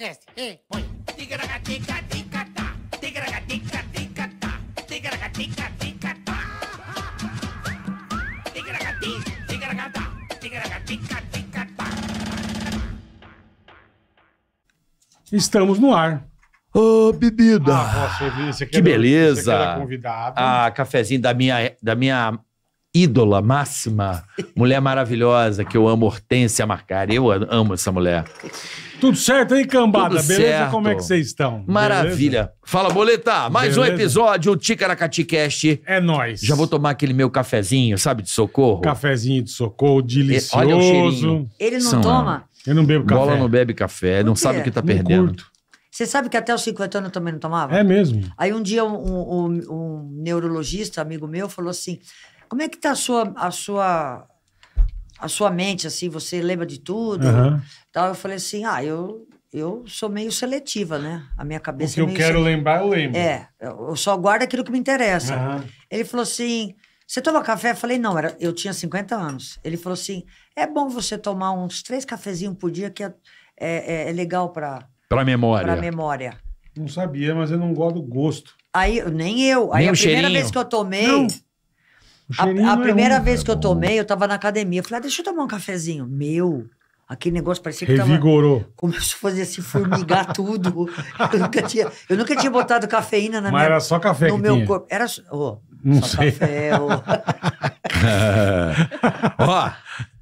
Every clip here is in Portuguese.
Cast. Ei, põe. Estamos no ar. Ô, oh, bebida! Ah, nossa, você que beleza! Você convidado. Ah, cafezinho da minha, da minha ídola máxima, mulher maravilhosa, que eu amo Hortência Marcari. Eu amo essa mulher. Tudo certo, hein, cambada? Tudo Beleza? Certo. Como é que vocês estão? Maravilha. Beleza? Fala, Boleta. Mais Beleza? um episódio, o Ticaracati Cast. É nóis. Já vou tomar aquele meu cafezinho, sabe, de socorro. Cafezinho de socorro, delicioso. Ele, olha o cheirinho. Ele não São toma? Eu não bebo café. Bola não bebe café, não sabe o que tá não perdendo. Curto. Você sabe que até os 50 anos eu também não tomava? É mesmo. Aí um dia um, um, um neurologista, amigo meu, falou assim: como é que tá a sua, a sua, a sua mente, assim? Você lembra de tudo? Uhum. Tal? Eu falei assim, ah, eu, eu sou meio seletiva, né? A minha cabeça o que é eu quero seletiva. lembrar, eu lembro. É, eu só guardo aquilo que me interessa. Uhum. Ele falou assim... Você toma café? Eu falei, não, era, eu tinha 50 anos. Ele falou assim: é bom você tomar uns três cafezinhos por dia, que é, é, é, é legal para para memória. Para memória. Não sabia, mas eu não gosto do gosto. Aí, nem eu. Aí nem a primeira cheirinho. vez que eu tomei. Não. A, a é primeira é vez é que eu é tomei, eu tava na academia. Eu falei, ah, deixa eu tomar um cafezinho. Meu, aquele negócio parecia que Revigorou. tava... Começou a fazer assim, formigar tudo. Eu nunca, tinha, eu nunca tinha botado cafeína na Mas minha... era só café No meu tinha. corpo. Era oh, Não só sei. café. Ó, oh. oh,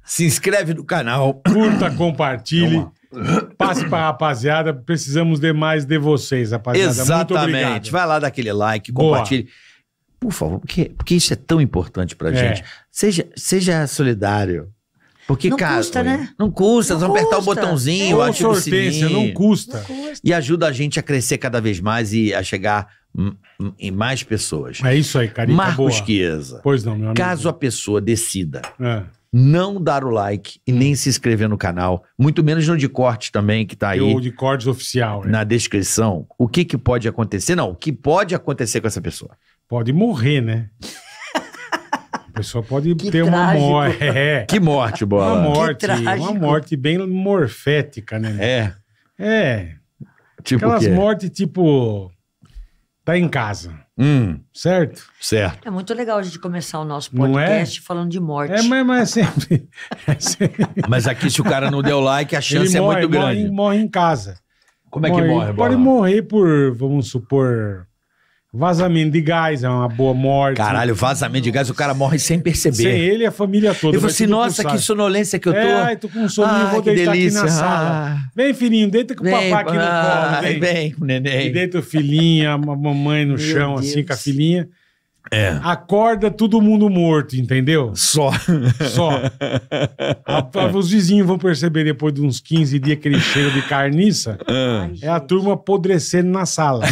se inscreve no canal. Curta, compartilhe. Toma. Passe pra rapaziada, precisamos de mais de vocês, rapaziada. Exatamente. Vai lá dá aquele like, compartilhe. Boa por favor, porque, porque isso é tão importante pra é. gente. Seja, seja solidário. Porque, não cara, custa, né? não custa, não só custa. apertar o botãozinho, é. ativa o sininho. Não custa. E ajuda a gente a crescer cada vez mais e a chegar em mais pessoas. É isso aí, carinho. É Marcos boa. Chiesa. Pois não, meu amigo. Caso a pessoa decida é. não dar o like e nem se inscrever no canal, muito menos no de corte também, que tá aí. Ou de cortes oficial. Né? Na descrição. O que, que pode acontecer? Não, o que pode acontecer com essa pessoa? pode morrer, né? A pessoa pode Que ter uma morte. É, Que morte, uma morte. Uma morte bem morfética, né? É. É. Tipo Aquelas mortes tipo. Tá em casa, Hum, certo? certo. É muito legal a gente começar o nosso é? podcast falando de morte. É, mas, mas é sempre. é sempre- Mas aqui, se o cara não deu like, a chance é morre, muito morre, grande. morre em casa. Como é que morre, Pode morrer por, vamos supor, Vazamento de gás é uma boa morte. Caralho, vazamento de gás, o cara morre sem perceber. Sem ele e a família toda. Eu falei assim, nossa, que sonolência que eu tô. É, tô com sono ah, vou deitar delícia. aqui na sala. Ah. Vem, filhinho, deita com o papai aqui no ah, colo. Vem. vem com o neném. E deita o filhinho, a mamãe no chão, assim, Deus. assim, com a filhinha. É. Acorda todo mundo morto, entendeu? Só. Só. A, os vizinhos vão perceber depois de uns 15 dias aquele cheiro de carniça. Ah. Ai, é gente. a turma apodrecendo na sala.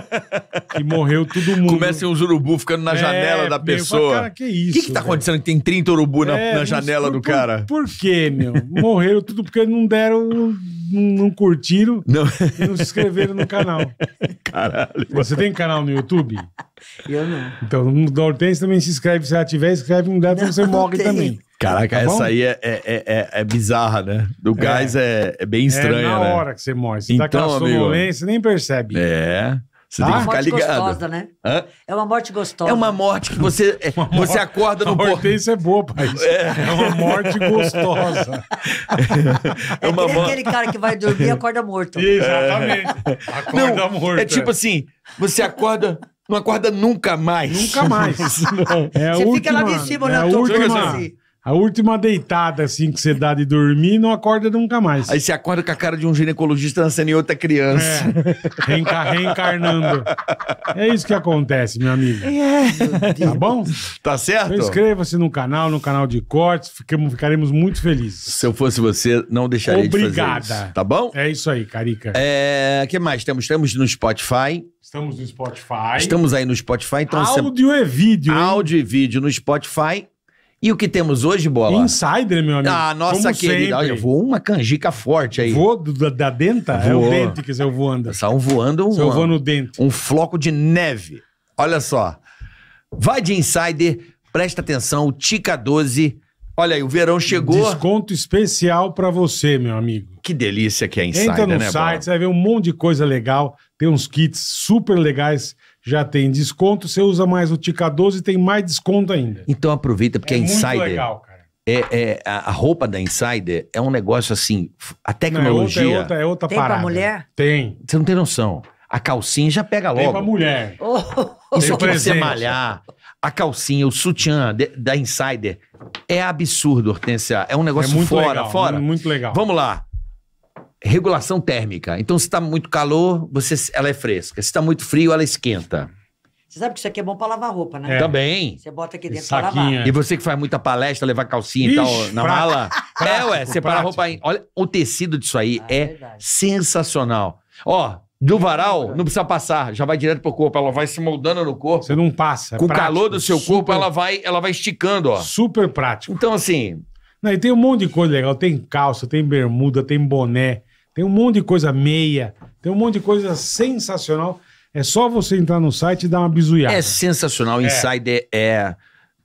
que morreu todo mundo. Começam os urubu ficando na é, janela da pessoa. cara, que isso? O que, que tá véio? acontecendo que tem 30 urubu na, é, na janela por, do cara? Por, por quê, meu? Morreram tudo porque não deram não, curtiram não. e não se inscreveram no canal. Caralho. Você tem canal no YouTube? Eu não. Então, no Nortense também se inscreve. Se ela tiver, escreve um lugar você morre também. Caraca, tá essa aí é, é, é, é, bizarra, né? Do gás é, é bem estranha, né? É na hora né? que você morre. Você então, tá com amigo, você nem percebe. É. Você tem que ficar ligado. Gostosa, né? Hã? É uma morte gostosa. É uma morte que você, é, morte, você acorda no portão. Isso é boa, pai. É. é. uma morte gostosa. É, é uma aquele, aquele cara que vai dormir e acorda morto. Exatamente. Acorda Não, morto. É tipo assim, você acorda. Não acorda nunca mais. Nunca mais. é Você última, fica lá em cima olhando é a né, tua última, assim. assim. A última deitada, assim, que você dá de dormir, não acorda nunca mais. Aí você acorda com a cara de um ginecologista nascendo em outra criança. É, reenca reencarnando. É isso que acontece, meu amigo. É. Tá bom? Tá certo? Então inscreva-se no canal, no canal de cortes. ficaremos muito felizes. Se eu fosse você, não deixaria Obrigada. de fazer Obrigada. Tá bom? É isso aí, Carica. O é, que mais? Temos, estamos no Spotify. Estamos no Spotify. Estamos aí no Spotify. Então Áudio você... e vídeo. Áudio hein? e vídeo no Spotify e o que temos hoje, Bola? Insider, meu amigo. Ah, nossa Como querida. Olha, voou uma canjica forte aí. Voou da, da denta? Voou. É o dente que saiu voando. Saiu voando um... Saiu voando o dente. Um floco de neve. Olha só. Vai de Insider, presta atenção, Tica 12... Olha aí, o verão chegou. Desconto especial para você, meu amigo. Que delícia que é Insider, Entra no né, site, Bola? você vai ver um monte de coisa legal. Tem uns kits super legais já tem desconto. Você usa mais o Tica 12 tem mais desconto ainda. Então aproveita, porque é a Insider. Muito legal, cara. É, é, a roupa da Insider é um negócio assim. A tecnologia. Não, é outra, é outra, é outra tem parada. pra mulher? Tem. Você não tem noção. A calcinha já pega logo. Tem pra mulher. Oh. Isso aqui você malhar. A calcinha, o sutiã de, da Insider é absurdo, Hortência. É um negócio é muito fora, legal, fora. Muito legal. Vamos lá regulação térmica. Então, se está muito calor, você, ela é fresca. Se está muito frio, ela esquenta. Você sabe que isso aqui é bom para lavar roupa, né? É. Também. Você bota aqui dentro para lavar. E você que faz muita palestra, levar calcinha Ixi, e tal na prático, mala. É, prático, é, ué, separa a roupa aí. Olha, o tecido disso aí ah, é, é sensacional. Ó, do varal, não precisa passar, já vai direto pro corpo. Ela vai se moldando no corpo. Você não passa. É com o calor do seu super, corpo, ela vai, ela vai esticando, ó. Super prático. Então, assim. Não, e tem um monte de coisa legal. Tem calça, tem bermuda, tem boné. Tem um monte de coisa meia, tem um monte de coisa sensacional. É só você entrar no site e dar uma bizuiada. É sensacional. O é. Insider é,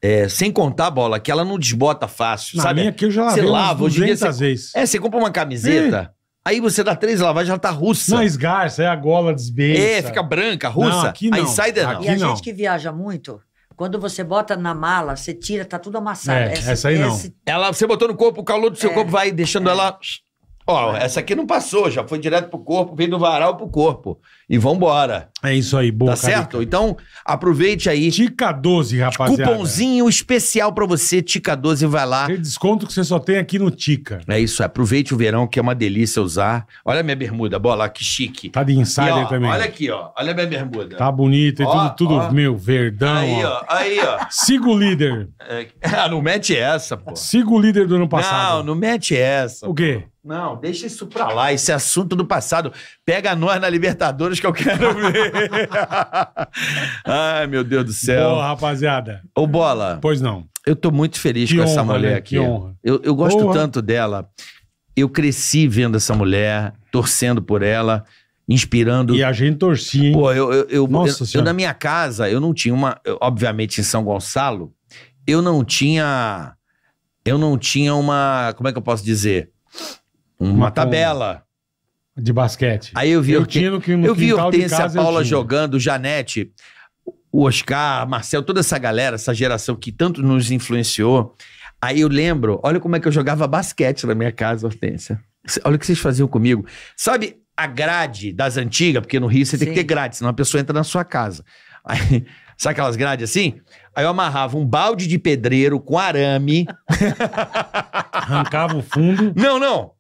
é, Sem contar a bola, que ela não desbota fácil. Na sabe? minha aqui eu já lavei você lava, hoje em você, vezes. É, você compra uma camiseta, e? É. aí você dá três lavagens, ela tá russa. Não, esgarça, aí é a gola desbeça. É, fica branca, russa. Não, aqui não. A Insider aqui E a gente que viaja muito... Quando você bota na mala, você tira, tá tudo amassado. É, essa, essa aí não. Esse... Ela, você botou no corpo, o calor do seu é, corpo vai deixando ela Ó, é. essa aqui não passou, já foi direto pro corpo, veio do varal pro corpo. E vambora. É isso aí, boa. Tá Carica. certo? Então, aproveite aí. Tica 12, rapaziada. Cupomzinho especial pra você, Tica 12, vai lá. Aquele desconto que você só tem aqui no Tica. É isso, aproveite o verão, que é uma delícia usar. Olha a minha bermuda, bola, que chique. Tá de insider e, ó, também. Olha aqui, ó. Olha a minha bermuda. Tá bonita e tudo, tudo meu, verdão. Aí, ó. ó. Aí, ó. Siga o líder. É, ah, não mete essa, pô. Siga o líder do ano passado. Não, não mete essa. O quê? Pô. Não, deixa isso pra lá. Esse assunto do passado. Pega nós na Libertadores que eu quero ver. Ai, meu Deus do céu. Boa, rapaziada. Ô, Bola. Pois não. Eu tô muito feliz que com honra, essa mulher né? aqui. Que honra. Eu, eu gosto Boa. tanto dela. Eu cresci vendo essa mulher, torcendo por ela inspirando. E a gente torcia, hein? Pô, eu, eu, eu, Nossa eu, eu, na minha casa, eu não tinha uma. Eu, obviamente, em São Gonçalo, eu não tinha. Eu não tinha uma. Como é que eu posso dizer? Uhum. Uma tabela. De basquete. Aí eu vi, eu Horten... que eu vi Hortência, casa, Paula jogando, Janete, o Oscar, Marcel, toda essa galera, essa geração que tanto nos influenciou. Aí eu lembro, olha como é que eu jogava basquete na minha casa, Hortência. Olha o que vocês faziam comigo. Sabe a grade das antigas? Porque no Rio você Sim. tem que ter grade, senão a pessoa entra na sua casa. Aí, sabe aquelas grades assim? Aí eu amarrava um balde de pedreiro com arame. Arrancava o fundo. Não, não.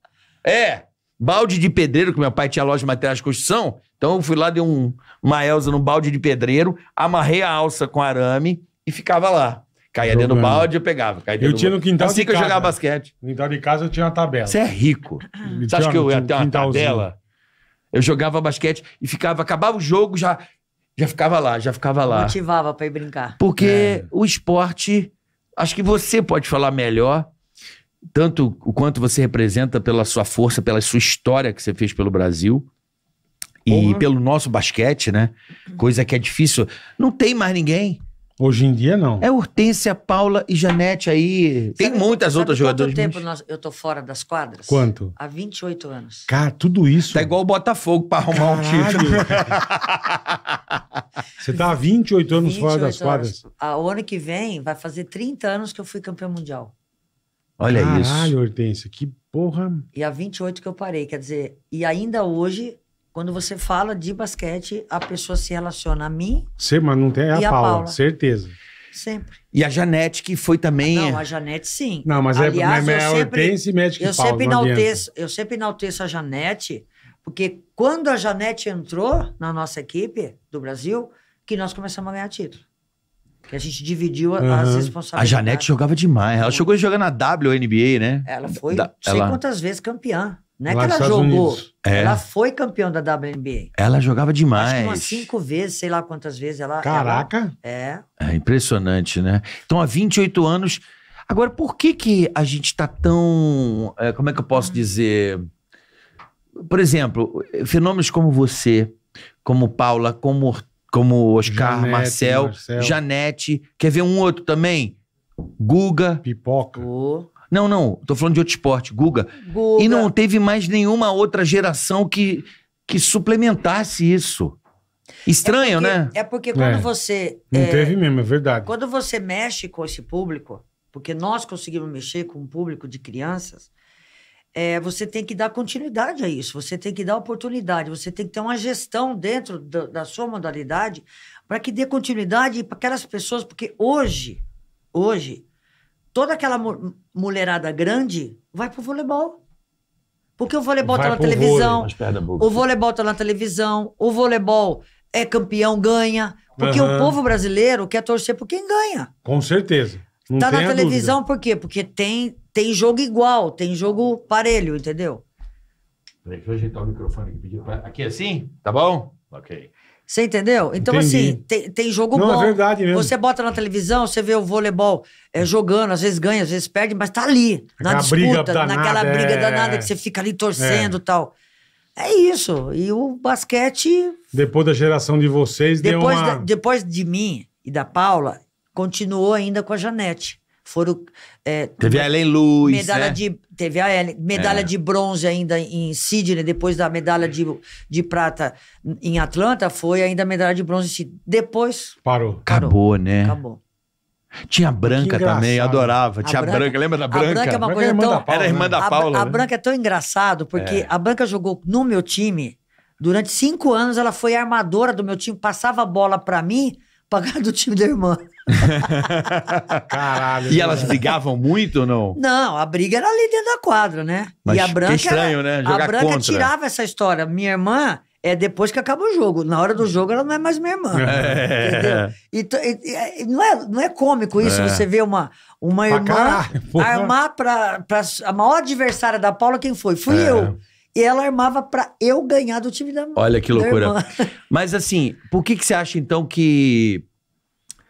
É, balde de pedreiro, que meu pai tinha loja de materiais de construção. Então eu fui lá, dei um, uma Elza num balde de pedreiro, amarrei a alça com arame e ficava lá. Caía dentro do balde, eu pegava. Caía eu tinha no quintal assim de casa. Assim que eu jogava basquete. No quintal de casa eu tinha uma tabela. Você é rico. Você acha que eu ia ter uma tabela? Eu jogava basquete e ficava, acabava o jogo, já, já ficava lá, já ficava lá. Motivava pra ir brincar. Porque é. o esporte, acho que você pode falar melhor, tanto o quanto você representa pela sua força, pela sua história que você fez pelo Brasil Porra. e pelo nosso basquete, né? Coisa que é difícil. Não tem mais ninguém. Hoje em dia, não. É Hortência, Paula e Janete aí. Tem sabe, muitas sabe outras jogadoras. Quanto tempo nós, eu tô fora das quadras? Quanto? Há 28 anos. Cara, tudo isso. Tá igual o Botafogo pra arrumar Caralho, um título. Você tá há 28 anos 28 fora das quadras? Horas. Ah, o ano que vem vai fazer 30 anos que eu fui campeão mundial. Olha Caralho, isso. Caralho, Hortência, que porra. E há 28 que eu parei, quer dizer, e ainda hoje, quando você fala de basquete, a pessoa se relaciona a mim. Sim, mas não tem é a, Paula, a Paula, certeza. Sempre. E a Janete, que foi também. Não, é? a Janete sim. Não, mas é- Aliás, é, mas é e sempre, médica eu, Paulo, sempre eu sempre enalteço a Janete, porque quando a Janete entrou na nossa equipe do Brasil, que nós começamos a ganhar título. Que a gente dividiu uhum. as responsabilidades. A Janete jogava demais. Ela chegou a jogar na WNBA, né? Ela foi, da, sei ela... quantas vezes, campeã. Não é Lá que ela jogou. É. Ela foi campeã da WNBA. Ela jogava demais. Acho que umas cinco vezes, sei lá quantas vezes ela. Caraca! Ela, é. É impressionante, né? Então, há 28 anos. Agora, por que, que a gente está tão. É, como é que eu posso hum. dizer? Por exemplo, fenômenos como você, como Paula, como Hortência como Oscar, Janete, Marcel, Marcel, Janete. Quer ver um outro também? Guga. Pipoca. Oh. Não, não. Tô falando de outro esporte. Guga. Guga. E não teve mais nenhuma outra geração que, que suplementasse isso. Estranho, é porque, né? É porque quando é. você. Não é, teve mesmo, é verdade. Quando você mexe com esse público, porque nós conseguimos mexer com um público de crianças, é, você tem que dar continuidade a isso, você tem que dar oportunidade, você tem que ter uma gestão dentro da, da sua modalidade para que dê continuidade para aquelas pessoas, porque hoje, hoje, toda aquela mu mulherada grande vai para o voleibol. Porque o voleibol está na televisão, vôlei, o voleibol está na televisão, o voleibol é campeão, ganha. Porque uhum. o povo brasileiro quer torcer por quem ganha. Com certeza. Está na televisão dúvida. por quê? Porque tem tem jogo igual, tem jogo parelho, entendeu? Peraí, deixa eu ajeitar o microfone que pediu pra... Aqui assim? Tá bom? Ok. Você entendeu? Então, Entendi. assim, tem, tem jogo Não, bom. É verdade mesmo. Você bota na televisão, você vê o voleibol é, jogando, às vezes ganha, às vezes perde, mas tá ali, na disputa, briga danada, naquela briga é... danada que você fica ali torcendo e é. tal. É isso. E o basquete. Depois da geração de vocês, depois deu uma... de, Depois de mim e da Paula, continuou ainda com a Janete foram. É, teve a Ellen Luz. Medalha né? de, teve a Ellen, medalha é. de bronze ainda em Sydney, depois da medalha de, de prata em Atlanta, foi ainda medalha de bronze em Depois. Parou. Acabou, parou. né? Acabou. Tinha a Branca também, eu adorava. A Tinha branca, branca, lembra da Branca? A Branca é uma é coisa tão... era irmã né? da Paula. A, né? Branca é tão engraçado, porque é. a Branca jogou no meu time. Durante cinco anos, ela foi armadora do meu time, passava a bola para mim pagar do time da irmã. Caralho. E elas brigavam muito ou não? Não, a briga era ali dentro da quadra, né? Mas e a Branca. estranho, era, né? Jogar a Branca contra. tirava essa história. Minha irmã é depois que acaba o jogo. Na hora do jogo ela não é mais minha irmã. É. Entendeu? E, e, não, é, não é cômico isso, é. você vê uma, uma pra irmã caralho, armar pra, pra. A maior adversária da Paula, quem foi? Fui é. eu. E ela armava para eu ganhar do time da mãe. Olha que loucura. Mas assim, por que, que você acha então que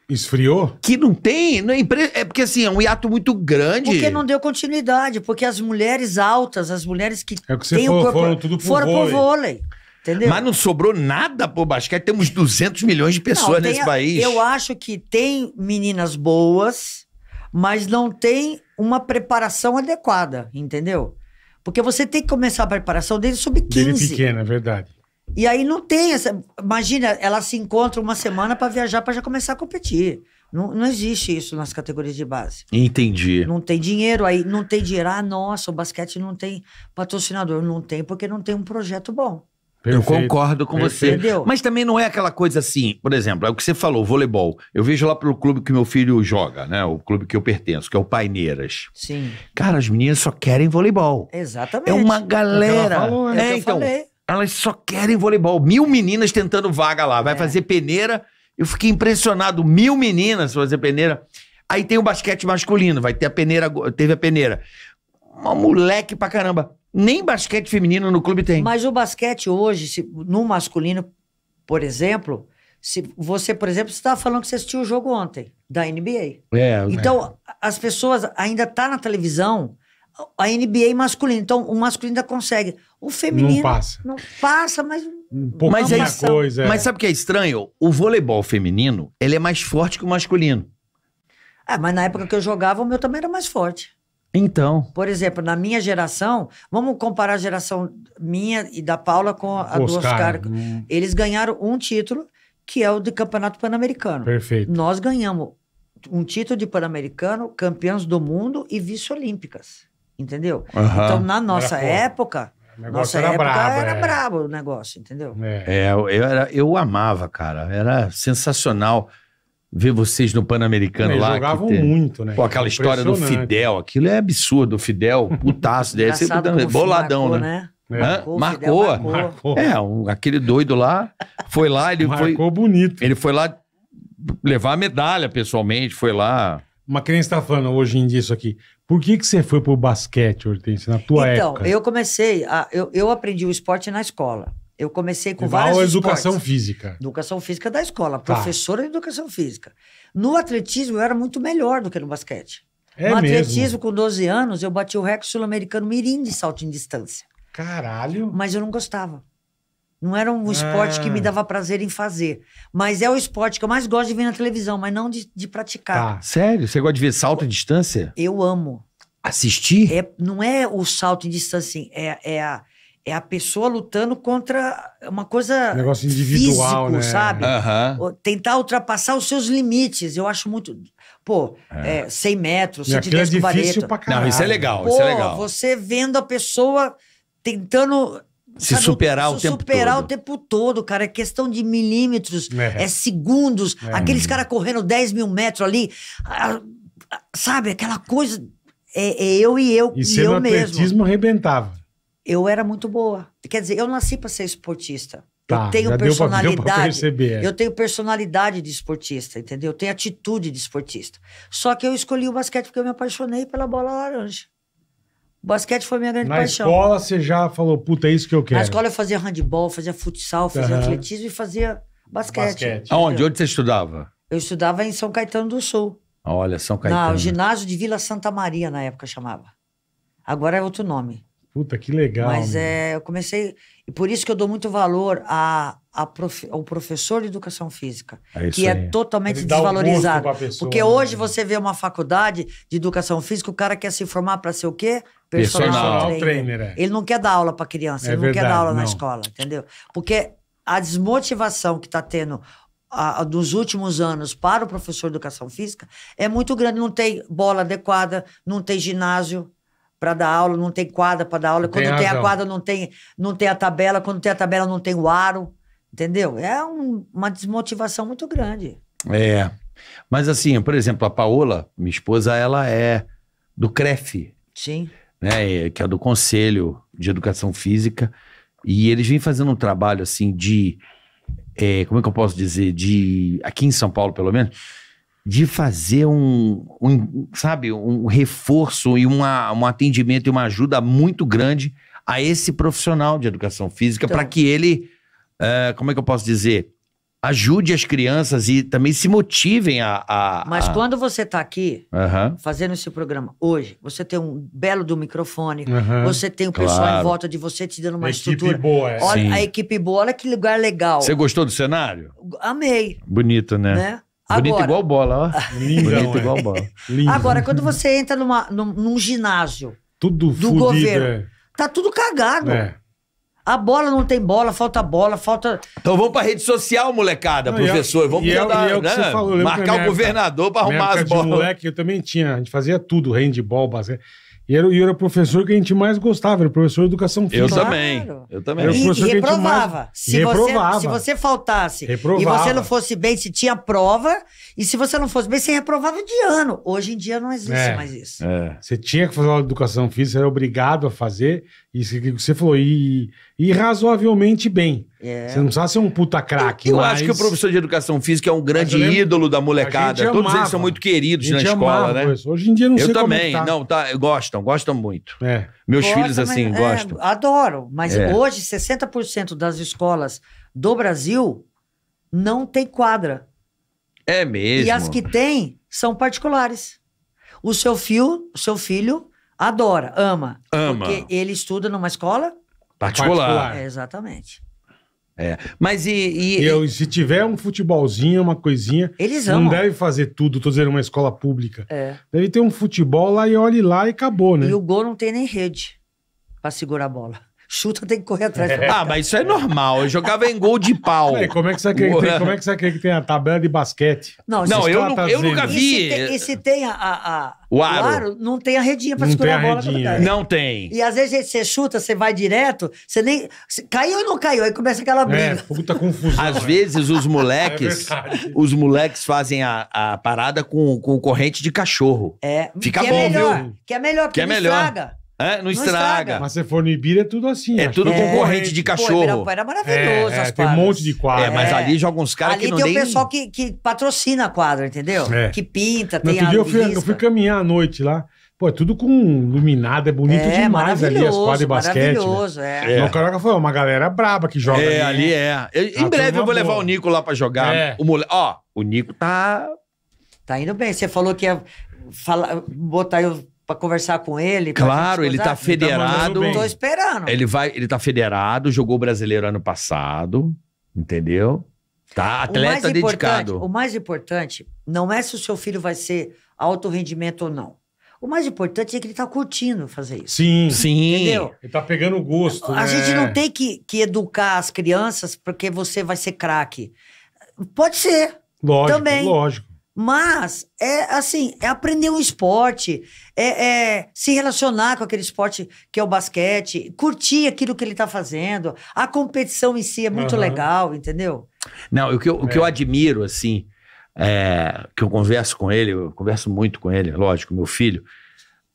Esfriou? Que não tem. Não é, impre... é porque assim, é um hiato muito grande. Porque não deu continuidade, porque as mulheres altas, as mulheres que. É o que você falou, corpo... foram tudo pro foram vôlei. Pro vôlei. Entendeu? Mas não sobrou nada pro basquete. Temos 200 milhões de pessoas não, nesse a... país. Eu acho que tem meninas boas, mas não tem uma preparação adequada, entendeu? Porque você tem que começar a preparação dele sob 15. Dele pequena, é verdade. E aí não tem essa. Imagina, ela se encontra uma semana para viajar para já começar a competir. Não, não existe isso nas categorias de base. Entendi. Não tem dinheiro aí, não tem dinheiro. Ah, nossa, o basquete não tem patrocinador. Não tem porque não tem um projeto bom. Perfeito. Eu concordo com Perfeito. você. Entendeu? Mas também não é aquela coisa assim, por exemplo, é o que você falou, voleibol. Eu vejo lá pelo clube que meu filho joga, né? O clube que eu pertenço, que é o Paineiras. Sim. Cara, as meninas só querem voleibol. Exatamente. É uma é galera. falou, É, é então. Falei. Elas só querem voleibol. Mil meninas tentando vaga lá. Vai é. fazer peneira. Eu fiquei impressionado. Mil meninas fazer peneira. Aí tem o basquete masculino, vai ter a peneira, teve a peneira uma moleque pra caramba. Nem basquete feminino no clube tem. Mas o basquete hoje, se, no masculino, por exemplo, se você, por exemplo, estava falando que você assistiu o jogo ontem da NBA. É, então, é. as pessoas ainda tá na televisão a NBA masculina. Então, o masculino ainda consegue. O feminino não passa, não passa mas um pouco mas é isso, coisa. É. Mas sabe o que é estranho? O voleibol feminino, ele é mais forte que o masculino. Ah, mas na época que eu jogava, o meu também era mais forte. Então. Por exemplo, na minha geração, vamos comparar a geração minha e da Paula com a Oscar, do Oscar. Hum. Eles ganharam um título, que é o de Campeonato Pan-Americano. Perfeito. Nós ganhamos um título de Pan-Americano, campeões do mundo e vice-olímpicas. Entendeu? Então, na nossa era época. Nossa era época brabo, era é. brabo o negócio, entendeu? É, é eu, era, eu amava, cara. Era sensacional ver vocês no Pan-Americano lá. jogavam tem... muito, né? Pô, aquela história do Fidel, aquilo é absurdo. O Fidel, putaço, deve ser tá boladão, marcou, né? né? Marcou, marcou. marcou, marcou. É, um, aquele doido lá foi lá, ele marcou foi. Marcou bonito. Ele foi lá levar a medalha pessoalmente, foi lá. Uma criança está falando hoje em dia isso aqui. Por que, que você foi pro basquete, Hortense, na tua então, época? Então, eu comecei, a, eu, eu aprendi o esporte na escola. Eu comecei com Igual várias educação esportes. física. Educação física da escola, tá. professora de educação física. No atletismo eu era muito melhor do que no basquete. É no mesmo? atletismo, com 12 anos, eu bati o recorde sul-americano mirim de salto em distância. Caralho! Mas eu não gostava. Não era um esporte ah. que me ah. dava prazer em fazer. Mas é o esporte que eu mais gosto de ver na televisão, mas não de, de praticar. Tá. Sério? Você gosta de ver salto em distância? Eu amo. Assistir? É, não é o salto em distância, assim, é, é a é a pessoa lutando contra uma coisa negócio individual, físico, né? sabe? Uhum. Tentar ultrapassar os seus limites. Eu acho muito. Pô, é. É, 100 metros, 110 é com Pra caralho. Não, isso é legal, Pô, isso é legal. Você vendo a pessoa tentando se sabe, superar o, se o tempo superar todo. o tempo todo, cara. É questão de milímetros, é, é segundos. É. Aqueles caras correndo 10 mil metros ali, sabe? Aquela coisa. É, é, eu e eu e, e eu mesmo. O atletismo arrebentava eu era muito boa. Quer dizer, eu nasci para ser esportista. Tá, eu tenho personalidade. Pra, perceber, é. Eu tenho personalidade de esportista, entendeu? Eu tenho atitude de esportista. Só que eu escolhi o basquete porque eu me apaixonei pela bola laranja. O basquete foi minha grande Na paixão. Na escola você já falou, puta, é isso que eu quero. Na escola eu fazia handball, fazia futsal, fazia uhum. atletismo e fazia basquete. basquete. Aonde? Onde você estudava? Eu estudava em São Caetano do Sul. Olha, São Caetano. No ginásio de Vila Santa Maria, na época chamava. Agora é outro nome. Puta, que legal. Mas é, eu comecei. E por isso que eu dou muito valor a, a prof, ao professor de educação física, é que é aí. é totalmente Ele desvalorizado. Pessoa, Porque hoje né? você vê uma faculdade de educação física, o cara quer se formar para ser o quê? Personal, Personal trainer. trainer. É. Ele não quer dar aula para criança, é ele não verdade, quer dar aula não. na escola, entendeu? Porque a desmotivação que está tendo a, a, dos últimos anos para o professor de educação física é muito grande. Não tem bola adequada, não tem ginásio, para dar aula, não tem quadra para dar aula. Quando tem, tem a quadra, não tem, não tem a tabela. Quando tem a tabela, não tem o aro. Entendeu? É um, uma desmotivação muito grande. É. Mas assim, por exemplo, a Paola, minha esposa, ela é do CREF. Sim. Né, que é do Conselho de Educação Física. E eles vêm fazendo um trabalho assim de. É, como é que eu posso dizer? De. Aqui em São Paulo, pelo menos de fazer um, um, sabe, um reforço e uma, um atendimento e uma ajuda muito grande a esse profissional de educação física então. para que ele, uh, como é que eu posso dizer, ajude as crianças e também se motivem a. a Mas a... quando você está aqui uhum. fazendo esse programa hoje, você tem um belo do microfone, uhum. você tem o claro. pessoal em volta de você te dando uma a estrutura. Equipe boa, é. Olha a equipe boa, olha que lugar legal. Você gostou do cenário? Amei. Bonito, né? né? Bonito igual bola, ó. Lindo, Bonito é. igual bola. Lindo. Agora, quando você entra numa, num, num ginásio tudo do fudido, governo, é. tá tudo cagado. É. A bola não tem bola, falta bola, falta. Então vamos pra rede social, molecada, não, professor. Eu, vamos mandar, eu, né? falou, marcar o época, governador pra arrumar as bolas. moleque, eu também tinha. A gente fazia tudo, handball, basquete. E era, e era o professor que a gente mais gostava, era o professor de educação física. Eu claro. também. Eu também. e, reprovava. Mais... Se reprovava. Você, se você faltasse reprovava. e você não fosse bem, se tinha prova, e se você não fosse bem, você reprovava de ano. Hoje em dia não existe é. mais isso. É. Você tinha que fazer aula de educação física, era obrigado a fazer, isso que você falou, e, e razoavelmente bem. É. Você não precisa ser um puta craque. Eu mas... acho que o professor de educação física é um grande lembro, ídolo da molecada. Todos amava. eles são muito queridos na escola, né? Hoje em dia não eu sei é também. Tá. Não, tá, gostam, gostam muito. É. Meus Gosta, filhos, assim, mas, é, gostam. É, adoro. Mas é. hoje, 60% das escolas do Brasil não tem quadra. É mesmo. E as que tem são particulares. O seu o seu filho Adora, ama. Ama. Porque ele estuda numa escola particular. É, exatamente. É. Mas e. e, e eu, se tiver um futebolzinho, uma coisinha. Eles amam. Não deve fazer tudo, tô dizendo, uma escola pública. É. Deve ter um futebol lá e olhe lá e acabou, né? E o gol não tem nem rede pra segurar a bola chuta, tem que correr atrás. É. Ah, mas isso é normal. Eu jogava em gol de pau. como é que você acredita, que tem, como é que você crê que tem a tabela de basquete? Não, não eu, tá não, eu nunca vi. E se tem, e se tem a, a, a, o, aro. o, aro. não tem a redinha pra não segurar a, bola. Redinha. Não tem. E às vezes você chuta, você vai direto, você nem... Caiu ou não caiu? Aí começa aquela é, briga. É, puta confusão. Às né? vezes os é moleques, é os moleques fazem a, a parada com, com corrente de cachorro. É. Fica é bom, é melhor, viu? Que é melhor, que é melhor. Estraga. É, não, não estraga. estraga. Mas se for no Ibira, é tudo assim. É tudo é. concorrente de cachorro. Pô, era é maravilhoso é, as é, Tem um monte de quadra. É, mas é. ali jogam uns caras que não tem... Ali tem o pessoal que, que patrocina a quadra, entendeu? Que pinta, no tem outro a dia eu fui, eu fui caminhar à noite lá. Pô, é tudo com iluminado, é bonito é, demais ali as quadras de basquete. Né? Maravilhoso, né? é. é. No Carioca foi uma galera braba que joga é, ali. Né? É, ali é. em ah, breve eu vou boa. levar o Nico lá pra jogar. É. O mole... Ó, o Nico tá... Tá indo bem. Você falou que ia falar, botar eu para conversar com ele. Claro, ele está então, federado. Estou esperando. Ele vai, ele tá federado, jogou brasileiro ano passado, entendeu? Tá, atleta o dedicado. O mais importante não é se o seu filho vai ser alto rendimento ou não. O mais importante é que ele está curtindo fazer isso. Sim, sim. Entendeu? Ele está pegando o gosto. A né? gente não tem que, que educar as crianças porque você vai ser craque. Pode ser. Lógico, Também. lógico. Mas é assim, é aprender um esporte, é, é, se relacionar com aquele esporte que é o basquete, curtir aquilo que ele está fazendo. A competição em si é muito uhum. legal, entendeu? Não, o que eu, o que eu é. admiro, assim, é, que eu converso com ele, eu converso muito com ele, lógico, meu filho,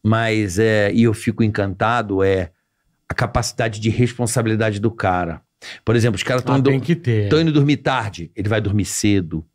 mas é, e eu fico encantado é a capacidade de responsabilidade do cara. Por exemplo, os caras estão ah, indo, indo dormir tarde, ele vai dormir cedo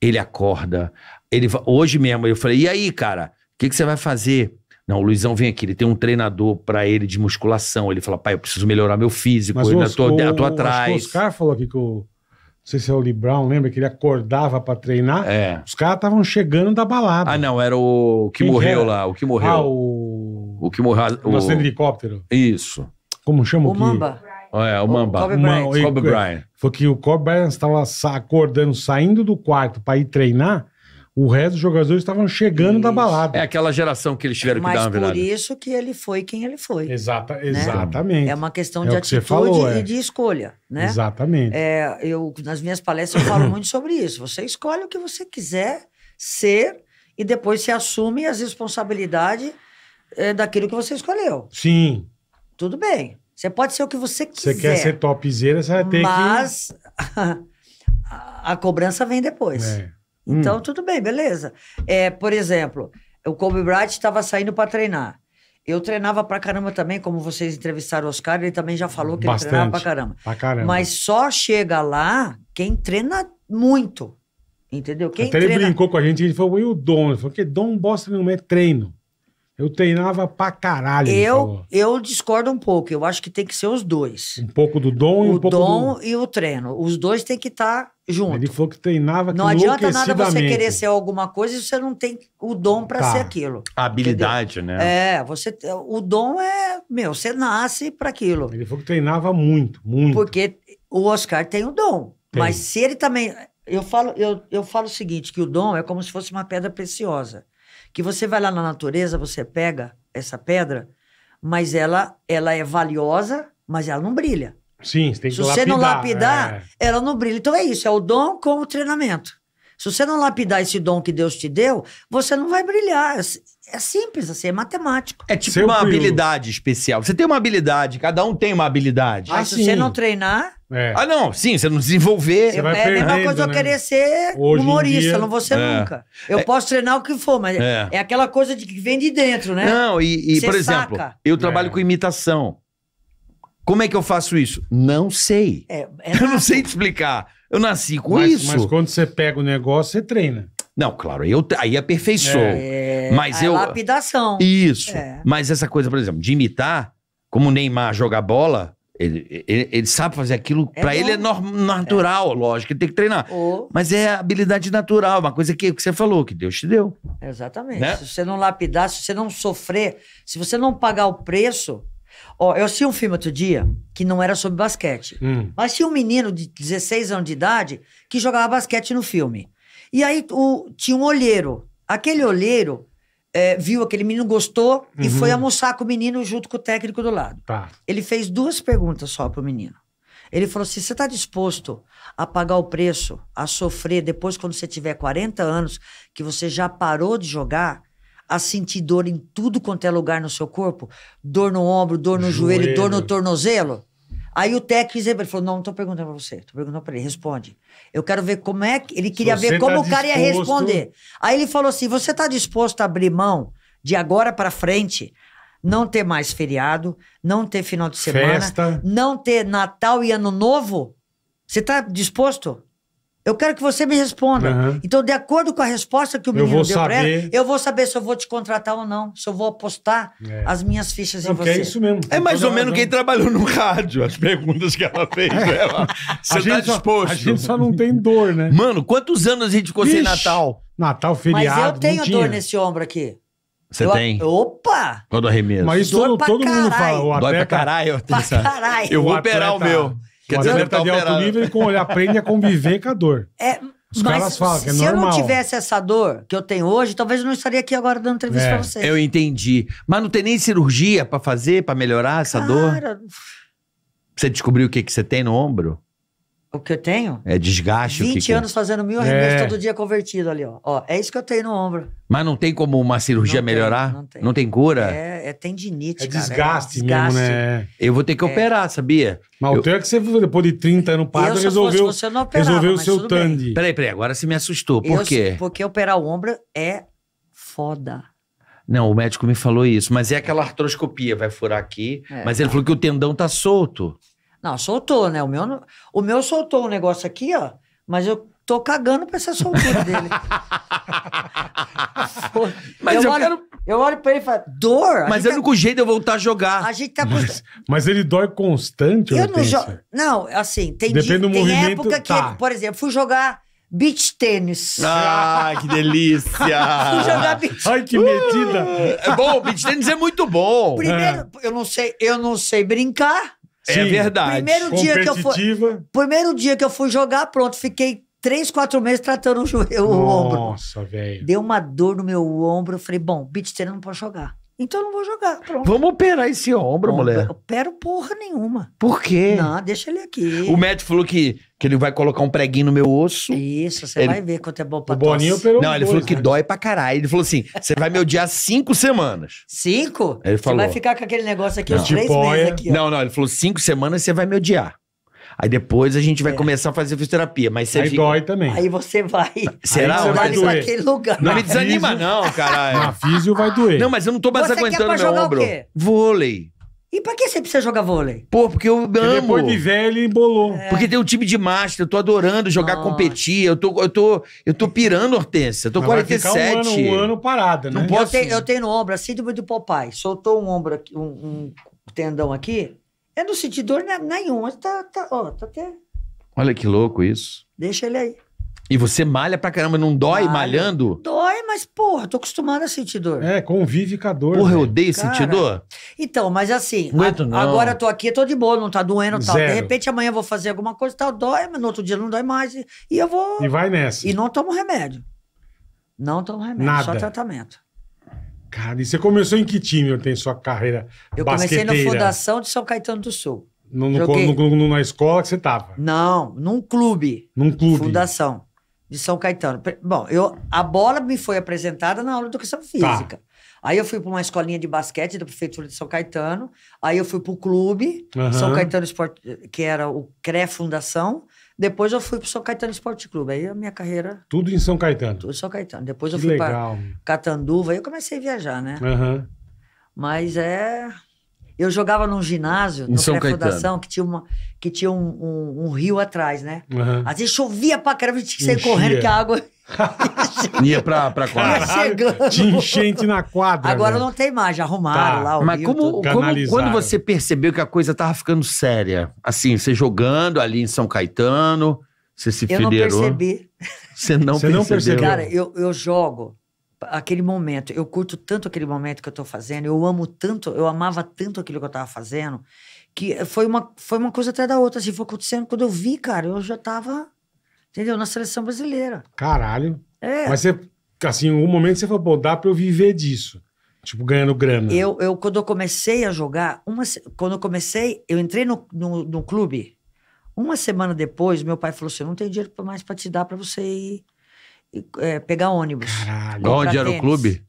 ele acorda. Ele hoje mesmo eu falei: "E aí, cara? O que, que você vai fazer?" Não, o Luizão vem aqui, ele tem um treinador para ele de musculação. Ele fala: "Pai, eu preciso melhorar meu físico, Mas eu ainda tô, o, tô atrás." o Oscar falou aqui que o não sei se é o Lee Brown, lembra que ele acordava para treinar? É. Os caras estavam chegando da balada. Ah, não, era o que Quem morreu era? lá, o que morreu. Ah, o... O que morreu. O acidente helicóptero. Isso. Como chama o que? Mamba. É, o Mamba. Kobe Bryant. Ma- Kobe Bryant. Foi que o Kobe Bryant estava acordando, saindo do quarto para ir treinar, o resto dos jogadores estavam chegando da balada. É aquela geração que eles tiveram que Mas dar uma por isso que ele foi quem ele foi. Né? Exata, é exatamente. É uma questão é de o atitude falou, é. e de escolha, né? Exatamente. É, eu, nas minhas palestras eu falo muito sobre isso. Você escolhe o que você quiser ser e depois se assume as responsabilidades é, daquilo que você escolheu. Sim. Tudo bem. Você pode ser o que você quiser. Você quer ser topzera, você vai ter mas que... Mas a, cobrança vem depois. É. Então, hum. tudo bem, beleza. É, por exemplo, o Kobe Bryant estava saindo para treinar. Eu treinava pra caramba também, como vocês entrevistaram o Oscar, ele também já falou que Bastante. ele treinava pra caramba. pra caramba. Mas só chega lá quem treina muito. Entendeu? Quem Até treina... ele brincou com a gente, ele falou, e o dom? Ele falou, que dom bosta nenhum é treino. Eu treinava pra caralho. Eu, eu discordo um pouco. Eu acho que tem que ser os dois. Um pouco do dom e um pouco dom do... e o treino. Os dois tem que estar tá junto. Ele falou que treinava Não adianta nada você querer ser alguma coisa e você não tem o dom para tá. ser aquilo. A habilidade, entendeu? né? É, você o dom é, meu, você nasce para aquilo. Ele falou que treinava muito, muito. Porque o Oscar tem o dom, tem. mas se ele também eu falo, eu, eu falo o seguinte, que o dom é como se fosse uma pedra preciosa que você vai lá na natureza, você pega essa pedra, mas ela, ela é valiosa, mas ela não brilha. Sim, você tem que Se lapidar, você não lapidar, é. ela não brilha. Então é isso, é o dom com o treinamento. Se você não lapidar esse dom que Deus te deu, você não vai brilhar. É, é simples assim, é matemático. É tipo uma habilidade especial. Você tem uma habilidade, cada um tem uma habilidade. Mas ah, se ah, sim. você não treinar, é. Ah, não, sim, você não desenvolver. Você vai é a mesma coisa né? eu querer ser Hoje humorista, dia... não vou ser é. nunca. Eu é. posso treinar o que for, mas é, é aquela coisa de que vem de dentro, né? Não, e, e por exemplo, eu trabalho é. com imitação. Como é que eu faço isso? Não sei. É, eu não sei te explicar. Eu nasci com mas, isso. Mas quando você pega o negócio, você treina. Não, claro, eu, aí aperfeiçoou. É, mas eu. Lapidação. Isso. Mas essa coisa, por exemplo, de imitar, como o Neymar joga bola, ele, ele, ele, sabe fazer aquilo. É para ele é norm, natural, é. lógico, ele tem que treinar. Mas é habilidade natural, uma coisa que, que você falou, que Deus te deu. Exatamente. Né? Se você não lapidar, se você não sofrer, se você não pagar o preço. Ó, eu assisti um filme outro dia que não era sobre basquete. Hum. Mas tinha um menino de 16 anos de idade que jogava basquete no filme. E aí o, tinha um olheiro. Aquele olheiro é, viu aquele menino, gostou uhum. e foi almoçar com o menino junto com o técnico do lado. Tá. Ele fez duas perguntas só pro menino. Ele falou assim: você está disposto a pagar o preço, a sofrer depois, quando você tiver 40 anos, que você já parou de jogar, a sentir dor em tudo quanto é lugar no seu corpo? Dor no ombro, dor no joelho, joelho dor no tornozelo? Aí o técnico ele falou: não, não estou perguntando para você, estou perguntando para ele, responde. Eu quero ver como é que. Ele queria ver como tá o cara disposto... ia responder. Aí ele falou assim: você está disposto a abrir mão de agora para frente? Não ter mais feriado, não ter final de semana, Festa. não ter Natal e Ano Novo? Você está disposto? Eu quero que você me responda. Uhum. Então, de acordo com a resposta que o menino deu pra ela, eu vou saber se eu vou te contratar ou não, se eu vou apostar é. as minhas fichas não, em é você. É isso mesmo. É mais então, ou menos quem trabalhou no rádio, as perguntas que ela fez. Ela, é. né? você tá disposto? Só, a gente só não tem dor, né? Mano, quantos anos a gente ficou Ixi, sem Natal? Natal, feriado, Mas eu tenho dor nesse ombro aqui. Você tem? Opa! Quando arremesso. Mas isso todo, todo mundo fala. O atleta, Dói pra caralho. Pra caralho. Eu vou operar o meu. Quer dizer, tá de alto nível ele com, olhar aprende a é conviver com a dor. É, Os mas caras falam que é se normal. eu não tivesse essa dor que eu tenho hoje, talvez eu não estaria aqui agora dando entrevista é. pra vocês. Eu entendi. Mas não tem nem cirurgia pra fazer, pra melhorar essa Cara, dor? Você descobriu o que, que você tem no ombro? O que eu tenho? É desgaste. 20 o que que... É. anos fazendo mil arremessos é. todo dia convertido ali, ó. ó. É isso que eu tenho no ombro. Mas não tem como uma cirurgia não melhorar? Tem, não, tem. não tem cura? É, é tendinite, é cara. Desgaste é desgaste mesmo, né? Eu vou ter que é. operar, sabia? Mas eu... o teu é que você, depois de 30 anos parado, eu, resolveu, fosse, você não operava, resolveu o seu tande. Peraí, peraí, agora você me assustou. Por eu, quê? Porque operar o ombro é foda. Não, o médico me falou isso, mas é aquela artroscopia, vai furar aqui. É, mas ele falou que o tendão tá solto. Não, soltou, né? O meu, o meu soltou um negócio aqui, ó, mas eu tô cagando pra essa soltura dele. mas eu, eu olho, quero... Eu olho pra ele e falo, dor? Mas é o único jeito de eu voltar a jogar. A gente tá... Mas, mas ele dói constante, eu, eu não Não, assim, tem, Depende dia, do tem movimento, época tá. por exemplo, fui jogar beach tênis. Ah, que delícia! Fui jogar beach Ai, que metida! Uh, é bom, beach tênis é muito bom. Primeiro, é. eu não sei, eu não sei brincar. É verdade. Primeiro dia, que eu fui, primeiro dia que eu fui jogar, pronto, fiquei três, quatro meses tratando o, joelho, o ombro. Nossa, velho. Deu uma dor no meu ombro. Eu falei, bom, beat treino não pode jogar. Então eu não vou jogar. Pronto. Vamos operar esse ombro, Bom, mulher. Opero porra nenhuma. Por quê? Não, deixa ele aqui. O médico falou que, que ele vai colocar um preguinho no meu osso. Isso, você ele... vai ver quanto é bom pra O tosse. Boninho operou Não, ele dois, falou que né? dói pra caralho. Ele falou assim: você vai me odiar cinco semanas. Cinco? Ele falou. Você vai ficar com aquele negócio aqui não. uns três meses aqui. Ó. Não, não, ele falou cinco semanas você vai me odiar. Aí depois a gente vai é. começar a fazer fisioterapia. Mas você aí fica... dói também. Aí você vai. Será? Você vai pra aquele lugar. Não me desanima, não, caralho. Na físio vai doer. Não, mas eu não tô mais você aguentando meu ombro. O quê? Vôlei. E pra que você precisa jogar vôlei? Pô, porque eu amo. Porque depois de velho, embolou. É. Porque tem um time de master, eu tô adorando jogar, Nossa. competir. Eu tô, eu, tô, eu tô pirando, Hortência. Eu tô Mas 47. Vai ficar um, ano, um ano parada, né? Não posso... eu, tenho, eu tenho no ombro assim do Popeye. Soltou um ombro aqui, um, um tendão aqui. Eu é não senti dor nenhuma. Tá, tá, ó, tá até... Olha que louco isso. Deixa ele aí. E você malha pra caramba, não dói malha. malhando? Dói, mas porra, tô acostumado a sentir dor. É, convive com a dor. Porra, eu né? odeio cara. sentir dor. Então, mas assim, Muito a, não. agora eu tô aqui, tô de boa, não tá doendo tal. Zero. De repente amanhã eu vou fazer alguma coisa tal, dói, mas no outro dia não dói mais. E, e eu vou. E vai nessa. E não tomo remédio. Não tomo remédio, Nada. só tratamento. Cara, e você começou em que time tem sua carreira Eu comecei na Fundação de São Caetano do Sul. No, no, no, no na escola que você estava? Não, num clube. Num clube. Fundação de São Caetano. Bom, eu, a bola me foi apresentada na aula de educação tá. física. Tá. Aí eu fui para uma escolinha de basquete da prefeitura de São Caetano. Aí eu fui para o clube uhum. São Caetano Esporte, que era o CRE Fundação. Depois eu fui pro São Caetano Esporte Clube. Aí a minha carreira. Tudo em São Caetano. Tudo em São Caetano. Depois eu fui legal. pra Catanduva. Aí eu comecei a viajar, né? Uhum. Mas é. Eu jogava num ginásio, em no São Caetano. que tinha, uma, que tinha um, um, um rio atrás, né? Uhum. Às vezes chovia pra caramba, a gente tinha que sair correndo, que a água Ia pra, pra quadra. Chegando. De enchente na quadra. Agora não tem mais, já arrumaram tá. lá o Mas como, como quando você percebeu que a coisa tava ficando séria? Assim, você jogando ali em São Caetano, você se eu federou. Eu não percebi. Você não, você percebeu. não percebeu. Cara, eu, eu jogo aquele momento. Eu curto tanto aquele momento que eu tô fazendo. Eu amo tanto, eu amava tanto aquilo que eu tava fazendo. Que foi uma, foi uma coisa até da outra. Assim, foi acontecendo. Quando eu vi, cara, eu já tava Entendeu? Na seleção brasileira. Caralho. É. Mas você, assim, em um momento você falou, pô, dá pra eu viver disso. Tipo, ganhando grana. Eu, eu quando eu comecei a jogar, uma, quando eu comecei, eu entrei no, no, no clube. Uma semana depois, meu pai falou assim: não tem dinheiro mais pra te dar pra você ir, ir é, pegar ônibus. Caralho. Onde era tênis. o clube?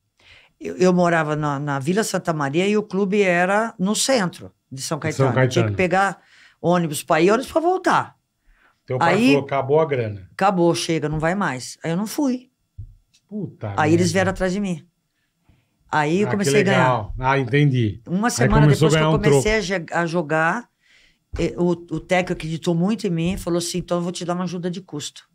Eu, eu morava na, na, Vila Santa Maria e o clube era no centro de São Caetano. São Caetano. Tinha que pegar ônibus pra ir, ônibus pra voltar. Teu pai aí, falou, acabou a grana. Acabou, chega, não vai mais. Aí eu não fui. Puta aí eles vieram atrás de mim. Aí eu ah, comecei a ganhar. Ah, entendi. Uma semana depois que eu comecei um a jogar, o, o técnico acreditou muito em mim e falou assim: então eu vou te dar uma ajuda de custo.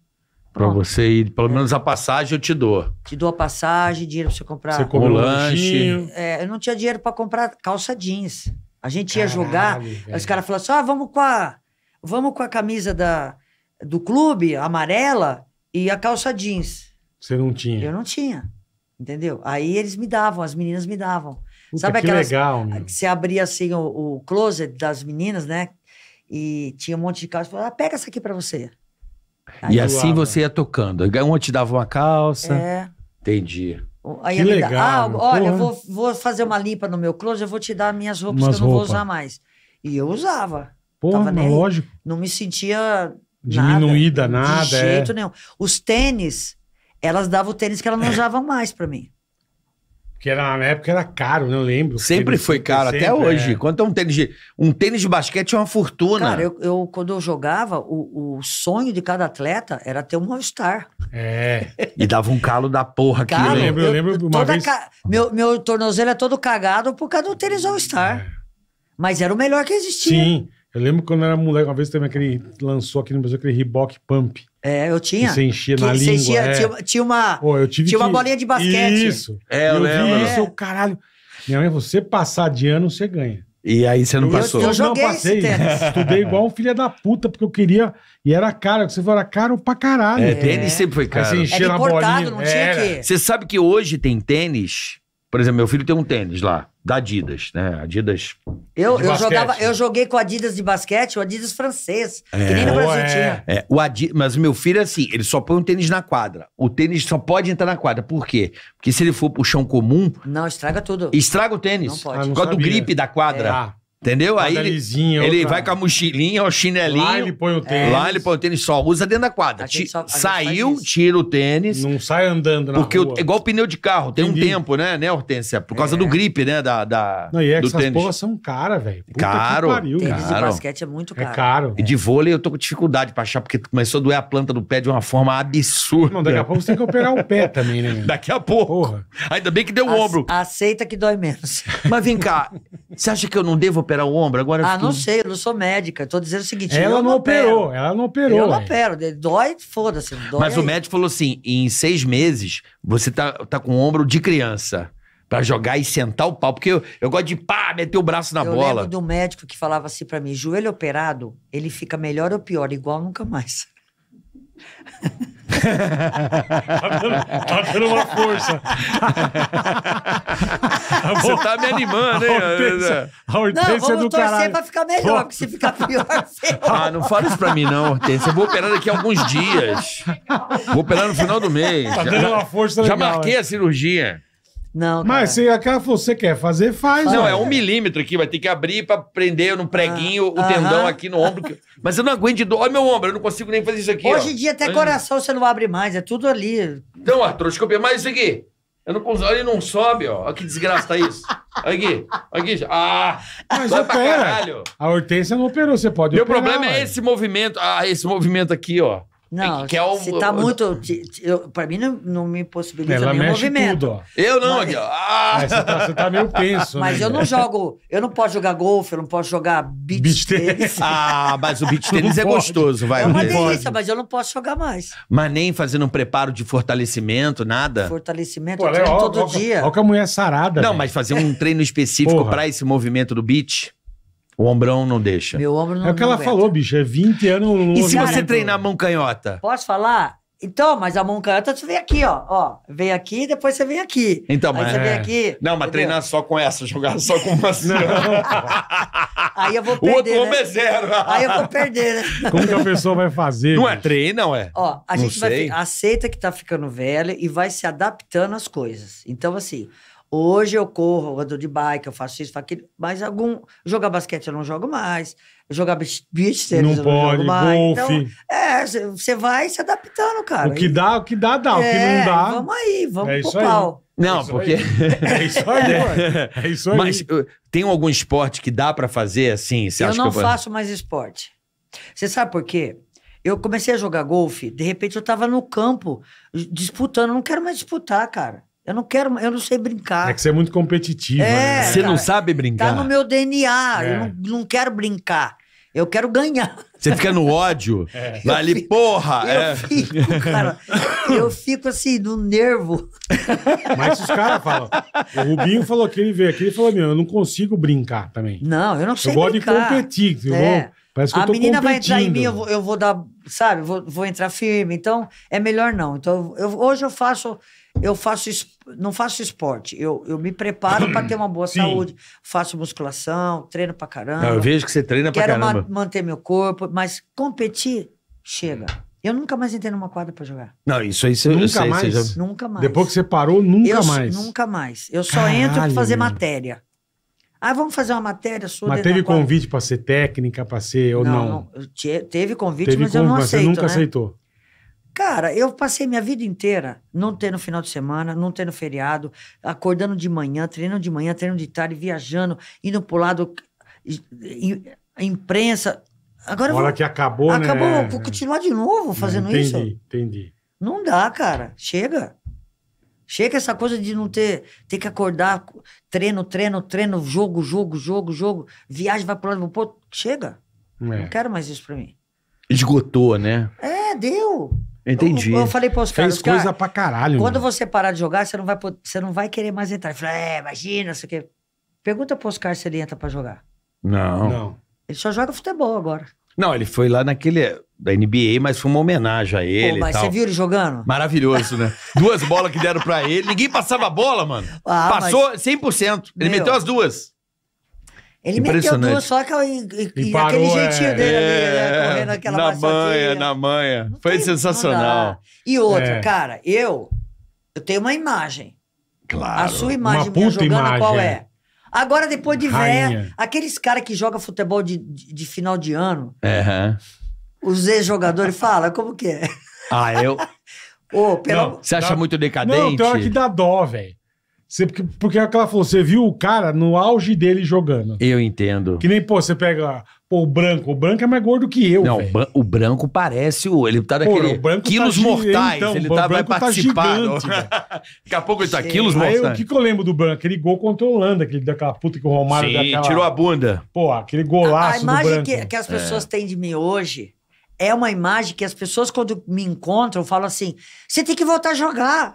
Para você ir, pelo menos a passagem eu te dou. Te dou a passagem, dinheiro para você comprar. Você compra um lanche. É, eu não tinha dinheiro para comprar calça jeans. A gente ia Caralho, jogar, velho. os caras falaram assim: ah, vamos com a, vamos com a camisa da, do clube, amarela, e a calça jeans. Você não tinha? Eu não tinha. Entendeu? Aí eles me davam, as meninas me davam. Puta, Sabe que legal, meu. que você abria assim o, o, closet das meninas, né? E tinha um monte de calça. Falava, ah, pega essa aqui para você. Aí e assim você ia tocando. Uma te dava uma calça. É. Entendi. Aí que legal. ah, olha, eu vou, vou, fazer uma limpa no meu closet, eu vou te dar minhas roupas Umas que eu não roupa. vou usar mais. E eu usava. Porra, tava nem, lógico. Não me sentia Diminuída, nada. De jeito é. nenhum. Os tênis, elas davam o tênis que elas não é. usavam mais para mim. Que era, na época era caro, não né? lembro. Sempre foi caro, sempre, até hoje. É. Quanto é um tênis de. Um tênis de basquete é uma fortuna. Cara, eu, eu quando eu jogava, o, o, sonho de cada atleta era ter um All-Star. É. e dava um calo da porra aqui. Né? Eu lembro, eu, eu lembro uma vez. Ca... Meu, meu tornozelo é todo cagado por causa do tênis All-Star. É. Mas era o melhor que existia. Sim. Eu lembro quando era moleque, uma vez também aquele, lançou aqui no Brasil aquele Reebok Pump. É, eu tinha. Que você enchia que na língua. Enchia, é. tinha, tinha, uma, Pô, eu tive tinha que... uma bolinha de basquete. Isso. É, eu, eu lembro. Vi isso, eu, caralho. Minha mãe, você passar de ano, você ganha. E aí você não passou. Eu, eu joguei não, passei. Estudei igual um filho da puta, porque eu queria... E era caro. Você falou, era caro pra caralho. É, tênis sempre foi caro. você enchia é na bolinha. Não tinha que... Você sabe que hoje tem tênis por exemplo, meu filho tem um tênis lá, da Adidas, né? Adidas. Eu, eu, jogava, né? eu joguei com Adidas de basquete, o Adidas francês, é. que nem no Brasil tinha. É, o Adi, mas o meu filho, é assim, ele só põe um tênis na quadra. O tênis só pode entrar na quadra. Por quê? Porque se ele for pro chão comum. Não, estraga tudo. Estraga o tênis. Não pode. Ah, não por causa sabia. do gripe da quadra. É. Ah. Entendeu? Aí ele, é ele vai com a mochilinha, o chinelinho. Lá ele põe o tênis. Lá ele põe o tênis, só usa dentro da quadra. só, saiu, tira o tênis. Não sai andando na porque rua. o igual pneu de carro, tem Entendi. um tempo, né, né, Hortência? Por causa é. do gripe, né, da, da Não, e é do essas tênis. porras são caras, velho. Caro. Pariu, tênis caro. de basquete é muito é caro. É caro. E de vôlei eu tô com dificuldade pra achar, porque começou a doer a planta do pé de uma forma absurda. Não, daqui a pouco você tem que operar o pé também, né? daqui a pouco. Porra. Ainda bem que deu o ombro. Aceita que dói menos. Mas vem cá, você acha que eu não devo operar operar o ombro? Agora ah, fiquei... não sei, eu não sou médica. Tô dizendo o seguinte. Ela não operou, opero. ela não operou. Eu não opero. Dói, foda-se. Mas aí. o médico falou assim: em seis meses, você tá, tá com o ombro de criança. para jogar e sentar o pau. Porque eu, eu gosto de pá, meter o braço na eu bola. Eu lembro de um médico que falava assim para mim: joelho operado, ele fica melhor ou pior, igual nunca mais. tá, dando, tá dando uma força. você tá me animando, hein? A Hortência, não, vamos do torcer pra ficar melhor, porque se ficar pior, você... Ah, não fala isso pra mim não, Hortência. Eu vou operar daqui a alguns dias. Vou operar no final do mês. Tá dando uma força legal. Já marquei a cirurgia. Não, cara. Mas se aquela que você quer fazer, faz. Não, ó. é um milímetro aqui, vai ter que abrir pra prender no preguinho ah, o tendão aqui no ombro. Que... Mas eu não aguento de dor. Olha meu ombro, eu não consigo nem fazer isso aqui. Hoje em dia até coração você não abre mais, é tudo ali. Então, artroscopia, mas isso aqui. Eu não consigo. Ele não sobe, ó. Olha que desgraça tá isso. Olha aqui. Olha aqui. Ah! Mas opera. Pra caralho. A Hortência não operou, você pode Meu operar, problema é esse movimento. Ah, esse movimento aqui, ó. Não, que é o, se tá muito. Para mim, não, não me possibilita Ela nenhum mexe movimento. Tudo, ó. Eu não, mas, aqui, ó. Ah! você, tá, você tá meio tenso. Mas né? eu não é. jogo. Eu não posso jogar golfe, eu não posso jogar beach, beach tênis. ah, mas o beach tênis é pode. gostoso, vai. É uma delícia, mas eu não posso jogar mais. Mas nem fazendo um preparo de fortalecimento, nada? Fortalecimento, Pô, eu treino ó, todo ó, dia. Olha que a mulher é sarada. Não, mas fazer um treino específico para esse movimento do beach. O ombrão não deixa. Meu ombro não É o que ela aguenta. falou, bicho. É 20 anos. E se você treinar a mão canhota? Posso falar? Então, mas a mão canhota você vem aqui, ó. ó vem aqui, depois você vem aqui. Então, Aí mas- você vem é. aqui. Não, mas treinar só com essa, jogar só com uma. Aí eu vou o outro perder. né? é zero. Aí eu vou perder, né? Como que a pessoa vai fazer? Não é treino, não é? Ó, a Não gente vai sei. aceita que tá ficando velha e vai se adaptando às coisas. Então, assim, Hoje eu corro, eu ando de bike, eu faço isso, faço aquilo, mas algum. Jogar basquete eu não jogo mais, jogar beach não. eu não pode, jogo mais. Golfe. Então, é, você vai se adaptando, cara. O que dá, o que dá, dá. É, o que não é, dá. Vamos aí, vamos é pro pau. Não, é porque. Aí. É isso aí. é isso aí. Mas uh, tem algum esporte que dá para fazer assim? Você eu acha não que eu faço mais esporte. Você sabe por quê? Eu comecei a jogar golfe, de repente eu tava no campo disputando, não quero mais disputar, cara. Eu não quero, eu não sei brincar. É que você é muito competitivo. É, né? Você não sabe brincar. Tá no meu DNA. É. Eu não, não quero brincar. Eu quero ganhar. Você fica no ódio. É. ali, porra! Eu é. fico, cara. Eu fico assim, no nervo. Mas os caras falam. O Rubinho falou que ele veio aqui e falou: meu, eu não consigo brincar também. Não, eu não sei. Eu gosto de competir. É. Parece que a eu tô menina vai entrar em mim, eu vou, eu vou dar, sabe, vou, vou, entrar firme. Então, é melhor não. Então, eu, hoje eu faço eu faço não faço esporte, eu, eu me preparo para ter uma boa Sim. saúde. Faço musculação, treino pra caramba. Ah, eu vejo que você treina para pra caramba. Quero ma manter meu corpo, mas competir, chega. Hum. Eu nunca mais entrei numa quadra para jogar. Não, isso aí você nunca sei, mais. Você já... Nunca mais. Depois que você parou, nunca eu, mais. Nunca mais. Eu só Caralho. entro para fazer matéria. Ah, vamos fazer uma matéria sua. Mas teve convite para ser técnica, para ser ou não? Não, não. Te, teve convite, teve mas convite, eu não aceito. Mas você nunca né? aceitou. Cara, eu passei minha vida inteira não tendo final de semana, não tendo feriado, acordando de manhã, treinando de manhã, treinando de tarde, viajando, indo pro lado, imprensa. Agora hora vou, que acabou, acabou né? Acabou, vou continuar de novo né, fazendo entendi, isso. Entendi, entendi. Não dá, cara. Chega. Chega essa coisa de não ter, ter que acordar, treino, treino, treino, jogo, jogo, jogo, jogo, viagem, vai pro lado, pô, chega. É. Não quero mais isso pra mim. Esgotou, né? É, deu. Entendi. Eu, eu falei pros caras. Fez cara, coisa pra caralho. Quando mano. você parar de jogar, você não vai, você não vai querer mais entrar. Ele falou, é, imagina, isso aqui. Pergunta pros caras se ele entra pra jogar. Não. Não. Ele só joga futebol agora. Não, ele foi lá naquele eh, da NBA, mas foi uma homenagem a ele. Pô, mas você viu ele jogando? Maravilhoso, né? duas bolas que deram para ele. Ninguém passava a bola, mano. Ah, Passou mas... 100%. Ele Meu. meteu as duas. Ele meteu duas facas e, e, e, aquele jeitinho é, dele é, ali, né, é, correndo aquela Na manha, na manha. Foi sensacional. E outra, é. cara, eu, eu tenho uma imagem. Claro. A sua imagem minha jogando imagem, qual é? Agora, depois de ver aqueles caras que jogam futebol de, de, de, final de ano, É. os ex-jogadores falam, como que é? Ah, eu... Ô, oh, Não, Você acha dá... muito decadente? Não, tem hora que dá dó, velho. Você, porque, porque é o que ela falou, você viu o cara no auge dele jogando. Eu entendo. Que nem, pô, você pega pô, o branco. O branco é mais gordo que eu. Não, o branco parece o. Ele tá daquele. Pô, tá quilos tá mortais. Então, ele tá, vai tá participar. Tá gigante, Daqui a pouco ele tá quilos mortais. O que, que eu lembro do branco? Aquele gol contra holanda aquele daquela puta que o Romário Sim, daquela, tirou a bunda. Pô, aquele golaço. A, a imagem que, que, as é. pessoas é. têm de mim hoje é uma imagem que as pessoas, quando me encontram, falam assim: você tem que voltar a jogar.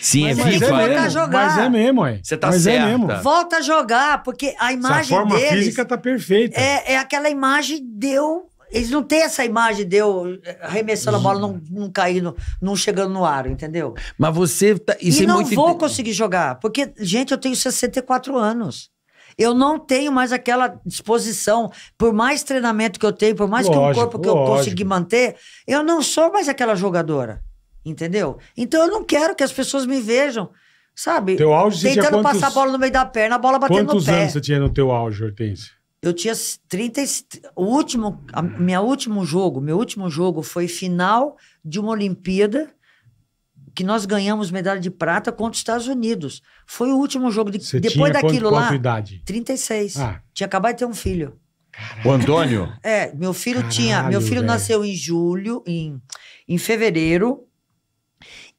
Sim, mas, é mas viva. Jogar. Mas é mesmo, é. Você tá mas é certa. É mesmo. Volta a jogar, porque a imagem Essa forma deles física tá perfeita. É, é aquela imagem deu. Eles não têm essa imagem de eu arremessando a bola, não, não caindo, não chegando no ar, entendeu? Mas você. Tá, isso e é não muito... vou conseguir jogar, porque, gente, eu tenho 64 anos. Eu não tenho mais aquela disposição. Por mais treinamento que eu tenho, por mais lógico, que o corpo que lógico. eu consegui manter, eu não sou mais aquela jogadora. Entendeu? Então eu não quero que as pessoas me vejam, sabe? Teu auge Tentando tinha quantos, passar a bola no meio da perna, a bola batendo no pé. Quantos anos você tinha no teu auge, Hortense? Eu tinha 30. O último, a, minha último jogo, meu último jogo foi final de uma Olimpíada que nós ganhamos medalha de prata contra os Estados Unidos. Foi o último jogo. De, você depois tinha daquilo quanto, lá. Quanto idade? 36. Ah. Tinha acabado de ter um filho. Caralho. O Antônio? É, meu filho Caralho, tinha. Meu filho véio. nasceu em julho, em, em fevereiro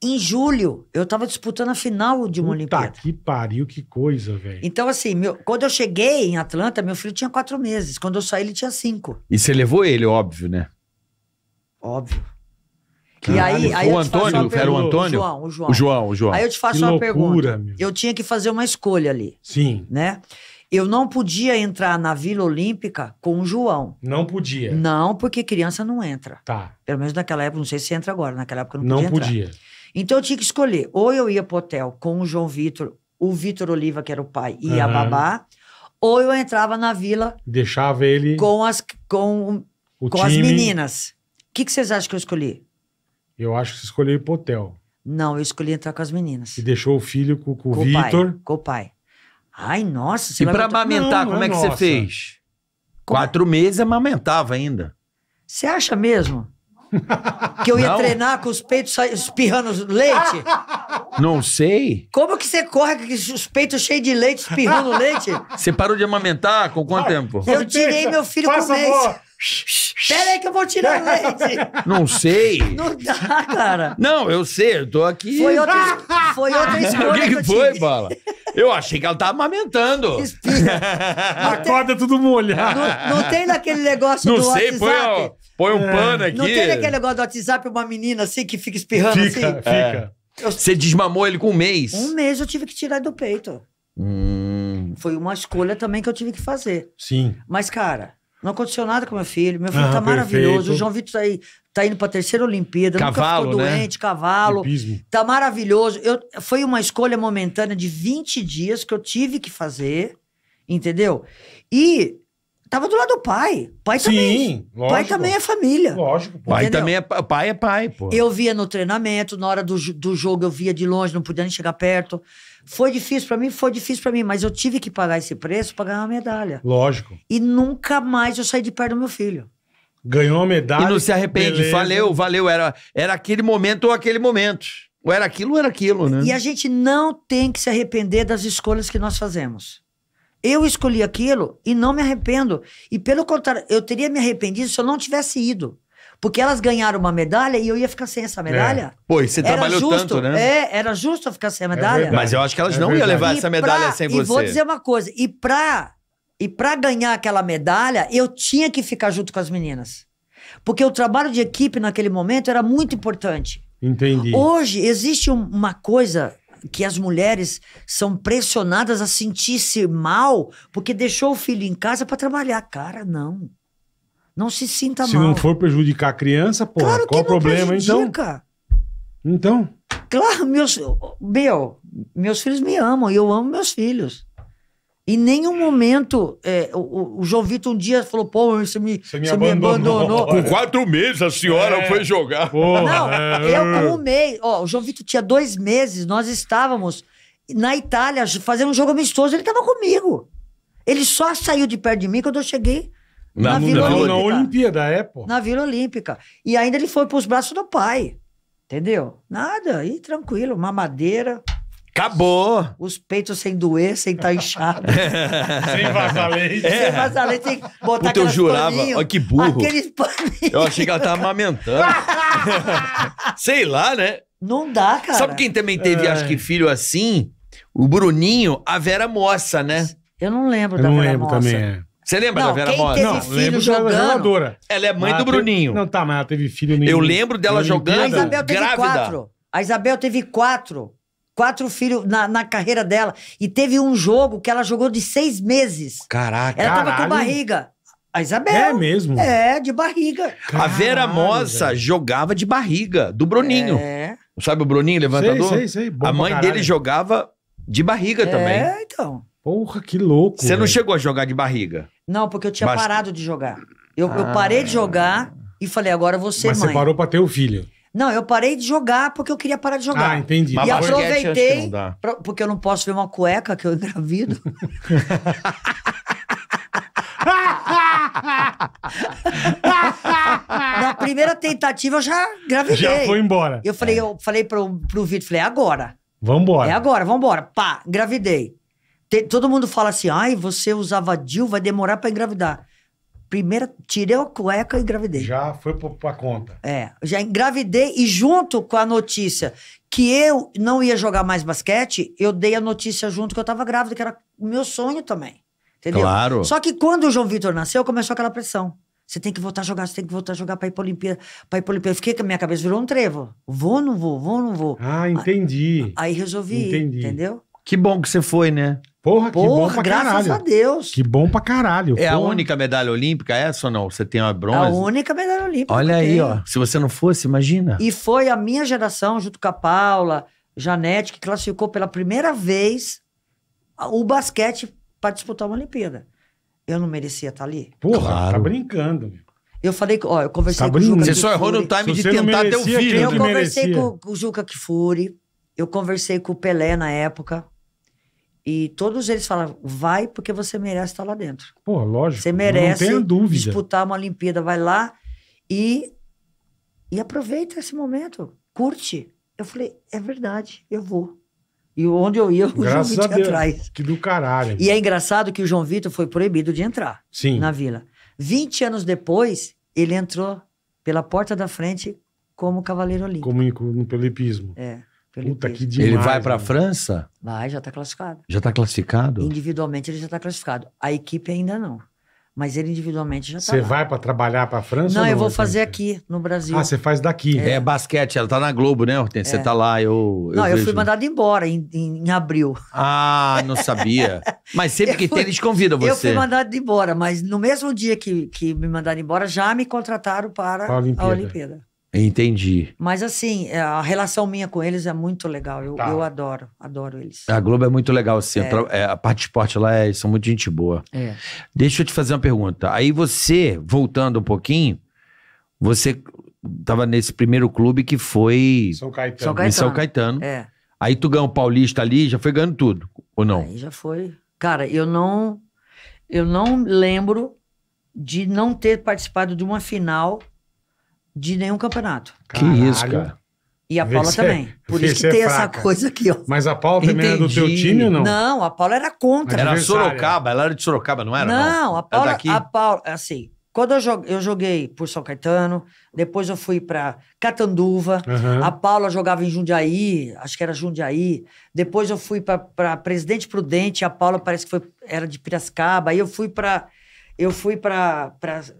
em julho. Eu tava disputando a final de uma Puta Olimpíada. que pariu, que coisa, velho. Então, assim, meu, quando eu cheguei em Atlanta, meu filho tinha quatro meses. Quando eu saí, ele tinha cinco. E você levou ele, óbvio, né? Óbvio. e aí, aí o Antônio, era o Antônio? O João, o João. O João, o João. Aí eu te faço que uma loucura, pergunta. Meu. Eu tinha que fazer uma escolha ali. Sim. Né? Eu não podia entrar na Vila Olímpica com o João. Não podia. Não, porque criança não entra. Tá. Pelo menos naquela época, não sei se entra agora, naquela época não podia. Não podia. Entrar. Então eu tinha que escolher, ou eu ia pro hotel com o João Vitor, o Vitor Oliva, que era o pai, e uhum. a babá, ou eu entrava na vila. Deixava ele. Com as, com, o com as meninas. O que, que vocês acham que eu escolhi? Eu acho que você escolheu ir pro hotel. Não, eu escolhi entrar com as meninas. E deixou o filho com, com, com o Vitor? Com o pai. Ai, nossa. Você e pra amamentar, não, como é, é que nossa. você fez? Como é? Quatro meses amamentava ainda. Você acha mesmo? Que eu ia Não? treinar com os peitos espirrando leite? Não sei. Como que você corre com os peitos cheios de leite, espirrando leite? Você parou de amamentar com quanto ah, tempo? Eu tirei meu filho com leite. mês. Pera aí que eu vou tirar o leite. Não sei. Não dá, cara. Não, eu sei, eu tô aqui. Foi outra, foi outra escolha. O que, que eu foi, tive. Bala? Eu achei que ela tava amamentando. Espirra. Acorda tudo molhado. Não, não tem naquele negócio Não do sei, WhatsApp põe, ó, Põe um é. pano aqui. Não tem aquele negócio do WhatsApp, uma menina assim que fica espirrando Fica, assim? fica. É. Eu- Você desmamou ele com um mês. Um mês eu tive que tirar do peito. Hum. Foi uma escolha também que eu tive que fazer. Sim. Mas, cara, não aconteceu nada com meu filho. Meu filho Ah, tá maravilhoso. O João Vitor tá, aí, tá indo pra terceira Olimpíada. Cavalo, nunca ficou né? doente, cavalo. Hipismo. Tá maravilhoso. Eu, foi uma escolha momentânea de 20 dias que eu tive que fazer, entendeu? E Tava do lado do pai. Pai Sim, também. Lógico. Pai também é família. Lógico. Pô. Pai também é pai, é pai, pô. Eu via no treinamento, na hora do, do jogo eu via de longe, não podia nem chegar perto. Foi difícil para mim, foi difícil para mim, mas eu tive que pagar esse preço para ganhar uma medalha. Lógico. E nunca mais eu saí de perto do meu filho. Ganhou a medalha. E não se arrepende. Beleza. Valeu, valeu. Era, era aquele momento ou aquele momento. Ou era aquilo ou era aquilo, né? E a gente não tem que se arrepender das escolhas que nós fazemos. Eu escolhi aquilo e não me arrependo. E pelo contrário, eu teria me arrependido se eu não tivesse ido. Porque elas ganharam uma medalha e eu ia ficar sem essa é. medalha. É. Pô, e você era trabalhou justo, tanto, né? É, era justo eu ficar sem a é medalha. É Mas eu acho que elas é não verdade. iam levar e essa medalha pra, sem você. E vou dizer uma coisa, e pra, e pra ganhar aquela medalha, eu tinha que ficar junto com as meninas. Porque o trabalho de equipe naquele momento era muito importante. Entendi. Hoje existe uma coisa que as mulheres são pressionadas a sentir-se mal porque deixou o filho em casa para trabalhar. Cara, não. Não se sinta se mal. Se não for prejudicar a criança, porra, claro qual o problema então? prejudica. então? Então. Claro, meus, meu, meus filhos me amam e eu amo meus filhos. Em nenhum momento, é, o, o João Vitor um dia falou, pô, você me, você me, você abandonou. Com abandonou. quatro meses a senhora é. foi jogar. Porra, não, é. eu com um mês. Ó, o João Vitor tinha dois meses, nós estávamos na Itália fazendo um jogo amistoso, ele estava comigo. Ele só saiu de perto de mim quando eu cheguei na, na Vila não, Olímpica. Na Olimpíada, é, pô. Na Vila Olímpica. E ainda ele foi para os braços do pai. Entendeu? Nada, aí, tranquilo, mamadeira. Acabou. Os peitos sem doer, sem estar tá inchado. sem vazalete. É. Sem leite, sem botar Puta, eu jurava. Paninho, Olha que burro. Aqueles paninhos. Eu achei que ela tava amamentando. Sei lá, né? Não dá, cara. Sabe quem também teve, é. acho que, é. filho assim? O Bruninho, a Vera Moça, né? Eu não lembro eu da não Vera lembro Moça. também, é. Você lembra não, da Vera Moça? Não, lembro jogando. Ela é mãe mas do teve... Bruninho. Não, tá, mas ela teve filho nenhum. Eu lembro dela jogando, grávida. Quatro. A Isabel teve quatro quatro filhos na, na carreira dela. E teve um jogo que ela jogou de seis meses. Caraca. Ela tava caralho. com barriga. A Isabel. É mesmo? É, de barriga. Caralho, a Vera Moça jogava de barriga, do Bruninho. É. Sabe o Bruninho, levantador? Sei, sei, sei. Bom a mãe dele jogava de barriga é, também. É, então. Porra, que louco. Você não chegou a jogar de barriga? Não, porque eu tinha Mas... parado de jogar. Eu, ah. eu parei de ah. jogar e falei, agora você, Mas mãe. Mas você parou pra ter o filho. Não, eu parei de jogar porque eu queria parar de jogar. Ah, entendi. Mas e aproveitei, pra, porque eu não posso ver uma cueca que eu engravido. Na primeira tentativa eu já gravidei. Já foi embora. Eu falei, é. eu falei pro, pro Vitor, falei, é agora. Vambora. É agora, vambora. Pá, engravidei. Tem, todo mundo fala assim, ai, você usava Dil, vai demorar pra engravidar. Primeira, tirei a cueca e engravidei. Já foi pra conta. É, já engravidei e junto com a notícia que eu não ia jogar mais basquete, eu dei a notícia junto que eu tava grávida, que era o meu sonho também. Entendeu? Claro. Só que quando o João Vitor nasceu, começou aquela pressão. Você tem que voltar a jogar, você tem que voltar a jogar para ir para Olimpíada, para ir para Olimpíada. Eu fiquei com a minha cabeça virou um trevo. Vou, não vou, vou, não vou. Ah, entendi. Aí, aí resolvi, entendi. entendeu? Que bom que você foi, né? Porra, que Porra, bom pra graças caralho. a Deus. Que bom pra caralho. É porra. a única medalha olímpica é essa ou não? Você tem uma bronze? A única medalha olímpica. Olha aí, ó. Se você não fosse, imagina. E foi a minha geração, junto com a Paula, Janete, que classificou pela primeira vez o basquete para disputar uma Olimpíada. Eu não merecia estar ali. Porra, tá claro. tá brincando. Eu falei, ó, eu conversei tá com o Juca Você só errou no time de tentar ter o filho. Eu é conversei com o Juca Kifuri, eu conversei com o Pelé na época, e todos eles falavam, vai porque você merece estar lá dentro. Pô, lógico. Você merece disputar uma Olimpíada, vai lá e, e aproveita esse momento, curte. Eu falei, é verdade, eu vou. E onde eu ia, o Graças João Vitor atrás. Que do caralho. E é engraçado que o João Vitor foi proibido de entrar Sim. na vila. 20 anos depois, ele entrou pela porta da frente como cavaleiro olímpico. Como no pelipismo. É. Puta que demais. Ele vai para a né? França? Vai, já está classificado. Já está classificado? Individualmente ele já está classificado. A equipe ainda não. Mas ele individualmente já está. Você vai para trabalhar para a França? Não, não, eu vou fazer aqui no Brasil. Ah, você faz daqui. É. é, basquete, ela tá na Globo, né, Hortência? É. Você tá lá, eu. eu não, vejo. eu fui mandado embora em, em, em abril. Ah, não sabia. mas sempre que tem, eles convidam você. Eu fui mandado embora, mas no mesmo dia que, que me mandaram embora, já me contrataram para a Olimpíada. A Olimpíada. Entendi. Mas assim, é, a relação minha com eles é muito legal. Eu, tá. eu adoro, adoro eles. A Globo é muito legal, assim. É. É, a parte de esporte lá é, são muito gente boa. É. Deixa eu te fazer uma pergunta. Aí você, voltando um pouquinho, você estava nesse primeiro clube que foi. São Caetano. São Caetano. Em São Caetano. É. Aí tu ganhou o Paulista ali, já foi ganhando tudo, ou não? Aí já foi. Cara, eu não. Eu não lembro de não ter participado de uma final de nenhum campeonato. Caralho. Que isso, cara. E a Paula é- também. É, Por isso que tem é essa coisa aqui, ó. Mas a Paula também Entendi. era do teu time ou não? Não, a Paula era contra. Era Sorocaba, ela era de Sorocaba, não era? Não, não. a Paula. A Paula, assim, quando eu joguei, eu joguei por São Caetano, depois eu fui para Catanduva, uhum. a Paula jogava em Jundiaí, acho que era Jundiaí. Depois eu fui para Presidente Prudente, a Paula parece que foi, era de Piracicaba. Aí eu fui para eu fui para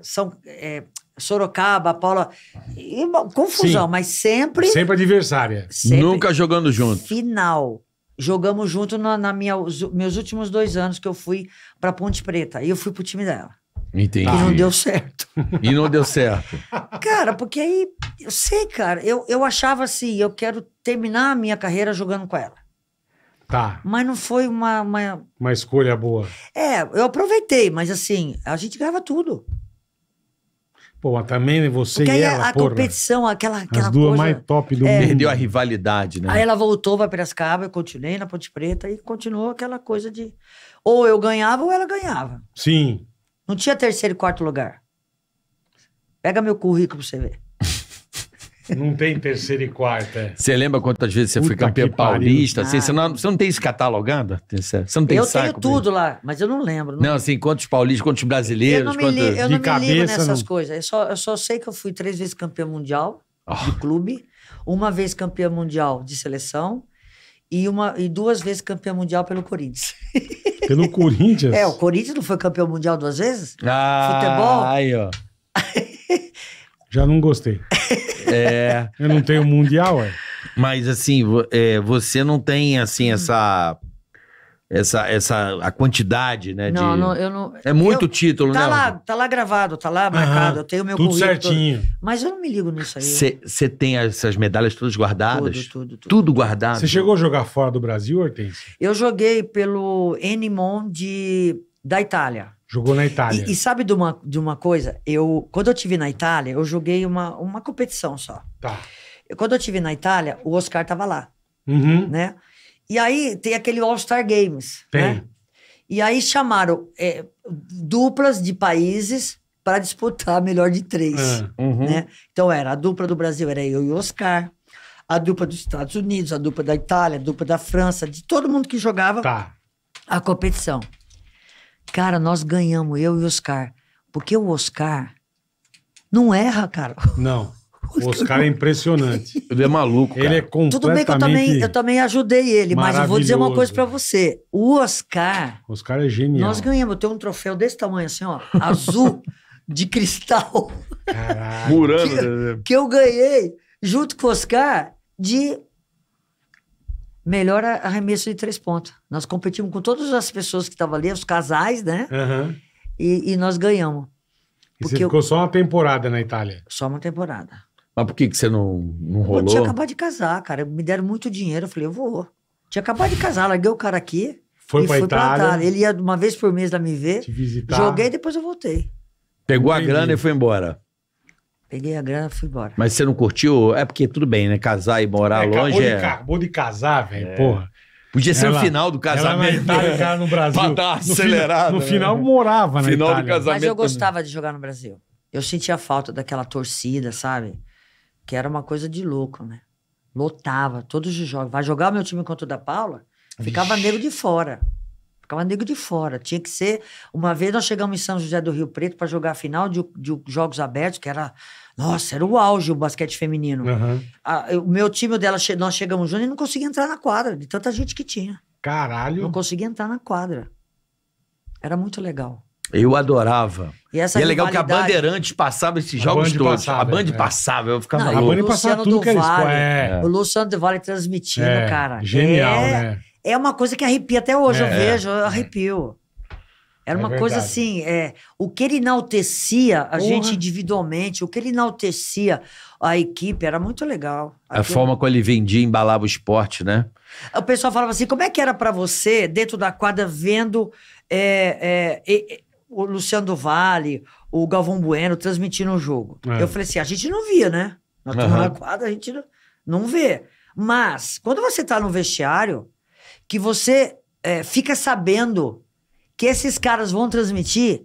São é, Sorocaba, Paula. E, confusão, Sim. mas sempre. Sempre adversária. sempre. Nunca jogando junto. Final. Jogamos junto na, na minha, os meus últimos dois anos que eu fui pra Ponte Preta. E eu fui pro time dela. Entendi. E não deu certo. E não deu certo. cara, porque aí. Eu sei, cara. Eu, eu achava assim, eu quero terminar a minha carreira jogando com ela. Tá. Mas não foi uma, uma. Uma escolha boa. É, eu aproveitei, mas assim, a gente grava tudo. Pô, também você Porque e ela, a porra. competição, aquela, aquela As duas coisa, mais top do é, mundo. Perdeu a rivalidade, né? Aí ela voltou para Piracicaba, eu continuei na Ponte Preta e continuou aquela coisa de ou eu ganhava ou ela ganhava. Sim. Não tinha terceiro e quarto lugar. Pega meu currículo pra você ver. Não tem terceira e quarta. Você lembra quantas vezes você Puta foi campeão paulista? Assim, você, não, você não tem isso catalogado? Você não tem eu saco, tenho tudo mesmo. lá, mas eu não lembro. Não, não assim, quantos paulistas, quantos brasileiros? Eu não me, Li, eu não cabeça, me ligo nessas não... coisas. Eu só, eu só sei que eu fui três vezes campeão mundial oh. de ah. clube, uma vez campeão mundial de seleção e, uma, e duas vezes campeão mundial pelo Corinthians. Pelo Corinthians? é, o Corinthians não foi campeão mundial duas vezes? Ah, Futebol? Aí, ó. Já não gostei. É... Eu não tenho mundial, ué. Mas assim, é, você não tem assim essa essa, essa a quantidade, né? Não, de... não, eu não. É muito eu, título, tá né? Lá, tá lá gravado, tá lá marcado, Aham, eu tenho meu tudo currículo. certinho. Mas eu não me ligo nisso aí. Você tem essas medalhas todas guardadas? Tudo, tudo. Tudo, tudo guardado. Você chegou a jogar fora do Brasil, Hortense? Eu joguei pelo Enimon de, da Itália. Jogou na Itália. E, e, sabe de uma, de uma coisa? Eu, quando eu tive na Itália, eu joguei uma, uma competição só. Tá. Eu, quando eu tive na Itália, o Oscar tava lá. Uhum. Né? E aí tem aquele All-Star Games. Né? Tem. Né? E aí chamaram é, duplas de países para disputar a melhor de três. Ah. Uhum. Né? Então era a dupla do Brasil, era eu e o Oscar. A dupla dos Estados Unidos, a dupla da Itália, a dupla da França, de todo mundo que jogava tá. a competição. Cara, nós ganhamos, eu e o Oscar. Porque o Oscar não erra, cara. Não. O Oscar é impressionante. Ele é maluco, cara. Ele é completamente Tudo bem que eu também, eu também ajudei ele, mas eu vou dizer uma coisa para você. O Oscar... O Oscar é genial. Nós ganhamos. Eu tenho um troféu desse tamanho assim, ó. Azul, de cristal. Caralho. Murano. Que, né? que eu ganhei junto com o Oscar de melhor arremesso de três pontos. Nós competimos com todas as pessoas que estavam ali, os casais, né? Uhum. E, e, nós ganhamos. E você ficou eu... só uma temporada na Itália? Só uma temporada. Mas por que, que você não, não rolou? Eu tinha acabado de casar, cara. Me deram muito dinheiro. Eu falei, eu vou. Tinha acabado de casar, larguei o cara aqui. Foi pra, fui Itália. pra Itália. Ele ia uma vez por mês lá me ver. Te visitar. Joguei e depois eu voltei. Pegou Entendi. a grana e foi embora. Peguei a grana e fui embora. Mas você não curtiu? É porque tudo bem, né? Casar e morar é, longe acabou é... De, acabou de casar, velho, é. porra. Podia ser ela, o final do casamento. Ela na Itália, no Brasil. pra dar acelerado. No, no né? final né? morava na final Itália. Do casamento Mas eu gostava também. de jogar no Brasil. Eu sentia falta daquela torcida, sabe? Que era uma coisa de louco, né? Lotava todos os jogos. Vai jogar o meu time contra o da Paula? Ficava Ixi. nego de fora. Ficava nego de fora. Tinha que ser. Uma vez nós chegamos em São José do Rio Preto para jogar a final de, de Jogos Abertos, que era nossa, era o auge o basquete feminino. Uhum. A, o meu time dela, nós chegamos juntos e não conseguia entrar na quadra, de tanta gente que tinha. Caralho. Não conseguia entrar na quadra. Era muito legal. Eu adorava. E, e é legal que a Bandeirantes passava esses a jogos Band todos. Passava, a Band é. passava, eu ficava não, A Band passava tudo que era Vale, é. O Luciano do Vale transmitindo, é, cara. Genial, é, né? É uma coisa que arrepia até hoje, eu é. vejo, eu é. arrepio. Era é uma é coisa assim, é, o que ele enaltecia a Porra. gente individualmente, o que ele enaltecia a equipe, era muito legal. A forma como ele vendia, embalava o esporte, né? O pessoal falava assim, como é que era para você, dentro da quadra, vendo é, é, o Luciano do Vale, o Galvão Bueno transmitindo o jogo? É. Eu falei assim, a gente não via, né? Na turma uhum. da quadra, a gente não, não vê. Mas, quando você tá no vestiário, que você é, fica sabendo que esses caras vão transmitir,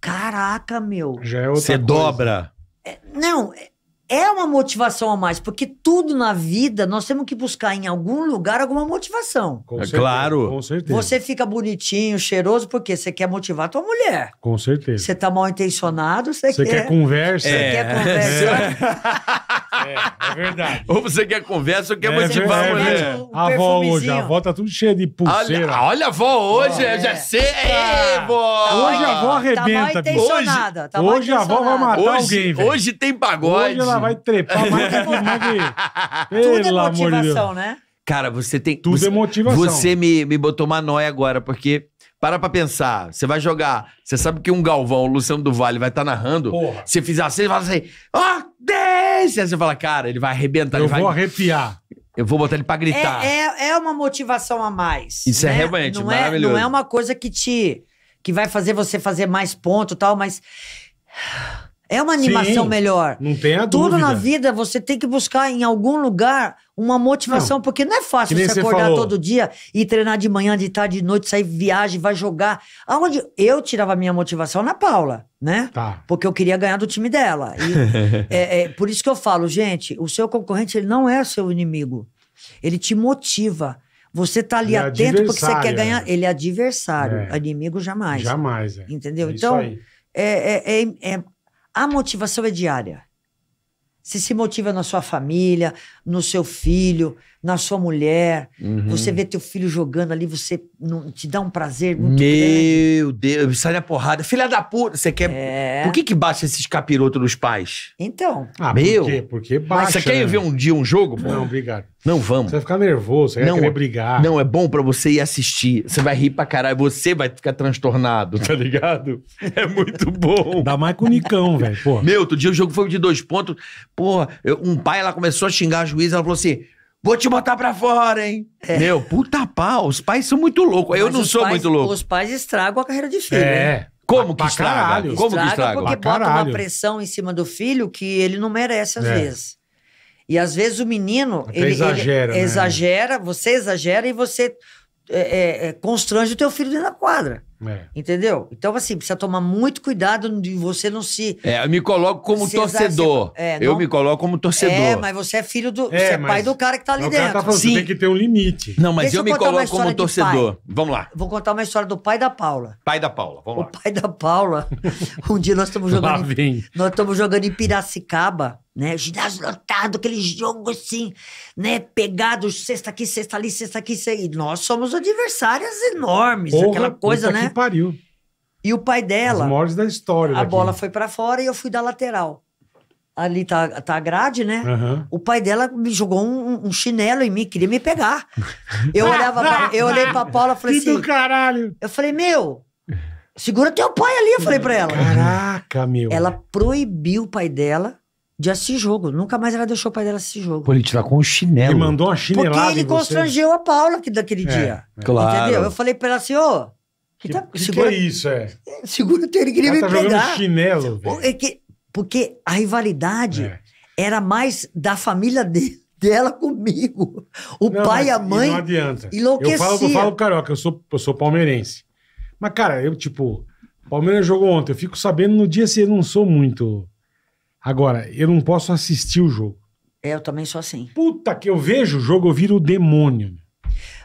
caraca, meu. Já é outra Você dobra. É, não, é, é uma motivação a mais, porque tudo na vida nós temos que buscar em algum lugar alguma motivação. Com é certeza, claro. Com certeza. Você fica bonitinho, cheiroso, porque você quer motivar a tua mulher. Com certeza. Você tá mal intencionado, você, você quer... quer conversa. É. Você é. quer conversa. É. É, é, verdade. Ou você quer conversa ou quer é motivar né? é a mulher. Um a avó hoje, a avó tá tudo cheia de pulseira. Olha, olha a avó hoje, é. já sei. Tá. Hoje a avó tá arrebenta, tá hoje, tá hoje a avó vai matar hoje, alguém, Hoje tem pagode. Hoje ela vai trepar mais que... Tudo é motivação, né? Cara, você tem. Tudo é você, é motivação. Você me, me botou uma noia agora, porque. Para pra pensar. Você vai jogar. Você sabe que um Galvão, o Luciano do Vale, vai estar tá narrando. Porra. Você fizer assim, você fala assim: ó, oh, sequência. Você fala, cara, ele vai arrebentar. Eu ele vou vai... arrepiar. Eu vou botar ele pra gritar. É, é, é uma motivação a mais. Isso é né? é realmente não é, maravilhoso. É, não é uma coisa que te... Que vai fazer você fazer mais ponto e tal, mas... É uma animação Sim, melhor. Não tem a Tudo dúvida. na vida você tem que buscar em algum lugar uma motivação, não. porque não é fácil você, acordar falou. todo dia e treinar de manhã, de tarde, de noite, sair viagem, vai jogar. Aonde eu tirava minha motivação na Paula, né? Tá. Porque eu queria ganhar do time dela. é, é, por isso que eu falo, gente, o seu concorrente ele não é seu inimigo. Ele te motiva. Você tá ali é atento porque você quer ganhar. É. Ele é adversário, é. inimigo jamais. Jamais, é. Entendeu? É então, é, é, é, a motivação é diária. Você se motiva na sua família, no seu filho, na sua mulher, uhum. você vê teu filho jogando ali, você não, te dá um prazer muito Meu grande. Deus, sai da porrada. Filha da puta, você quer. É. Por que, que baixa esses capirotos dos pais? Então. Ah, meu. Por quê? Porque baixa. Você quer né? ver um dia um jogo? Pô? Não, obrigado. Não vamos. Você vai ficar nervoso, você não, vai brigar. Não, é bom para você ir assistir. Você vai rir pra caralho, você vai ficar transtornado, tá ligado? É muito bom. Dá mais com o Nicão, velho. Meu, outro dia o jogo foi de dois pontos. Porra, eu, um pai, ela começou a xingar a juíza, ela falou assim Vou te botar pra fora, hein? É. Meu, puta pau, os pais são muito loucos. Mas eu não sou pais, muito louco. Os pais estragam a carreira de filho. É. Né? Como que pra estraga? Como estraga que estraga? Porque pra bota caralho. uma pressão em cima do filho que ele não merece às é. vezes. E às vezes o menino. ele exagera. Ele né? Exagera, você exagera e você é, é, é, constrange o teu filho dentro da quadra. É. Entendeu? Então, assim, precisa tomar muito cuidado de você não se. É, eu me coloco como torcedor. É, não... Eu me coloco como torcedor. É, mas você é filho do. É, você é pai do cara que tá ali dentro. É cara tá falando, Sim. Tem que ter um limite. Não, mas Deixa eu, me coloco como torcedor. Vamos lá. Vou contar uma história do pai da Paula. Pai da Paula, vamos o lá. O pai da Paula. um dia nós estamos jogando. Lá vem. Em, nós estamos jogando em Piracicaba né? Ginásio lotado, aquele jogo assim, né? Pegados, sexta aqui, sexta ali, sexta aqui, sexta... e nós somos adversárias enormes, Porra, aquela coisa, né? Que pariu. E o pai dela. As maiores da história. A daqui. bola foi para fora e eu fui da lateral. Ali tá, tá a grade, né? Uhum. O pai dela me jogou um, um, chinelo em mim, queria me pegar. Eu olhava pra, eu olhei pra Paula e falei que assim. Do caralho. Eu falei, meu, segura teu pai ali, eu falei pra ela. Caraca, meu. Ela proibiu o pai dela de assistir jogo. Nunca mais ela deixou o pai dela assistir jogo. Pô, ele tirar com o chinelo. Ele mandou uma chinelada Porque ele né? constrangeu a Paula daquele é, dia. É. Claro. Entendeu? Eu falei pra ela assim, ô... Que, que, tá, que, segura, que é isso, é? Segura o teu, ele queria ela me tá pegar. chinelo, velho. É porque a rivalidade é. era mais da família dele dela comigo. O não, pai e a mãe. Não adianta. Enlouquecia. Eu falo, eu falo carioca, eu sou, eu sou palmeirense. Mas, cara, eu, tipo, Palmeiras jogou ontem, eu fico sabendo no dia se assim, eu não sou muito. Agora, eu não posso assistir o jogo. É, eu também sou assim. Puta que eu vejo o jogo, eu viro o demônio.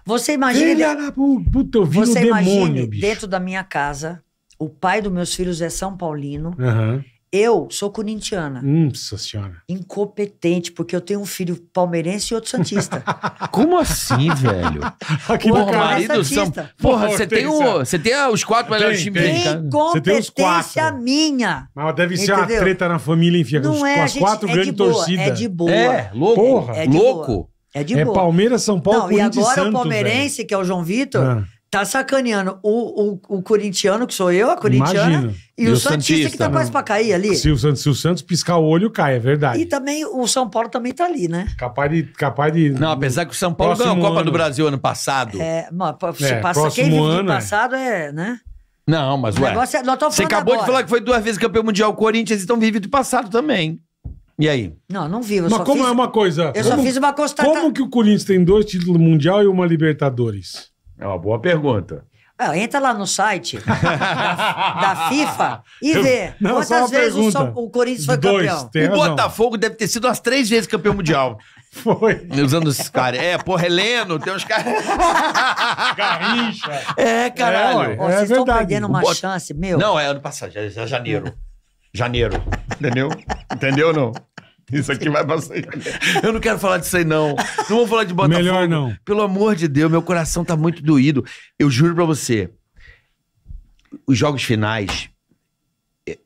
Você imagina. Filha da puta, eu viro o demônio. bicho. dentro da minha casa, o pai dos meus filhos é São Paulino. Uhum. Eu sou corintiana. Nossa senhora. Incompetente, porque eu tenho um filho palmeirense e outro santista. Como assim, velho? Aqui o marido é são... Porra, você tem, o... tem os quatro melhores times. Incompetência minha. Mas deve ser Entendeu? uma treta na família, enfim, Não é, com, é, as quatro é grandes é torcidas. É de boa. É, louco. Porra. É de louco. Boa. É de é boa. É Palmeiras, São Paulo, Não, Corinthians e agora Santos, o palmeirense, velho. que é o João Vitor... Ah tá sacaneando o, o, o corintiano, que sou eu, a corintiana, Imagino. e, o, Santista, Santista, que tá quase né? pra cair ali. Se o, Santos, se o Santos piscar o olho, cai, é verdade. E também o São Paulo também tá ali, né? Capaz de. Capaz de não, apesar que o São Paulo ganhou a Copa ano. do Brasil ano passado. É, mas, se é, passa quem vive ano, é. passado é, né? Não, mas ué. É, você acabou agora. de falar que foi duas vezes campeão mundial o Corinthians, então vive do passado também. E aí? Não, não vivo. Mas como fiz, é uma coisa. Eu como, só fiz uma constatação. Como que o Corinthians tem dois títulos mundial e uma Libertadores? É uma boa pergunta. Ah, entra lá no site da, da FIFA e vê não, quantas vezes o Corinthians foi Dois, campeão. O Botafogo deve ter sido umas três vezes campeão mundial. Foi. Usando esses caras. É, porra, Heleno, tem uns caras. Garrincha. É, caralho. É, vocês é estão perdendo uma Bot... chance, meu. Não, é ano passado, já, janeiro. janeiro. Entendeu? Entendeu ou não? Isso aqui vai passar. Eu não quero falar disso aí, não. Não vou falar de Botafogo. Melhor não. Pelo amor de Deus, meu coração tá muito doído. Eu juro pra você. Os jogos finais é,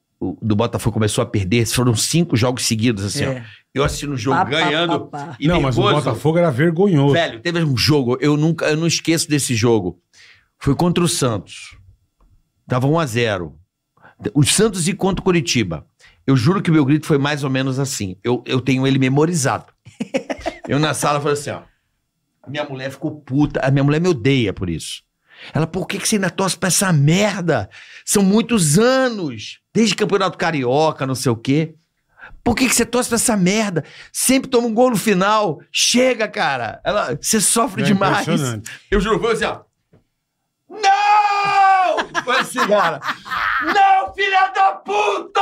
do Botafogo começou a perder, foram cinco jogos seguidos, assim, é. ó. Eu assisti no um jogo pá, ganhando. e não, nervoso. mas o Botafogo era vergonhoso. Velho, teve um jogo, eu nunca, eu não esqueço desse jogo. Foi contra o Santos. Tava 1 a 0 O Santos e contra o Curitiba. Eu juro que meu grito foi mais ou menos assim. Eu, eu tenho ele memorizado. eu na sala falei assim, ó. A minha mulher ficou puta. A minha mulher me odeia por isso. Ela, por que, que você ainda torce pra essa merda? São muitos anos. Desde campeonato carioca, não sei o quê. Por que, que você torce pra essa merda? Sempre toma um gol no final. Chega, cara. Ela, você sofre é demais. Eu juro, foi assim, ó. Não! Foi assim, cara. Não, filha da puta!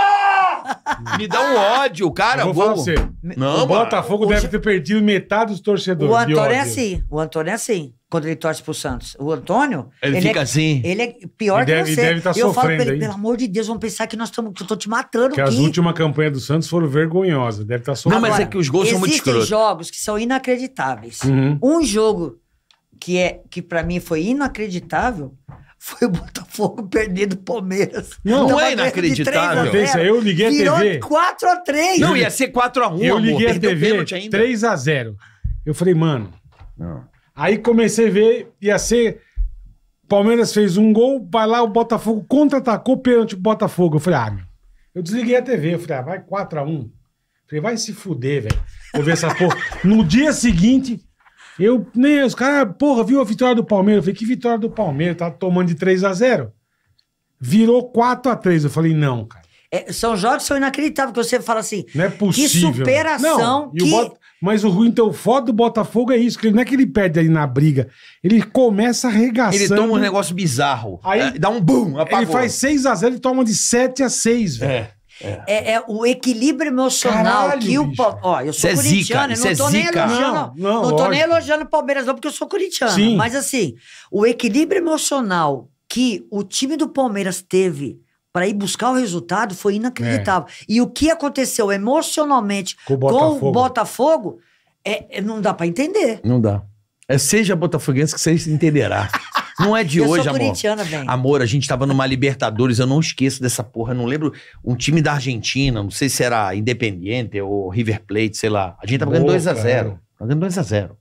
Me dá um ódio, cara. Eu vou, falar você. Não, o Botafogo deve ter perdido metade dos torcedores. O Antônio é assim. O Antônio é assim. Quando ele torce pro Santos. O Antônio. Ele, ele é fica é, assim. Ele é pior ele deve, que você. Ele deve tá eu falo pra ele, aí. pelo amor de Deus, vão pensar que nós estamos. Que eu tô te matando. Que as últimas campanhas do Santos foram vergonhosas. Deve estar tá sofrendo. Não, mas Agora, é que os gols são muito escrotos. Existem jogos que são inacreditáveis. Uhum. Um jogo que é que para mim foi inacreditável, foi o Botafogo perder do Palmeiras. Não, não é inacreditável. Pensa, eu liguei a TV. Virou 4 x 3. Não, ia ser 4 x 1. Eu amor, liguei a TV 3 x 0. Eu falei, mano. Não. Aí comecei a ver ia ser Palmeiras fez um gol, vai lá o Botafogo contra-atacou perante o Botafogo. Eu falei, ah, meu. Eu desliguei a TV, eu falei, ah, vai 4 x 1. Eu falei, vai se fuder, velho. Eu ver essa porra. No dia seguinte, eu, nem os caras, porra, viu a vitória do Palmeiras? Eu falei, que vitória do Palmeiras? Tá tomando de 3 a 0 Virou 4 a 3 Eu falei, não, cara. É, são jogos que são inacreditáveis, que você fala assim. Não é possível. Que superação. Não, que... O Bota... Mas o ruim, então, o foda do Botafogo é isso, que não é que ele perde ali na briga. Ele começa arregaçando. Ele toma um negócio bizarro. Aí é, dá um boom, apagou. Ele faz 6x0 e toma de 7 a 6 velho. É. É. é. é o equilíbrio emocional Caralho, que o. Palmeiras. Ó, eu sou corintiano, é zica, não é tô nem elogiando. Não, não, não tô nem elogiando o Palmeiras, não, porque eu sou corintiano. Mas assim, o equilíbrio emocional que o time do Palmeiras teve para ir buscar o resultado foi inacreditável. É. E o que aconteceu emocionalmente com o Botafogo, com o Botafogo é, é não dá para entender. Não dá. É, seja botafoguense que você entenderá. Não é de eu hoje, amor. Bem. Amor, a gente tava numa Libertadores, eu não esqueço dessa porra, não lembro. Um time da Argentina, não sei se era Independiente ou River Plate, sei lá. A gente tava ganhando 2x0. Tava ganhando 2x0.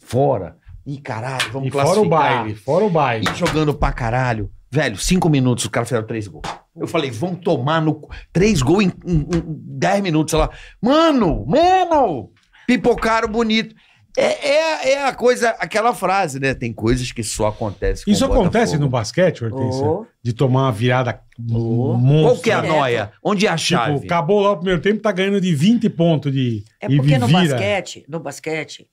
Fora. Ih, caralho, vamos e classificar. Fora o baile, fora o baile. E jogando pra caralho. Velho, cinco minutos, o cara fez três gols. Eu falei, vão tomar no. Três gols em, em, em dez minutos, sei lá. Mano, mano! Pipocaram bonito. É, é, é, a coisa, aquela frase, né? Tem coisas que só acontecem com Isso acontece no basquete, Hortência? Oh. De tomar uma virada oh. monstro. Qual que é a noia? Onde é a tipo, chave? Tipo, acabou lá o primeiro tempo, tá ganhando de 20 pontos de É porque no basquete, no basquete,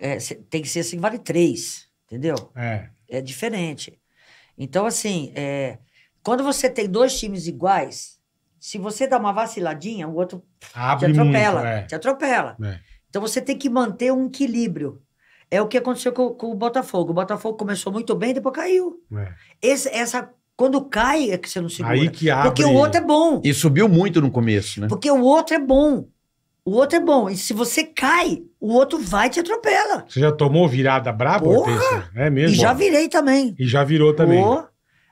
é, tem que ser assim, vale três, entendeu? É. É diferente. Então, assim, é, quando você tem dois times iguais, se você dá uma vaciladinha, o outro Abre te atropela. Muito, é. Te atropela. É. Então você tem que manter um equilíbrio. É o que aconteceu com, com o Botafogo. O Botafogo começou muito bem, depois caiu. É. Esse, essa quando cai é que você não segura. Aí que abre. Porque o outro é bom. E subiu muito no começo, né? Porque o outro é bom. O outro é bom. E se você cai, o outro vai e te atropela. Você já tomou virada brava? Porra! É mesmo? E já virei também. E já virou também. O...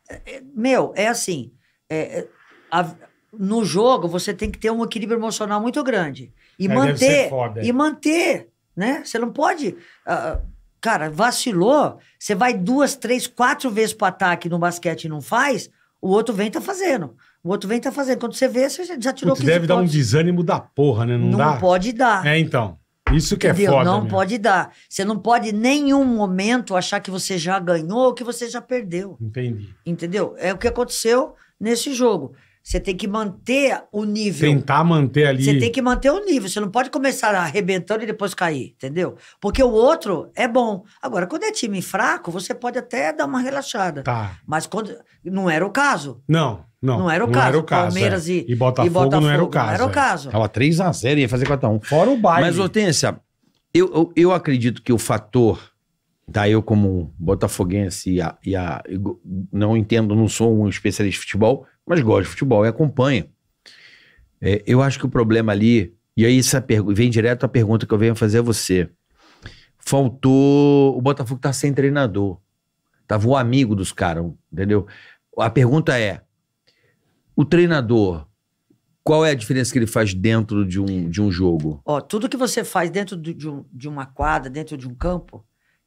É, meu, é assim. É, é, a, no jogo, você tem que ter um equilíbrio emocional muito grande. E é, manter. Foda, e manter, né? Você não pode. Uh, cara, vacilou, você vai duas, três, quatro vezes pro ataque no basquete e não faz, o outro vem tá fazendo. O outro vem tá fazendo. Quando você vê, você já tirou que isso deve pontos. dar um desânimo da porra, né? Não, não dá? Não pode dar. É, então. Isso que é Entendeu? é foda. Não mesmo. Né? pode dar. Você não pode nenhum momento achar que você já ganhou ou que você já perdeu. Entendi. Entendeu? É o que aconteceu nesse jogo. Você tem que manter o nível. Tentar manter ali. Você tem que manter o nível. Você não pode começar arrebentando e depois cair, entendeu? Porque o outro é bom. Agora, quando é time fraco, você pode até dar uma relaxada. Tá. Mas quando. Não era o caso. Não. Não, não era o não caso. Era o caso Palmeiras é. e, e, Botafogo e, Botafogo não era o caso. Não era o é. caso. Tava 3x0 ia fazer 4x1. Fora o baile. Mas, Hortência, eu, eu, eu acredito que o fator tá eu como botafoguense e, a, e a, não entendo, não sou um especialista de futebol, mas gosta de futebol e acompanha. É, eu acho que o problema ali, e aí essa vem direto a pergunta que eu venho fazer a você. Faltou. O Botafogo tá sem treinador. Tava o um amigo dos caras, entendeu? A pergunta é: o treinador, qual é a diferença que ele faz dentro de um, de um jogo? Ó, tudo que você faz dentro de, um, de uma quadra, dentro de um campo,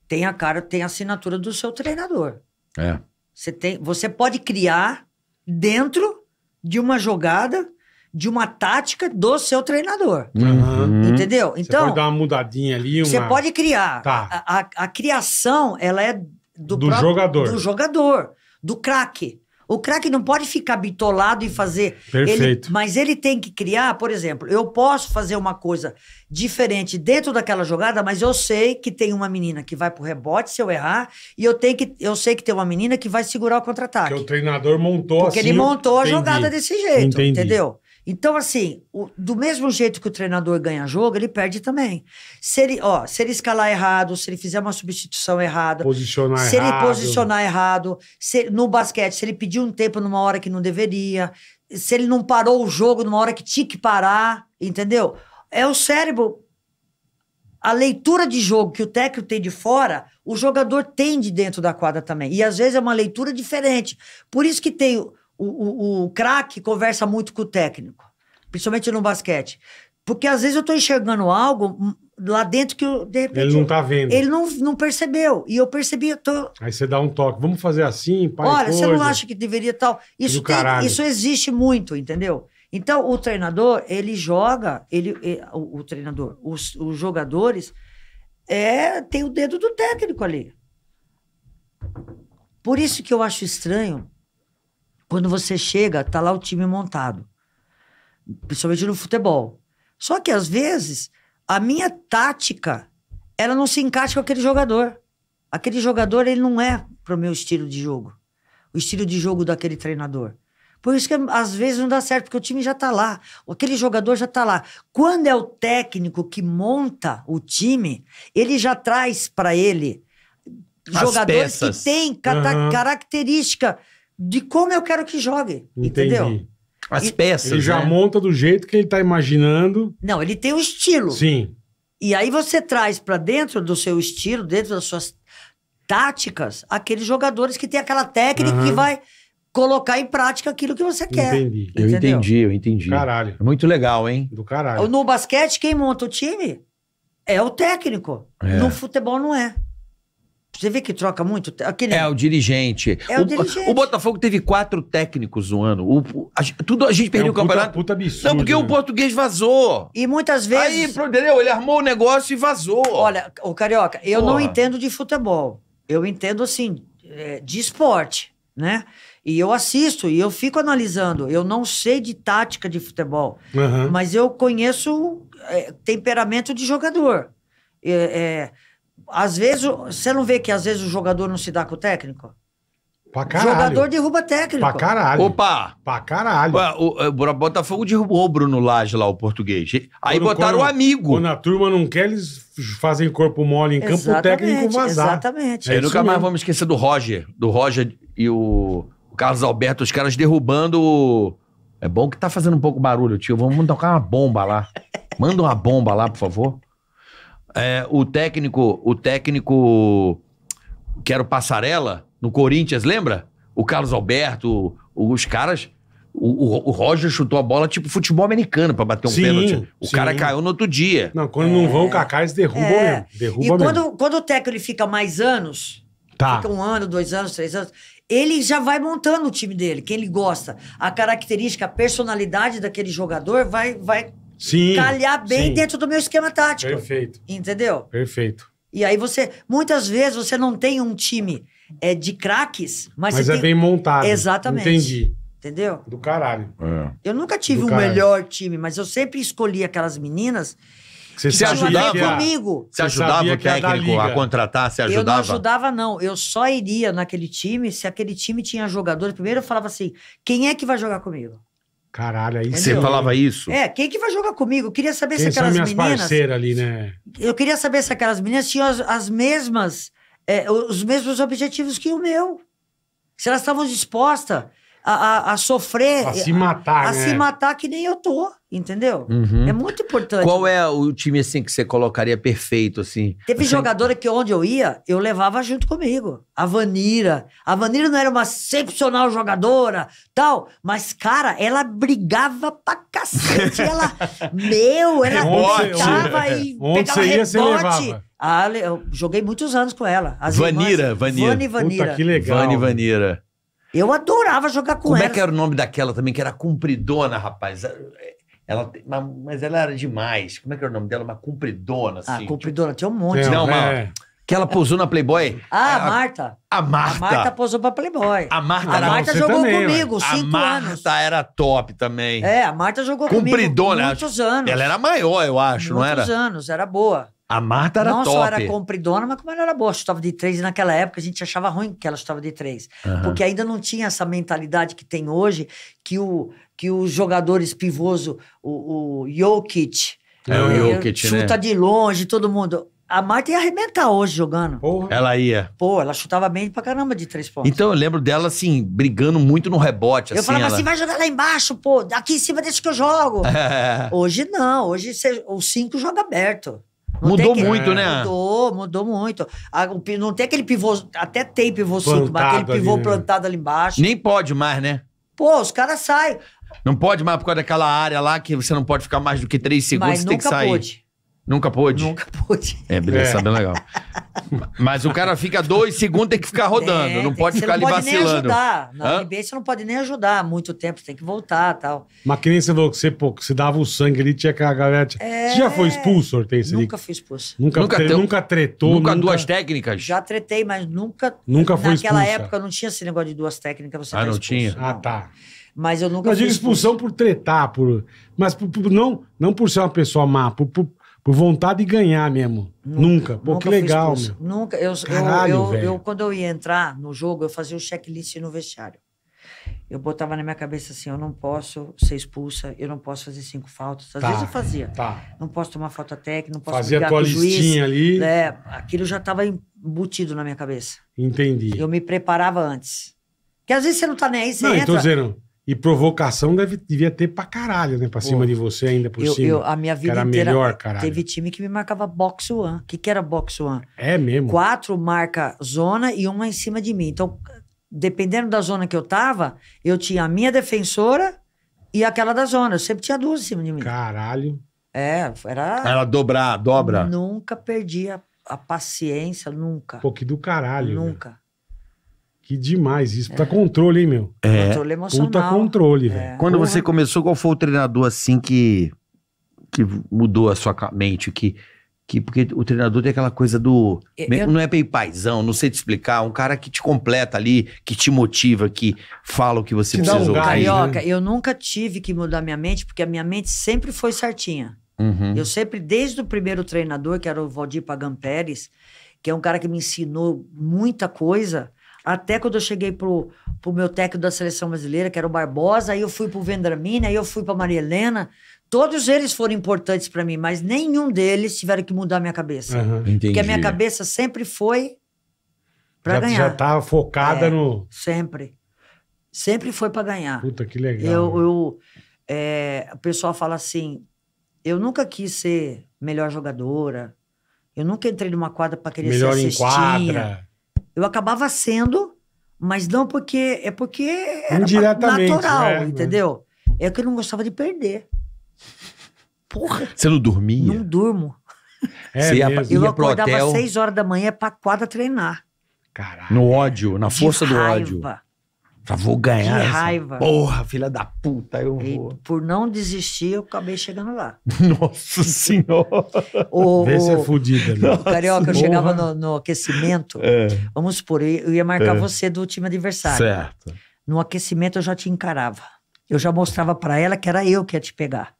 tem a cara, tem a assinatura do seu treinador. É. Você, tem, você pode criar dentro de uma jogada, de uma tática do seu treinador. Uhum. Entendeu? Então. Você pode dar uma mudadinha ali. Uma... Você pode criar. Tá. A, a, a, criação, ela é do, do próprio, jogador. Do jogador, do craque. O craque não pode ficar bitolado e fazer. Perfeito. Ele, mas ele tem que criar, por exemplo, eu posso fazer uma coisa diferente dentro daquela jogada, mas eu sei que tem uma menina que vai pro rebote se eu errar, e eu tenho que eu sei que tem uma menina que vai segurar o contra-ataque. Porque o treinador montou Porque assim. Porque ele montou a entendi. jogada desse jeito, entendi. entendeu? Então, assim, o, do mesmo jeito que o treinador ganha jogo, ele perde também. Se ele, ó, se ele escalar errado, se ele fizer uma substituição errada. Posicionar se errado. ele posicionar errado. Se, no basquete, se ele pedir um tempo numa hora que não deveria. Se ele não parou o jogo numa hora que tinha que parar, entendeu? É o cérebro. A leitura de jogo que o técnico tem de fora, o jogador tem de dentro da quadra também. E às vezes é uma leitura diferente. Por isso que tem o, o, craque conversa muito com o técnico, principalmente no basquete. Porque às vezes eu estou enxergando algo hum, lá dentro que eu, de repente, Ele não está vendo. Ele não, não percebeu. E eu percebi. Eu tô... Aí você dá um toque. Vamos fazer assim, pai. Olha, coisa. você não acha que deveria tal. Isso, tem, isso existe muito, entendeu? Então, o treinador, ele joga, ele, ele o, o, treinador, os, os jogadores é, tem o dedo do técnico ali. Por isso que eu acho estranho quando você chega, tá lá o time montado. Principalmente no futebol. Só que às vezes a minha tática ela não se encaixa com aquele jogador. Aquele jogador ele não é pro meu estilo de jogo. O estilo de jogo daquele treinador. Por isso que às vezes não dá certo, porque o time já tá lá, aquele jogador já tá lá. Quando é o técnico que monta o time, ele já traz para ele As jogadores peças. que têm uhum. característica de como eu quero que jogue. Entendi. Entendeu? As e, peças. Ele já né? monta do jeito que ele está imaginando. Não, ele tem um estilo. Sim. E aí você traz para dentro do seu estilo, dentro das suas táticas, aqueles jogadores que tem aquela técnica uhum. que vai colocar em prática aquilo que você quer. Entendi. Eu entendi, eu entendi. Caralho. É muito legal, hein? Do caralho. No basquete, quem monta o time é o técnico. É. No futebol não é. Você vê que troca muito. Aquele... É, o dirigente. É o, o, dirigente. O Botafogo teve quatro técnicos no ano. O, a, tudo a gente é perdeu é um o campeonato. Puta, puta absurdo, Não, porque né? o português vazou. E muitas vezes. Aí, entendeu? Ele armou o negócio e vazou. Olha, o Carioca, eu Porra. não entendo de futebol. Eu entendo, assim, é, de esporte, né? E eu assisto e eu fico analisando. Eu não sei de tática de futebol, uhum. mas eu conheço é, temperamento de jogador. é, é às vezes, você não vê que às vezes o jogador não se dá com o técnico? Pra caralho. Jogador derruba técnico. Pra caralho. Opa! Pra caralho. O, é, o, o Botafogo derrubou o Bruno Lage lá, o português. Aí quando, botaram o amigo. Quando a turma não quer, eles fazem corpo mole em campo, exatamente, o técnico vazar. Exatamente. É, nunca mesmo. mais vamos esquecer do Roger. Do Roger e o, o Carlos Alberto, os caras derrubando o... É bom que tá fazendo um pouco barulho, tio. Vamos tocar uma bomba lá. Manda uma bomba lá, por favor é, o técnico, o técnico que era o Passarela, no Corinthians, lembra? O Carlos Alberto, os caras. O, o, o Roger chutou a bola tipo futebol americano para bater um sim, pênalti. O sim. cara caiu no outro dia. Não, quando é. não vão, o é. Kaká eles derrubam é. mesmo. Derruba e quando, mesmo. quando o técnico ele fica mais anos, tá. fica um ano, dois anos, três anos, ele já vai montando o time dele, quem ele gosta. A característica, a personalidade daquele jogador vai, vai Sim. Calhar bem sim. dentro do meu esquema tático. Perfeito. Entendeu? Perfeito. E aí você, muitas vezes, você não tem um time é, de craques, mas, mas é tem... bem montado. Exatamente. Entendi. Entendeu? Do caralho. É. Eu nunca tive o um melhor time, mas eu sempre escolhi aquelas meninas você se ajudava comigo. Você ajudava o técnico a contratar, se ajudava? Eu não ajudava, não. Eu só iria naquele time se aquele time tinha jogadores. Primeiro eu falava assim: quem é que vai jogar comigo? Caralho, aí Você falava isso? É, quem que vai jogar comigo? Eu queria saber Quem se meninas. aquelas minhas meninas. parceiras ali, né? Eu queria saber se aquelas meninas tinham as, as mesmas, é, os mesmos objetivos que o meu. Se elas estavam dispostas a, a, sofrer. A se matar, A, né? a se matar que nem eu tô, entendeu? Uhum. É muito importante. Qual é o time, assim, que você colocaria perfeito, assim? Teve assim... jogadora que onde eu ia, eu levava junto comigo. A Vanira. A Vanira não era uma excepcional jogadora, tal, mas, cara, ela brigava pra cacete. ela, meu, ela gritava é e é. onde pegava ia, rebote. Ah, eu joguei muitos anos com ela. As Vanira, irmãs, Vanira. Vani Vanira. Puta, que legal. Vani Vanira. Eu adorava jogar com Como é ela. Como é que era o nome daquela também, que era cumpridona, rapaz? Ela, mas ela era demais. Como é que era o nome dela? Uma cumpridona, ah, assim. Ah, cumpridona, tinha um monte. Não, é. mas... Que ela posou na Playboy. Ah, é, a, Marta. A Marta. A Marta posou pra Playboy. A Marta, a Marta jogou também, comigo, mas... cinco anos. A Marta anos. era top também. É, a Marta jogou Cumpridona. comigo muitos anos. Ela era maior, eu acho, muitos não era? Muitos anos, era boa. A Marta era não top. Não só era compridona, mas como ela era boa. Chutava de três e naquela época a gente achava ruim que ela chutava de três. Uhum. Porque ainda não tinha essa mentalidade que tem hoje que, o, que os jogadores pivôs, o, o Jokic... É, o né, Jokic, né? Chuta de longe, todo mundo... A Marta ia arrebentar hoje jogando. Porra. Ela ia. Pô, ela chutava bem pra caramba de três pontos. Então eu lembro dela, assim, brigando muito no rebote. Eu assim, falava ela... assim: vai jogar lá embaixo, pô, aqui em cima deixa que eu jogo. É. Hoje não, hoje cê, o cinco joga aberto mudou que... muito, é. né? Mudou, mudou muito. A, o, não tem aquele pivô, até tem pivô plantado mas aquele pivô ali, né? plantado né? ali embaixo. Nem pode mais, né? Pô, os caras saem. Não pode mais por causa daquela área lá que você não pode ficar mais do que três segundos, mas você tem que sair. Pode. Nunca pôde? Nunca pôde. É, beleza, é. é. bem legal. Mas o cara fica dois segundos, tem que ficar rodando, é, não pode ficar ali vacilando. vacilando. Não pode nem ajudar. Na NBA você não pode nem ajudar muito tempo, tem que voltar tal. Mas que nem você falou que você, pô, que você dava o sangue ali, tinha que a galera. Tinha... É... Você já foi expulso, Hortência? Nunca fui expulso. Nunca, nunca, tre... nunca tretou? Nunca, nunca, duas técnicas? Já tretei, mas nunca. Nunca foi expulso. Naquela época não tinha esse negócio de duas técnicas, você Ah, tá não expulso, tinha? Não. Ah, tá. Mas eu nunca. Mas digo expulsão por tretar, por. Mas por, por, não, não por ser uma pessoa má, por, por por vontade de ganhar mesmo. Nunca. nunca. Pô, nunca que legal, meu. Nunca. Eu, Caralho, eu, eu, eu, quando eu ia entrar no jogo, eu fazia o checklist no vestiário. Eu botava na minha cabeça assim: eu não posso ser expulsa, eu não posso fazer cinco faltas. Às tá, vezes eu fazia. Tá. Não posso tomar falta técnica, não posso Fazia a tua listinha ali. É, aquilo já estava embutido na minha cabeça. Entendi. Eu me preparava antes. Porque às vezes você não tá nem aí, você não, entra. Tô dizendo. E provocação deve, devia ter pra caralho, né? Pra Pô. cima de você ainda por eu, cima. Eu, a minha vida era inteira melhor, caralho. teve time que me marcava box one. O que, que era box one? É mesmo? Quatro marca zona e uma em cima de mim. Então, dependendo da zona que eu tava, eu tinha a minha defensora e aquela da zona. Eu sempre tinha duas em cima de mim. Caralho. É, era... Ela dobrar, dobra. nunca perdi a, a paciência, nunca. Pô, que do caralho. Nunca. Né? Que demais isso. Puta é. controle, hein, meu? É. Controle emocional. Puta controle, é. velho. Quando Porra. você começou, qual foi o treinador assim que, que mudou a sua mente? Que, que, porque o treinador tem aquela coisa do. Eu, não é bem paizão, não sei te explicar. Um cara que te completa ali, que te motiva, que fala o que você que precisa um ouvir. Carioca, né? eu nunca tive que mudar minha mente, porque a minha mente sempre foi certinha. Uhum. Eu sempre, desde o primeiro treinador, que era o Valdir Pagan Pérez, que é um cara que me ensinou muita coisa, até quando eu cheguei pro, pro meu técnico da seleção brasileira, que era o Barbosa, aí eu fui pro Vendramini, aí eu fui pra Maria Helena. Todos eles foram importantes para mim, mas nenhum deles tiveram que mudar a minha cabeça. Uhum. Porque a minha cabeça sempre foi para ganhar. Já estava focada é, no. Sempre. Sempre foi para ganhar. Puta, que legal. Eu, né? eu é, o pessoal fala assim: eu nunca quis ser melhor jogadora, eu nunca entrei numa quadra para querer melhor ser Melhor em quadra. Eu acabava sendo, mas não porque. É porque era natural, né? entendeu? É que eu não gostava de perder. Porra. Você não dormia? Não durmo. É Você ia, mesmo. eu ia acordava às seis horas da manhã pra quadra treinar. Caralho. No ódio, na força do ódio. Já vou ganhar. Que raiva. Porra, filha da puta, eu e vou. Por não desistir, eu acabei chegando lá. Nossa senhora. O, Vê se é fodida. Né? Carioca, porra. eu chegava no, no aquecimento. É. Vamos supor, eu ia marcar é. você do time adversário. Certo. No aquecimento, eu já te encarava. Eu já mostrava para ela que era eu que ia te pegar.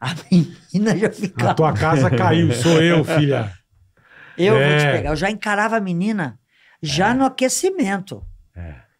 A menina já ficava. A tua casa caiu, sou eu, filha. Eu é. vou te é. pegar. Eu já encarava a menina já é. no aquecimento. É.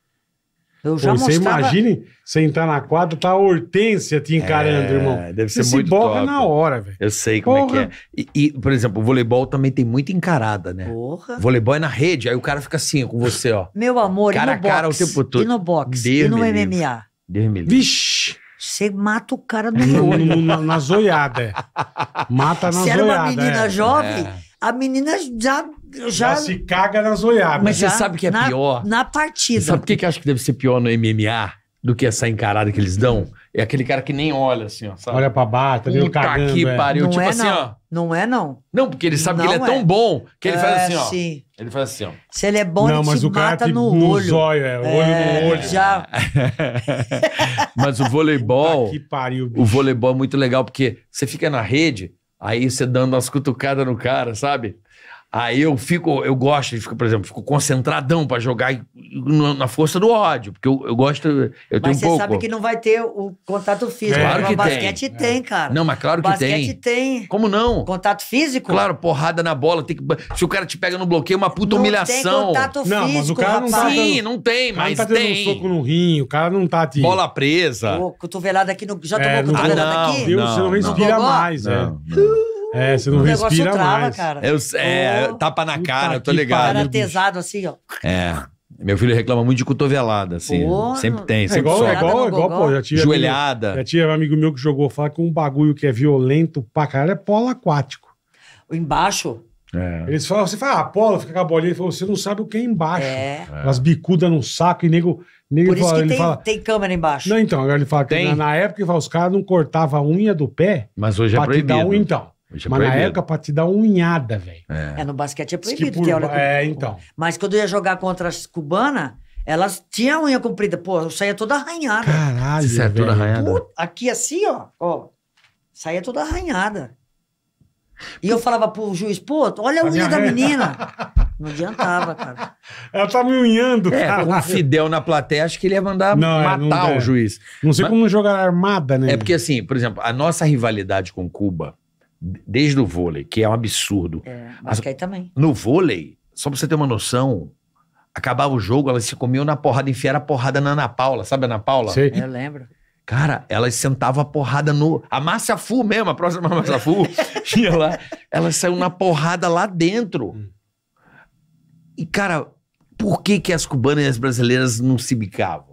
Eu já Pô, mostrava... Você imagine sentar na quadra, tá a Hortência te encarando, é, irmão. Deve ser você muito se boga top. na hora, velho. Eu sei Porra. como é que é. E, e, por exemplo, o voleibol também tem muita encarada, né? Porra. O voleibol é na rede, aí o cara fica assim com você, ó. Meu amor, cara e no cara boxe, o tempo todo. E no boxe, Deus e no MMA. Livre. Deus me livre. Vixe! Você mata o cara no na, na zoiada. É. Mata na zoiada. Se era uma menina é. jovem... É a menina já. Já, já se caga na zoiada. Mas já, você sabe que é na, pior? Na partida. Você sabe por que, que eu acho que deve ser pior no MMA? do que essa encarada que eles dão é aquele cara que nem olha, assim, ó. Sabe? Olha pra baixo, tá meio cagando. que é. pariu. Não tipo é, assim, não. ó. Não é, não. Não, porque ele sabe não que ele é, tão é. bom que ele é, faz assim, ó. Sim. Ele faz assim, ó. Se ele é bom, não, ele mas te o cara mata te, no, no olho. Zóio, é, olho no é, olho. Já... mas o voleibol... que pariu, bicho. O voleibol é muito legal porque você fica na rede Aí você dando umas cutucadas no cara, sabe? Aí eu fico, eu gosto, de por exemplo, fico concentradão para jogar na força do ódio, porque eu, eu gosto, eu mas tenho um pouco. Mas você sabe que não vai ter o contato físico. Claro que basquete tem. É. tem, cara. Não, mas claro que tem. Basquete tem. Como não? Contato físico? Claro, porrada na bola, tem que se o cara te pega no bloqueio, é uma puta não humilhação. Tem contato físico, não, mas o cara rapaz. não tá Sim, não tem, mas tá tem. tá tem. Um soco no rim, o cara não tá de... Bola presa. Pô, cotovelada aqui no já tomou é, cotovelada ah, não, aqui? Deus, não, você não respira mais, não, é. Não. É, você não o respira trava, mais. Cara. Eu, é, tapa na cara, tô ligado. Cara tesado assim, ó. É. Meu filho reclama muito de cotovelada, assim. sempre tem, é sempre é igual, é igual, igual, pô, já tinha Joelhada. já tinha um amigo meu que jogou fala que um bagulho que é violento pra caralho é polo aquático. O Embaixo? É. Eles falam, você fala, ah, polo, fica com a bolinha. Ele falou, você não sabe o que é embaixo. É. é. As bicudas no saco e nego. nego Por isso fala, que tem, fala, tem câmera embaixo. Não, então, agora ele fala que na, na, época fala, os caras não cortavam a unha do pé. Mas hoje é proibido. Te um, então. Hoje é Mas na época, pra te dar uma unhada, velho. É. é, no basquete é proibido. por- ter é, então. Mas quando eu ia jogar contra as cubanas, elas tinham a unha comprida. Pô, eu saía toda arranhada. Caralho, Você é toda velho. aqui assim, ó, ó. Saía toda arranhada. E eu falava pro juiz, pô, olha a Tá unha da menina. Não adiantava, cara. Ela tá me unhando, É, com o Fidel na plateia, acho que ele ia mandar Não, é, matar não o juiz. Não sei Mas- como não jogar armada, né? É porque, assim, por exemplo, a nossa rivalidade com Cuba desde o vôlei, que é um absurdo. É, que aí também. No vôlei, só pra você ter uma noção, acabava o jogo, elas se comiam na porrada, enfiaram a porrada na Ana Paula, sabe a Ana Paula? Sei. Eu lembro. Cara, elas sentavam a porrada no. A Márcia Fu mesmo, a próxima Márcia Fu, ia lá, Elas saiu na porrada lá dentro. Hum. E, cara, por que, que as cubanas e as brasileiras não se bicavam?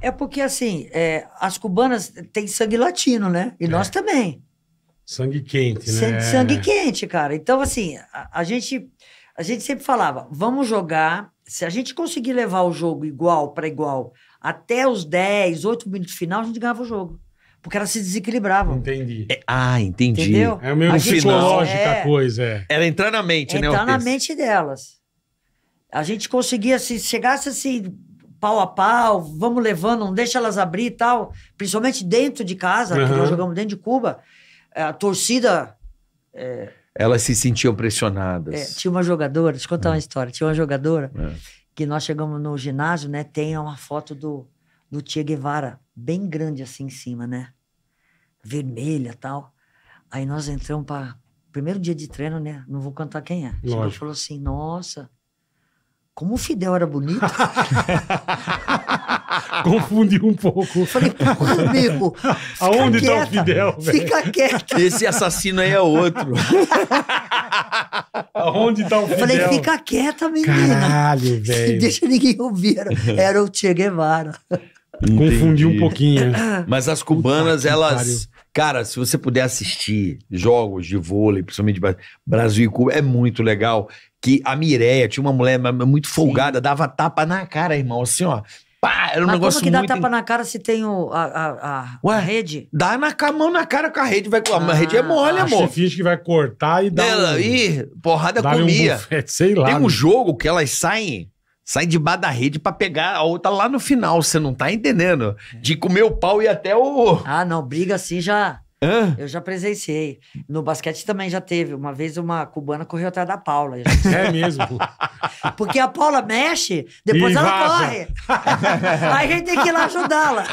É porque, assim, é, as cubanas têm sangue latino, né? E é. nós também. Sangue quente, né? Sangue quente, cara. Então, assim, a, a, gente, a gente sempre falava, vamos jogar. Se a gente conseguir levar o jogo igual para igual até os 10, 8 minutos final, a gente ganhava o jogo. Porque elas se desequilibravam. Entendi. É, ah, entendi. Entendeu? É meio a psicológica é, coisa. É. Era entrar na mente, entrar né? Entrar na mente delas. A gente conseguia, se chegasse assim, pau a pau, vamos levando, não deixa elas abrir e tal. Principalmente dentro de casa, uhum. que nós jogamos dentro de Cuba é, a torcida. É, Elas se sentiam pressionadas. É, tinha uma jogadora, deixa eu contar é. uma história. Tinha uma jogadora é. que nós chegamos no ginásio, né? Tem uma foto do, do Che Guevara, bem grande assim em cima, né? Vermelha tal. Aí nós entramos para. Primeiro dia de treino, né? Não vou contar quem é. Lógico. Chegou falou assim: nossa, como o Fidel era bonito. confundiu um pouco. Falei, porra, amigo. Aonde está o Fidel? Véio? Fica quieto. Esse assassino aí é outro. Aonde está o Fidel? Falei, fica quieta, menina. Caralho, velho. Deixa ninguém ouvir. Era o Che Guevara. Confundi um pouquinho. Mas as cubanas, Puta, elas. Cara, se você puder assistir jogos de vôlei, principalmente Brasil e Cuba, é muito legal. Que a Mireia tinha uma mulher muito folgada, Sim. dava tapa na cara, irmão, assim, ó. Pá, era um Mas negócio como que dá tapa na cara se tem o, a, a, a, Ué, a rede? Dá na mão na cara com a rede. Vai, ah, a rede é ah, mole, amor. Você finge que vai cortar e dá. Ela, um, ih, porrada comia. Um bufete, sei lá. Tem um meu. Né? jogo que elas saem. Sai bar da rede para pegar a outra lá no final, você não tá entendendo. É. De comer o pau e até o. Ah, não, briga assim já. Hã? Eu já presenciei. No basquete também já teve. Uma vez uma cubana correu atrás da Paula. É mesmo? Porque a Paula mexe, depois e ela vaza. corre. Aí a gente tem que ir lá ajudá-la.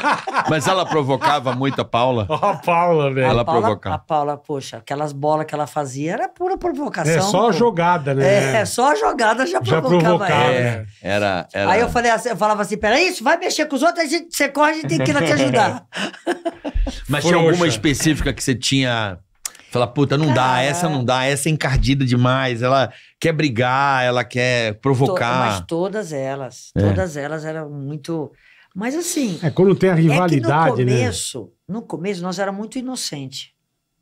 Mas ela provocava muito a Paula? A Paula, velho. Ela provocava. A Paula, poxa, aquelas bolas que ela fazia era pura provocação. É só a jogada, né? É, é, só a jogada já provocava. ela. provocava. Né? É. Era, era... Aí eu, falei assim, eu falava assim, peraí, isso vai mexer com os outros, a gente, você corre, a gente tem que ir lá te ajudar. Mas Poxa. tinha alguma específica específica que você tinha. Fala, puta, não dá, essa não dá, essa é encardida demais, ela quer brigar, ela quer provocar. To, mas todas elas, é. todas elas eram muito. Mas assim. É quando tem a é rivalidade, é né? no começo, né? No começo, nós era muito inocente,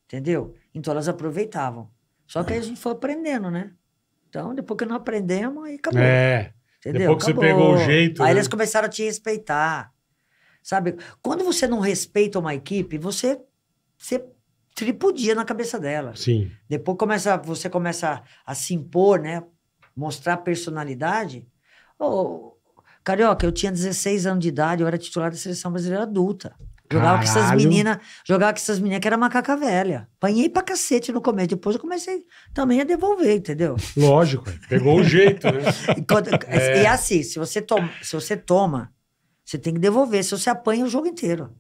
entendeu? Então elas aproveitavam. Só que aí a gente foi aprendendo, né? Então, depois que não aprendemos, aí acabou. É. Entendeu? Depois que acabou. você pegou o jeito. Aí né? eles começaram a te respeitar. Sabe? Quando você não respeita uma equipe, você você tripudia na cabeça dela. Sim. Depois começa, você começa a, se impor, né? Mostrar personalidade. Oh, Carioca, eu tinha 16 anos de idade, eu era titular da seleção brasileira adulta. Jogava Caralho. com essas meninas, jogava com essas meninas que era macaca velha. Apanhei pra cacete no começo, depois eu comecei também a devolver, entendeu? Lógico, pegou o jeito, né? e, é. e assim, se você, toma, se você toma, você tem que devolver. Se você apanha o jogo inteiro.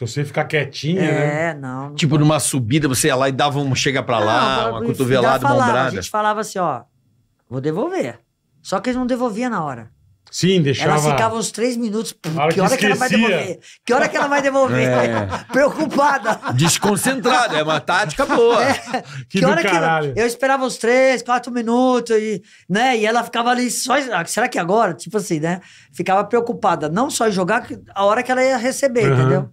Se você ficar quietinha, é, né? É, não, não. Tipo, pode. numa subida, você ia lá e dava um chega pra lá, não, uma cotovelada, uma ombrada. A gente falava assim, ó, vou devolver. Só que eles não devolviam na hora. Sim, deixava. Ela ficava uns três minutos. Que hora que, que, ela vai devolver? Que hora que ela vai devolver? É. Preocupada. Desconcentrada, é uma tática boa. é. Que, que hora caralho. que eu, eu esperava uns três, quatro minutos, e, né? E ela ficava ali só. Ah, será que é agora? Tipo assim, né? Ficava preocupada, não só em jogar, a hora que ela ia receber, uhum. entendeu?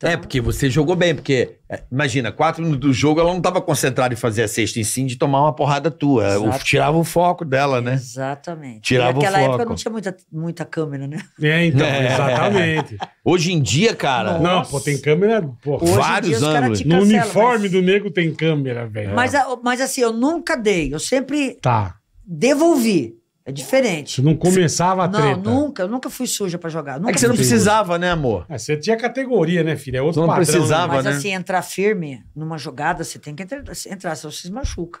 Tá. É, porque você jogou bem, porque é, imagina, quatro minutos do jogo ela não estava concentrada em fazer a sexta em sim de tomar uma porrada tua. Eu tirava o foco dela, né? Exatamente. Tirava Naquela o foco. época não tinha muita, muita câmera, né? É, então, é. exatamente. Hoje em dia, cara. Nossa. Não, pô, tem câmera, pô, Hoje vários anos. Cancela, no uniforme mas... do nego tem câmera, velho. Mas, mas assim, eu nunca dei, eu sempre tá. devolvi. É diferente. Você não começava a treta. Não, nunca. Eu nunca fui suja pra jogar. Nunca é que você não suja. precisava, né, amor? É, você tinha categoria, né, filha? É outro você não padrão, né? precisava, né? Mas, assim, entrar firme numa jogada, você tem que entrar, senão você se machuca.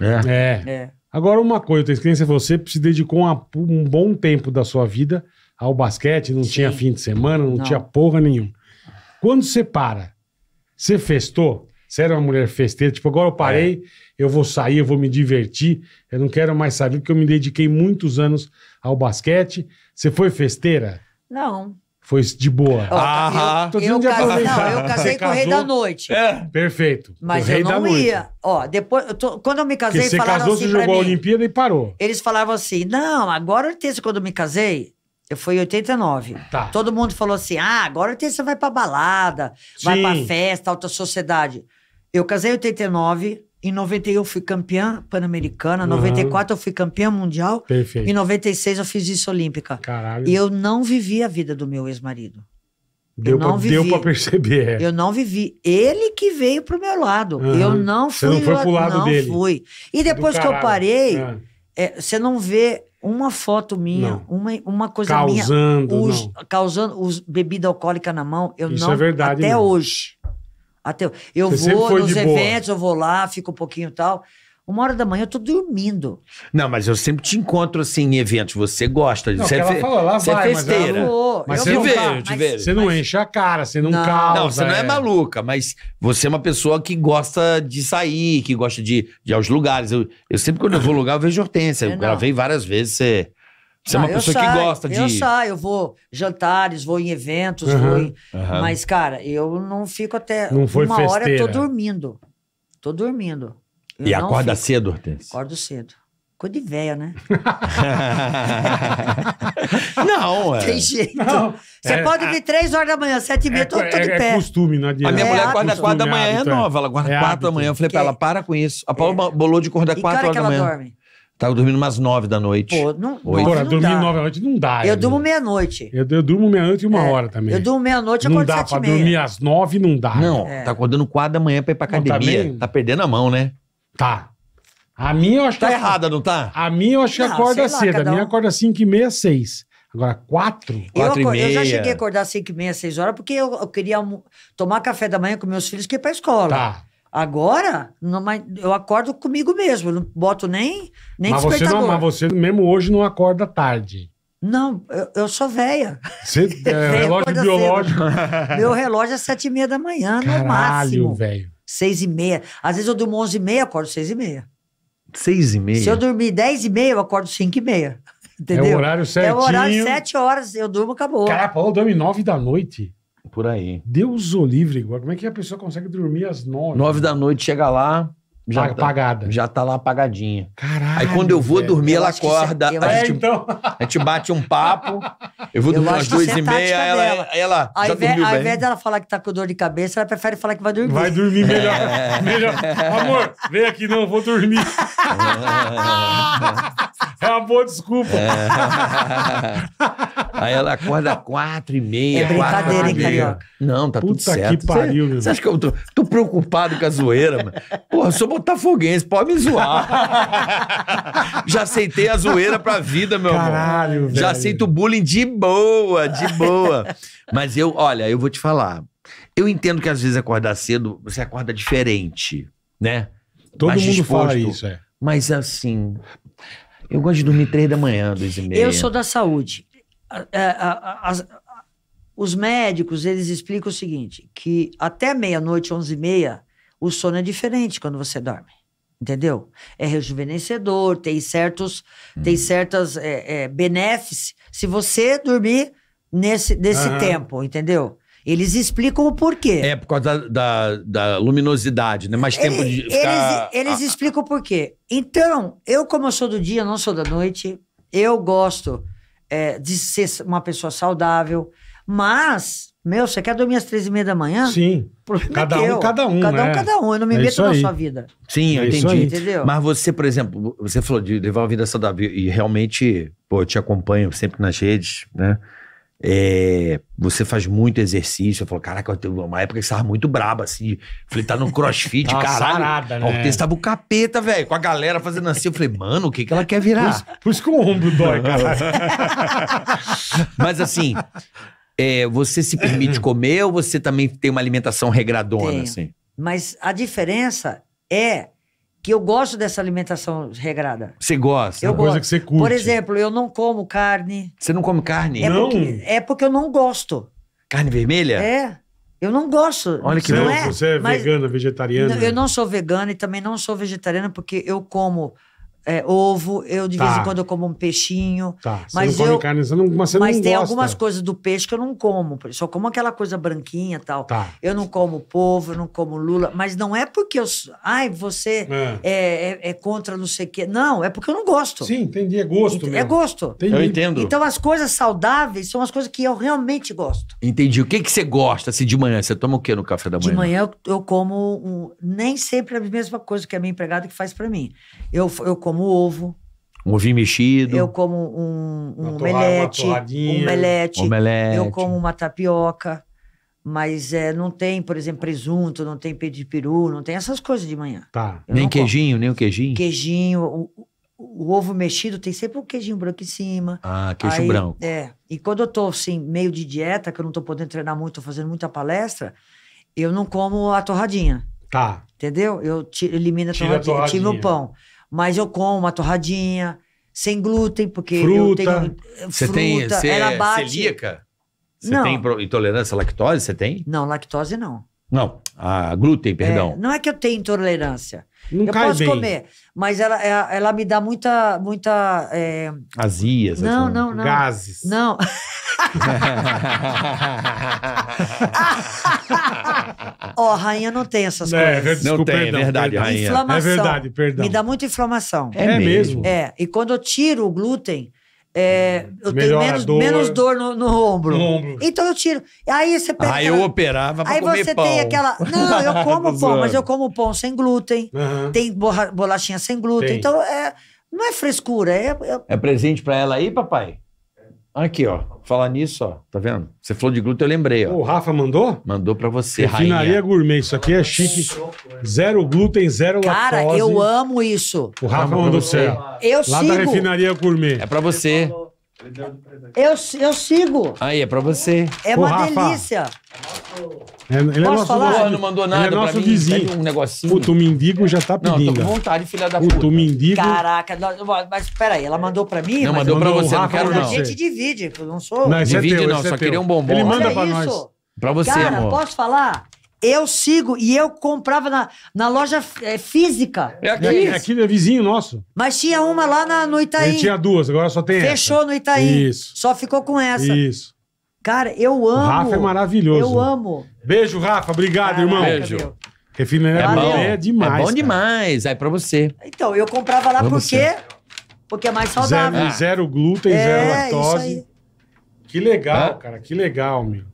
É. é. é. Agora, uma coisa, eu tenho experiência, você se dedicou um bom tempo da sua vida ao basquete, não Sim. tinha fim de semana, não, não, tinha porra nenhuma. Quando você para, você festou? Você era uma mulher festeira? Tipo, agora eu parei... É eu vou sair, eu vou me divertir, eu não quero mais saber, porque eu me dediquei muitos anos ao basquete. Você foi festeira? Não. Foi de boa. Ah, eu, ah. eu, casei, não, eu casei você com o rei da noite. É. Perfeito. Mas eu não ia. Ó, depois, eu tô, quando eu me casei, Porque você falaram casou, assim você jogou mim, a Olimpíada e parou. Eles falavam assim, não, agora é tem quando eu me casei, eu fui em 89. Tá. Todo mundo falou assim, ah, agora você é vai pra balada, Sim. vai pra festa, alta sociedade. Eu casei em 89, em 91 eu fui campeã pan-americana, em uhum. 94 eu fui campeã mundial. Perfeito. Em 96 eu fiz isso olímpica. Caralho. E eu não vivi a vida do meu ex-marido. Deu, não pra, vivi. deu pra perceber. É. Eu não vivi. Ele que veio pro meu lado. Uhum. Eu não fui. Você não foi pro lado não dele. fui. E depois que eu parei, uhum. é, você não vê uma foto minha, uma, uma coisa causando, minha. Os, causando os, bebida alcoólica na mão. Eu isso não, é verdade. Até mesmo. hoje. Até eu eu vou nos eventos, boa. eu vou lá, fico um pouquinho tal. Uma hora da manhã eu tô dormindo. Não, mas eu sempre te encontro assim em eventos. Você gosta de. Você é, fe... fala, lá você é vai, é festeira. Mas, eu você, te vejo, você não mas... enche a cara, você não, não causa. Não, você é... não é maluca, mas você é uma pessoa que gosta de sair, que gosta de, de ir aos lugares. Eu, eu sempre, quando eu vou lugar, eu vejo Hortência. É, eu gravei várias vezes, você. Você ah, é uma ah, pessoa saio, que gosta de. Eu saio, eu vou jantares, vou em eventos, uhum, vou em... Uhum. Mas, cara, eu não fico até. Não foi Uma festeira. hora eu tô dormindo. Tô dormindo. Eu e acorda fico. cedo, Hortense? Acordo cedo. Coisa de véia, né? não, é. Tem jeito. você é, pode é- vir três horas da manhã, sete e meia, é, tô, tô é de é, pé. É costume, não adianta. A minha é mulher acorda quatro da manhã, é nova. Ela acorda quatro da manhã. Eu falei pra ela, para com isso. A Paula bolou de acordar quatro horas da manhã. que ela dorme? Tava dormindo umas nove da noite. Pô, não, Porra, não dormir dá. nove da noite não dá. Eu, durmo meia-noite. Eu, eu durmo meia-noite e uma É, hora também. Eu durmo meia-noite e não acordo dá sete e pra dormir às nove, não dá. Não, É. tá acordando quatro da manhã pra ir pra Não, tá academia. tá, perdendo a mão, né? Tá. A minha eu acho Tá que. errada, não tá? A minha eu acho que acorda lá, cedo. A minha um. acorda 5 e meia, 6. Agora, 4? Eu, Quatro e meia eu já cheguei a acordar cinco 5 e meia, 6 horas, porque eu, eu queria tomar café da manhã com meus filhos que ia é pra escola. Tá. Agora, não, mas eu acordo comigo mesmo, não boto nem, nem mas Você não, mas você mesmo hoje não acorda tarde. Não, eu, eu sou velha. Você, é, relógio biológico. Meu relógio é sete e meia da manhã, Caralho, máximo. velho. Seis e meia. Às vezes eu durmo onze e meia, acordo seis e meia. Seis e meia? Se eu dormir dez e meia, eu acordo cinco e meia. É Entendeu? É o horário certinho. É o horário sete horas, eu durmo, acabou. Cara, Paulo dorme nove da noite por aí. Deus o livre, igual. Como é que a pessoa consegue dormir às nove? Nove da noite, chega lá, já ah, tá, apagada. Já tá lá apagadinha. Caralho. Aí quando eu vou dormir, eu ela é- acorda. a, gente, é, então. a gente bate um papo. Eu vou eu dormir umas duas e tá meia. Ela, ela, é, ela ao invés, dormiu ao bem. Ao invés dela falar que tá com dor de cabeça, ela prefere falar que vai dormir. Vai dormir melhor. É. melhor. Amor, vem aqui, não, eu vou dormir. É, é uma boa desculpa. É. Aí ela acorda quatro e meia. É brincadeira, hein, Carioca? Não, tá Puta tudo certo. Puta que pariu, você, meu. Você acha que eu tô, tô preocupado com a zoeira, mano? Porra, eu sou botafoguense, pode me zoar. Já aceitei a zoeira pra vida, meu Caralho, amor. Velho. Já aceito bullying de boa, de boa. Mas eu, olha, eu vou te falar. Eu entendo que às vezes acordar cedo, você acorda diferente, né? Todo Mais mundo disposto, fala isso, é. Mas assim, eu gosto de dormir três da manhã, dois e meia. Eu sou da saúde. É, os médicos, eles explicam o seguinte, que até meia-noite, onze e meia, o sono é diferente quando você dorme. Entendeu? É rejuvenescedor, tem certos, hum. tem certas é, é, benefícios se você dormir nesse desse tempo, entendeu? Eles explicam o porquê. É por causa da, da, da luminosidade, né? Mais eles, é, tempo de ficar... Eles, eles explicam o porquê. Então, eu como eu sou do dia, não sou da noite, eu gosto é, de ser uma pessoa saudável, mas meu, você quer dormir às três e meia da manhã? Sim. É cada um, cada um, cada né? um, cada um. Eu não me é meto na sua vida. Sim, eu é entendi. Entendeu? Mas você, por exemplo, você falou de levar uma vida saudável e realmente, pô, eu te acompanho sempre nas redes, né? É, você faz muito exercício. Eu falo, caraca, eu teve uma época que você tava muito braba, assim. Falei, tá no crossfit, caralho. Sarada, né? Você tava o capeta, velho, com a galera fazendo assim. Eu falei, mano, o que que ela quer virar? Por isso, por isso que o ombro dói, cara. Mas assim, é, você se permite uhum. comer ou você também tem uma alimentação regradona, Tenho. assim? Mas a diferença é que eu gosto dessa alimentação regrada. Você gosta? É Uma coisa que você curte. Por exemplo, eu não como carne. Você não come carne? É, Não? Porque, é porque eu não gosto. Carne vermelha? É. Eu não gosto. Olha que Você, não é, você é vegana, vegetariana? Eu não sou vegana e também não sou vegetariana porque eu como é, ovo, eu de vez em tá. quando eu como um peixinho. Tá, você mas não come eu, carne, você não, mas você mas não tem gosta. algumas coisas do peixe que eu não como, só como aquela coisa branquinha e tal. Tá. Eu não como povo, eu não como lula, mas não é porque eu. Ai, você é, é, é, é contra não sei o quê. Não, é porque eu não gosto. Sim, entendi, é gosto Ent, É gosto. Entendi. Eu entendo. Então as coisas saudáveis são as coisas que eu realmente gosto. Entendi. O que, que você gosta assim, de manhã? Você toma o que no café da manhã? De manhã eu, eu como um, nem sempre é a mesma coisa que a minha empregada que faz para mim. Eu, eu como como ovo. Um ovinho mexido. Eu como um, um omelete. Um omelete. omelete. Eu como uma tapioca. Mas é, não tem, por exemplo, presunto, não tem peito de peru, não tem essas coisas de manhã. Tá. Eu nem queijinho, como. nem o queijinho? Queijinho. O, o, ovo mexido tem sempre um queijinho branco em cima. Ah, queijo aí, branco. É. E quando eu tô, assim, meio de dieta, que eu não tô podendo treinar muito, tô fazendo muita palestra, eu não como a torradinha. Tá. Entendeu? Eu tiro, elimino a torradinha, a torradinha, tiro o pão. Mas eu como uma torradinha, sem glúten, porque fruta. eu tenho. Eh, você tem. Você é celíaca? Você tem intolerância à lactose? Você tem? Não, lactose não. Não, a glúten, é, perdão. É, não é que eu tenho intolerância. Não eu posso bem. comer, mas ela, ela, me dá muita. muita é... Azias, não, assim. não, não. Gases. Não. Ó, oh, rainha não tem essas é, não, coisas. Desculpa, não tem, é perdão, é verdade, perdão. rainha. Inflamação. É verdade, perdão. Me dá muita inflamação. É, é mesmo? É, e quando eu tiro o glúten, é, uhum. eu tenho menos dor, menos dor no, no, ombro. no, ombro. Então eu tiro. Aí você pega. Aí eu operava Aí você pão. tem aquela. Não, eu como pão, mas eu como pão sem glúten. Uhum. Tem bolachinha sem glúten. Então é... não é frescura. É, é... é presente para ela aí, papai? Aqui, ó. Falar nisso, ó. Tá vendo? Você falou de glúten, eu lembrei, ó. O Rafa mandou? Mandou pra você, Refinaria rainha. gourmet. Isso aqui é chique. Zero glúten, zero Cara, lactose. eu amo isso. O Rafa mandou você. Eu Lá da refinaria gourmet. É pra você. Eu, eu sigo. Aí, é pra você. É Ô, uma Rafa. delícia. É, ele é Posso nosso, falar? não mandou nada ele é nosso pra mim. vizinho. Pede um negocinho. Puta, o mendigo já tá Não, tô pedindo. com vontade, filha da puta. Puta, o mendigo. Caraca, nós- mas peraí, ela mandou pra mim? Não, mas mandou pra você, não quero não. a gente divide, eu não sou. Não, esse é Divide teu, não, é só queria um bombom. Ele manda é pra nós. Pra você, Cara, amor. posso falar? Eu sigo e eu comprava na, na loja é, física. É aqui, é aqui é vizinho nosso. Mas tinha uma lá na, no Itaim. Ele tinha duas, agora só tem Fechou essa. no Itaim. Isso. Só ficou com essa. Isso. Cara, eu amo. O Rafa é maravilhoso. Eu amo. Beijo, Rafa. Obrigado, Caraca, irmão. Beijo. Refinaria é, é, bom. é, é demais. É bom demais. Cara. É pra você. Então, eu comprava lá porque... Porque é mais saudável. Zero, zero glúten, é, zero lactose. Que legal, ah. cara. Que legal, meu.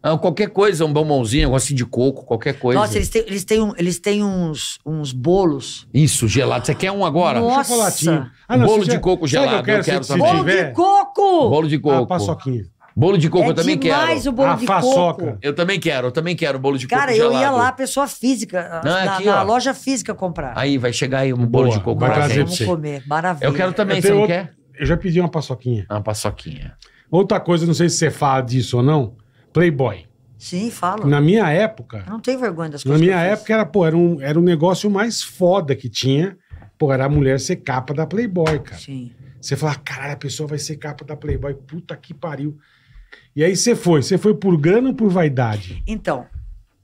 Ah, qualquer coisa, um bombonzinho, um negocinho de coco, qualquer coisa. Nossa, eles têm, eles têm, um, eles têm uns, uns bolos. Isso, gelado. Você quer um agora? Nossa. Um chocolatinho. Ah, não, bolo de já... coco gelado, eu quero, eu quero também. Bolo de coco! Bolo de coco. Ah, paçoquinha. Bolo de coco é eu também quero. Mais o bolo a ah, de façoca. coco. Eu também quero, eu também quero bolo de Cara, coco Cara, eu ia lá, pessoa física, não, na, aqui, na loja física comprar. Aí, vai chegar aí um bolo de coco pra trazer Vamos comer, maravilha. Eu quero também, eu você não quer? Eu já pedi uma paçoquinha. Uma paçoquinha. Outra coisa, não sei se você fala disso ou não... Playboy. Sim, fala. Na minha época. Eu não tenho vergonha das coisas. Na minha época era, pô, era um, era um negócio mais foda que tinha. Pô, era a mulher ser capa da Playboy, cara. Sim. Você fala, caralho, a pessoa vai ser capa da Playboy. Puta que pariu. E aí você foi. Você foi por grana ou por vaidade? Então,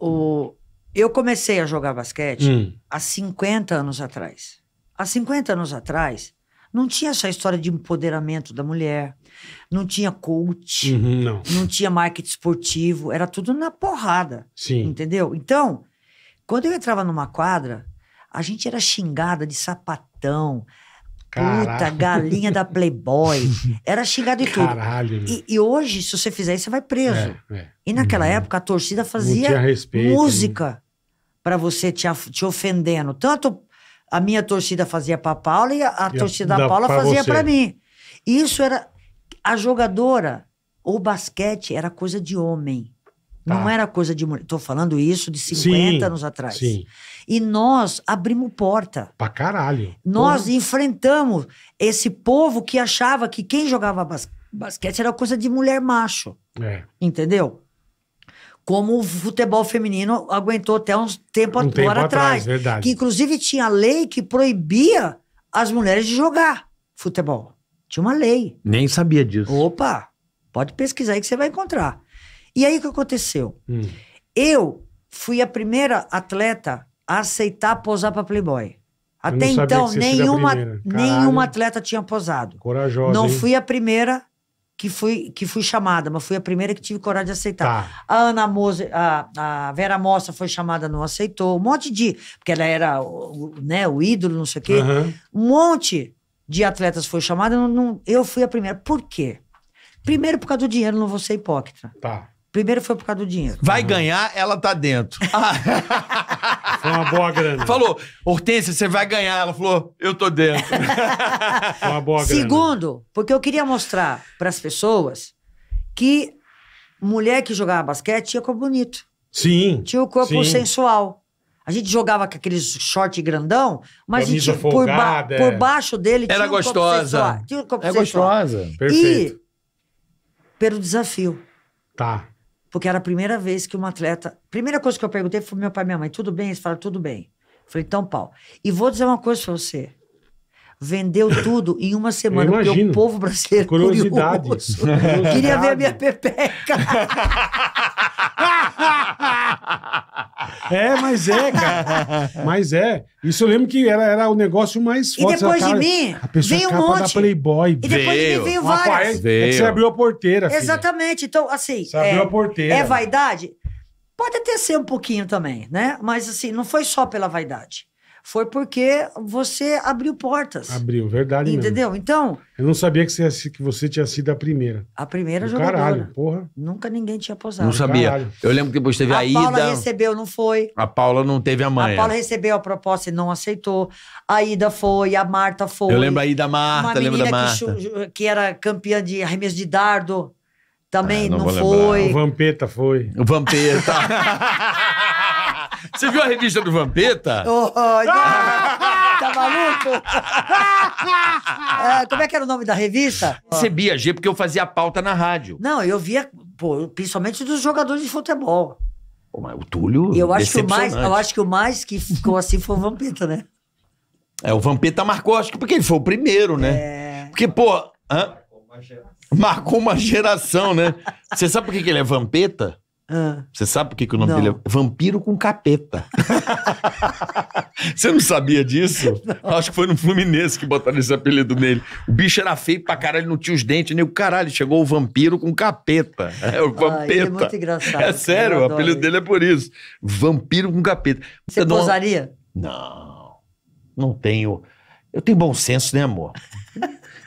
o... eu comecei a jogar basquete hum. há 50 anos atrás. Há 50 anos atrás, não tinha essa história de empoderamento da mulher. Não tinha coach, uhum, não. não tinha marketing esportivo, era tudo na porrada. Sim. Entendeu? Então, quando eu entrava numa quadra, a gente era xingada de sapatão, Caralho. puta, galinha da Playboy. Era xingado de tudo. Caralho. E, e, hoje, se você fizer isso, você vai preso. É, é. E naquela uhum. época, a torcida fazia respeito, música né? para você te, te ofendendo. Tanto a minha torcida fazia pra Paula e a, a e torcida da, da Paula pra fazia para mim. Isso era a jogadora, o basquete era coisa de homem. Tá. Não era coisa de mulher. Estou falando isso de 50 sim, anos atrás. Sim. E nós abrimos porta. Pra caralho. Nós Porra. enfrentamos esse povo que achava que quem jogava bas basquete era coisa de mulher macho. É. Entendeu? Como o futebol feminino aguentou até uns tempo, um tempo atrás. atrás que inclusive tinha lei que proibia as mulheres de jogar futebol. Tinha uma lei. Nem sabia disso. Opa, pode pesquisar aí que você vai encontrar. E aí o que aconteceu? Hum. Eu fui a primeira atleta a aceitar posar para Playboy. Até então, nenhuma, nenhuma atleta tinha posado. Corajosa. Não hein? fui a primeira que fui, que fui chamada, mas fui a primeira que tive coragem de aceitar. Tá. A Ana Mose, a, a Vera Mossa foi chamada, não aceitou. Um monte de. Porque ela era né, o ídolo, não sei o quê. Uhum. Um monte de atletas foi chamada, não, não, eu fui a primeira. Por quê? Primeiro por causa do dinheiro, não vou ser hipócrita. Tá. Primeiro foi por causa do dinheiro. Vai uhum. ganhar, ela tá dentro. Ah. Foi uma boa grana. Falou, Hortência, você vai ganhar. Ela falou, eu tô dentro. Foi uma boa grana. Segundo, porque eu queria mostrar para as pessoas que mulher que jogava basquete tinha corpo bonito. Sim. Tinha o corpo sim. sensual. A gente jogava com aqueles short grandão, mas a gente, por, ba é. por, baixo dele Era tinha um é gostosa. Tinha um é gostosa. Perfeito. E pelo desafio. Tá. Porque era a primeira vez que uma atleta. Primeira coisa que eu perguntei foi meu pai e minha mãe: tudo bem? Eles falaram: tudo bem. falei: então, pau. E vou dizer uma coisa pra você vendeu tudo em uma semana, porque o povo brasileiro é Curiosidade. curioso. Queria ver a minha pepeca. É, mas é, cara. Mas é. Isso eu lembro que era, era o negócio mais forte. E depois cara, de mim, a pessoa veio um monte. Da Playboy, e depois veio. de mim veio vários. Veio. É que você abriu a porteira. Filha. Exatamente. Então, assim. Você é, abriu a porteira. É vaidade? Pode até ser um pouquinho também, né? Mas, assim, não foi só pela vaidade. Foi porque você abriu portas. Abriu, verdade Entendeu? Mesmo. Então... Eu não sabia que você, que você tinha sido a primeira. A primeira Do jogadora. Caralho, porra. Nunca ninguém tinha posado. Não sabia. Caralho. Eu lembro que depois teve a, a ida... A Paula recebeu, não foi. A Paula não teve a mãe. A Paula recebeu a proposta e não aceitou. A Ida foi, a Marta foi. Eu lembro a Ida Marta, lembro da Marta. Que, que era campeã de arremesso de dardo. Também ah, não, não foi. Lembrar. O Vampeta foi. O Vampeta. Você viu a revista do Vampeta? Oh, tá maluco? É, como é que era o nome da revista? Recebia G porque eu fazia pauta na rádio. Não, eu via, pô, principalmente dos jogadores de futebol. o Túlio. Eu acho, que o mais, eu acho que o mais que ficou assim foi o Vampeta, né? É, o Vampeta marcou, acho que porque ele foi o primeiro, né? É... Porque, pô. Hã? Marcou uma geração, né? Você sabe por que ele é Vampeta? Ah. Você sabe por que, que o nome não. dele é Vampiro com Capeta? Você não sabia disso? Não. Acho que foi no Fluminense que botaram esse apelido nele. O bicho era feio pra caralho, não tinha os dentes, nem o caralho. Chegou o vampiro com capeta. É o ah, é vampeta. Ah, é muito engraçado. É sério, o apelido dele é por isso. Vampiro com capeta. Você não... posaria? Não, não tenho. Eu tenho bom senso, né, amor?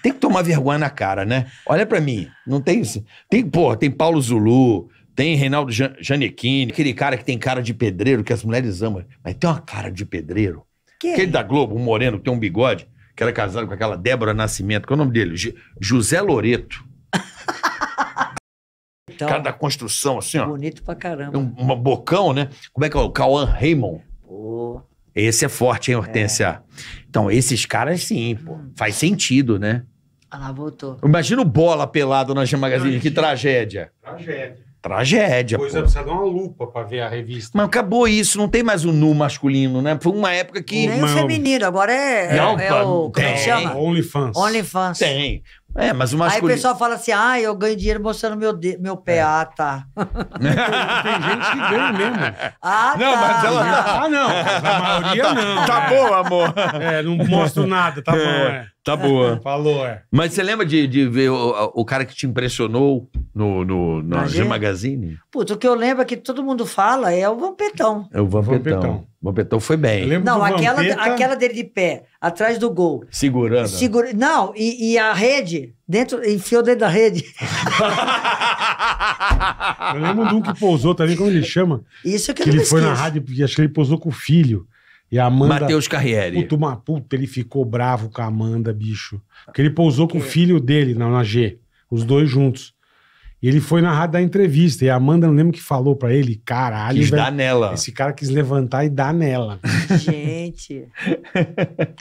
tem que tomar vergonha na cara, né? Olha para mim, não tem isso. Tem, porra, tem Paulo Zulu, tem Reinaldo Jan Janequini, aquele cara que tem cara de pedreiro, que as mulheres amam. Mas tem uma cara de pedreiro. Quem? Aquele da Globo, um moreno, que tem um bigode, que era casado com aquela Débora Nascimento. Qual é o nome dele? José Loreto. então, cara da construção, assim, ó. Bonito pra caramba. É um, um bocão, né? Como é que é? O Cauã Raymond. Pô. Esse é forte, hein, Hortência? É. Então, esses caras, sim, hum. pô. Hum. Faz sentido, né? Ah lá, voltou. Imagina o Bola pelado na G Magazine. Que tragédia. Tragédia. Tragédia. Pois é, precisa dar uma lupa pra ver a revista. Mas acabou isso, não tem mais o nu masculino, né? Foi uma época que. Nem o feminino, agora é. Não, é, é o. Como é chama? OnlyFans. OnlyFans. Tem. É, mas o masculino. Aí o pessoal fala assim: ah, eu ganho dinheiro mostrando meu, de... meu pé. É. Ah, tá. tem, gente que ganha mesmo. Ah, não, tá. mas ela. Ah, não. A maioria tá- não. Tá é. Né? boa, amor. É, não mostro nada, tá é, é. Tá boa. Falou, é. Mas você lembra de, de ver o, o cara que te impressionou no, no, no G Magazine? Putz, o que eu lembro é que todo mundo fala é o Vampetão. É o Vampetão. Vampetão. Vampetão foi bem. Não, aquela, aquela dele de pé, atrás do gol. Segurando. Segura... Não, e, e a rede, dentro, enfiou dentro da rede. eu lembro de um que pousou também, tá como ele chama? Isso que, que ele foi na rádio, porque acho que ele pousou com o filho. E a Amanda. Matheus Carriere. Puta, uma puta, ele ficou bravo com a Amanda, bicho. Porque ele pousou com o filho dele na, na G, os dois juntos. E ele foi narrado da entrevista. E a Amanda, não lembro que falou pra ele, caralho. Quis dar nela. Esse cara quis levantar e dar nela. Gente.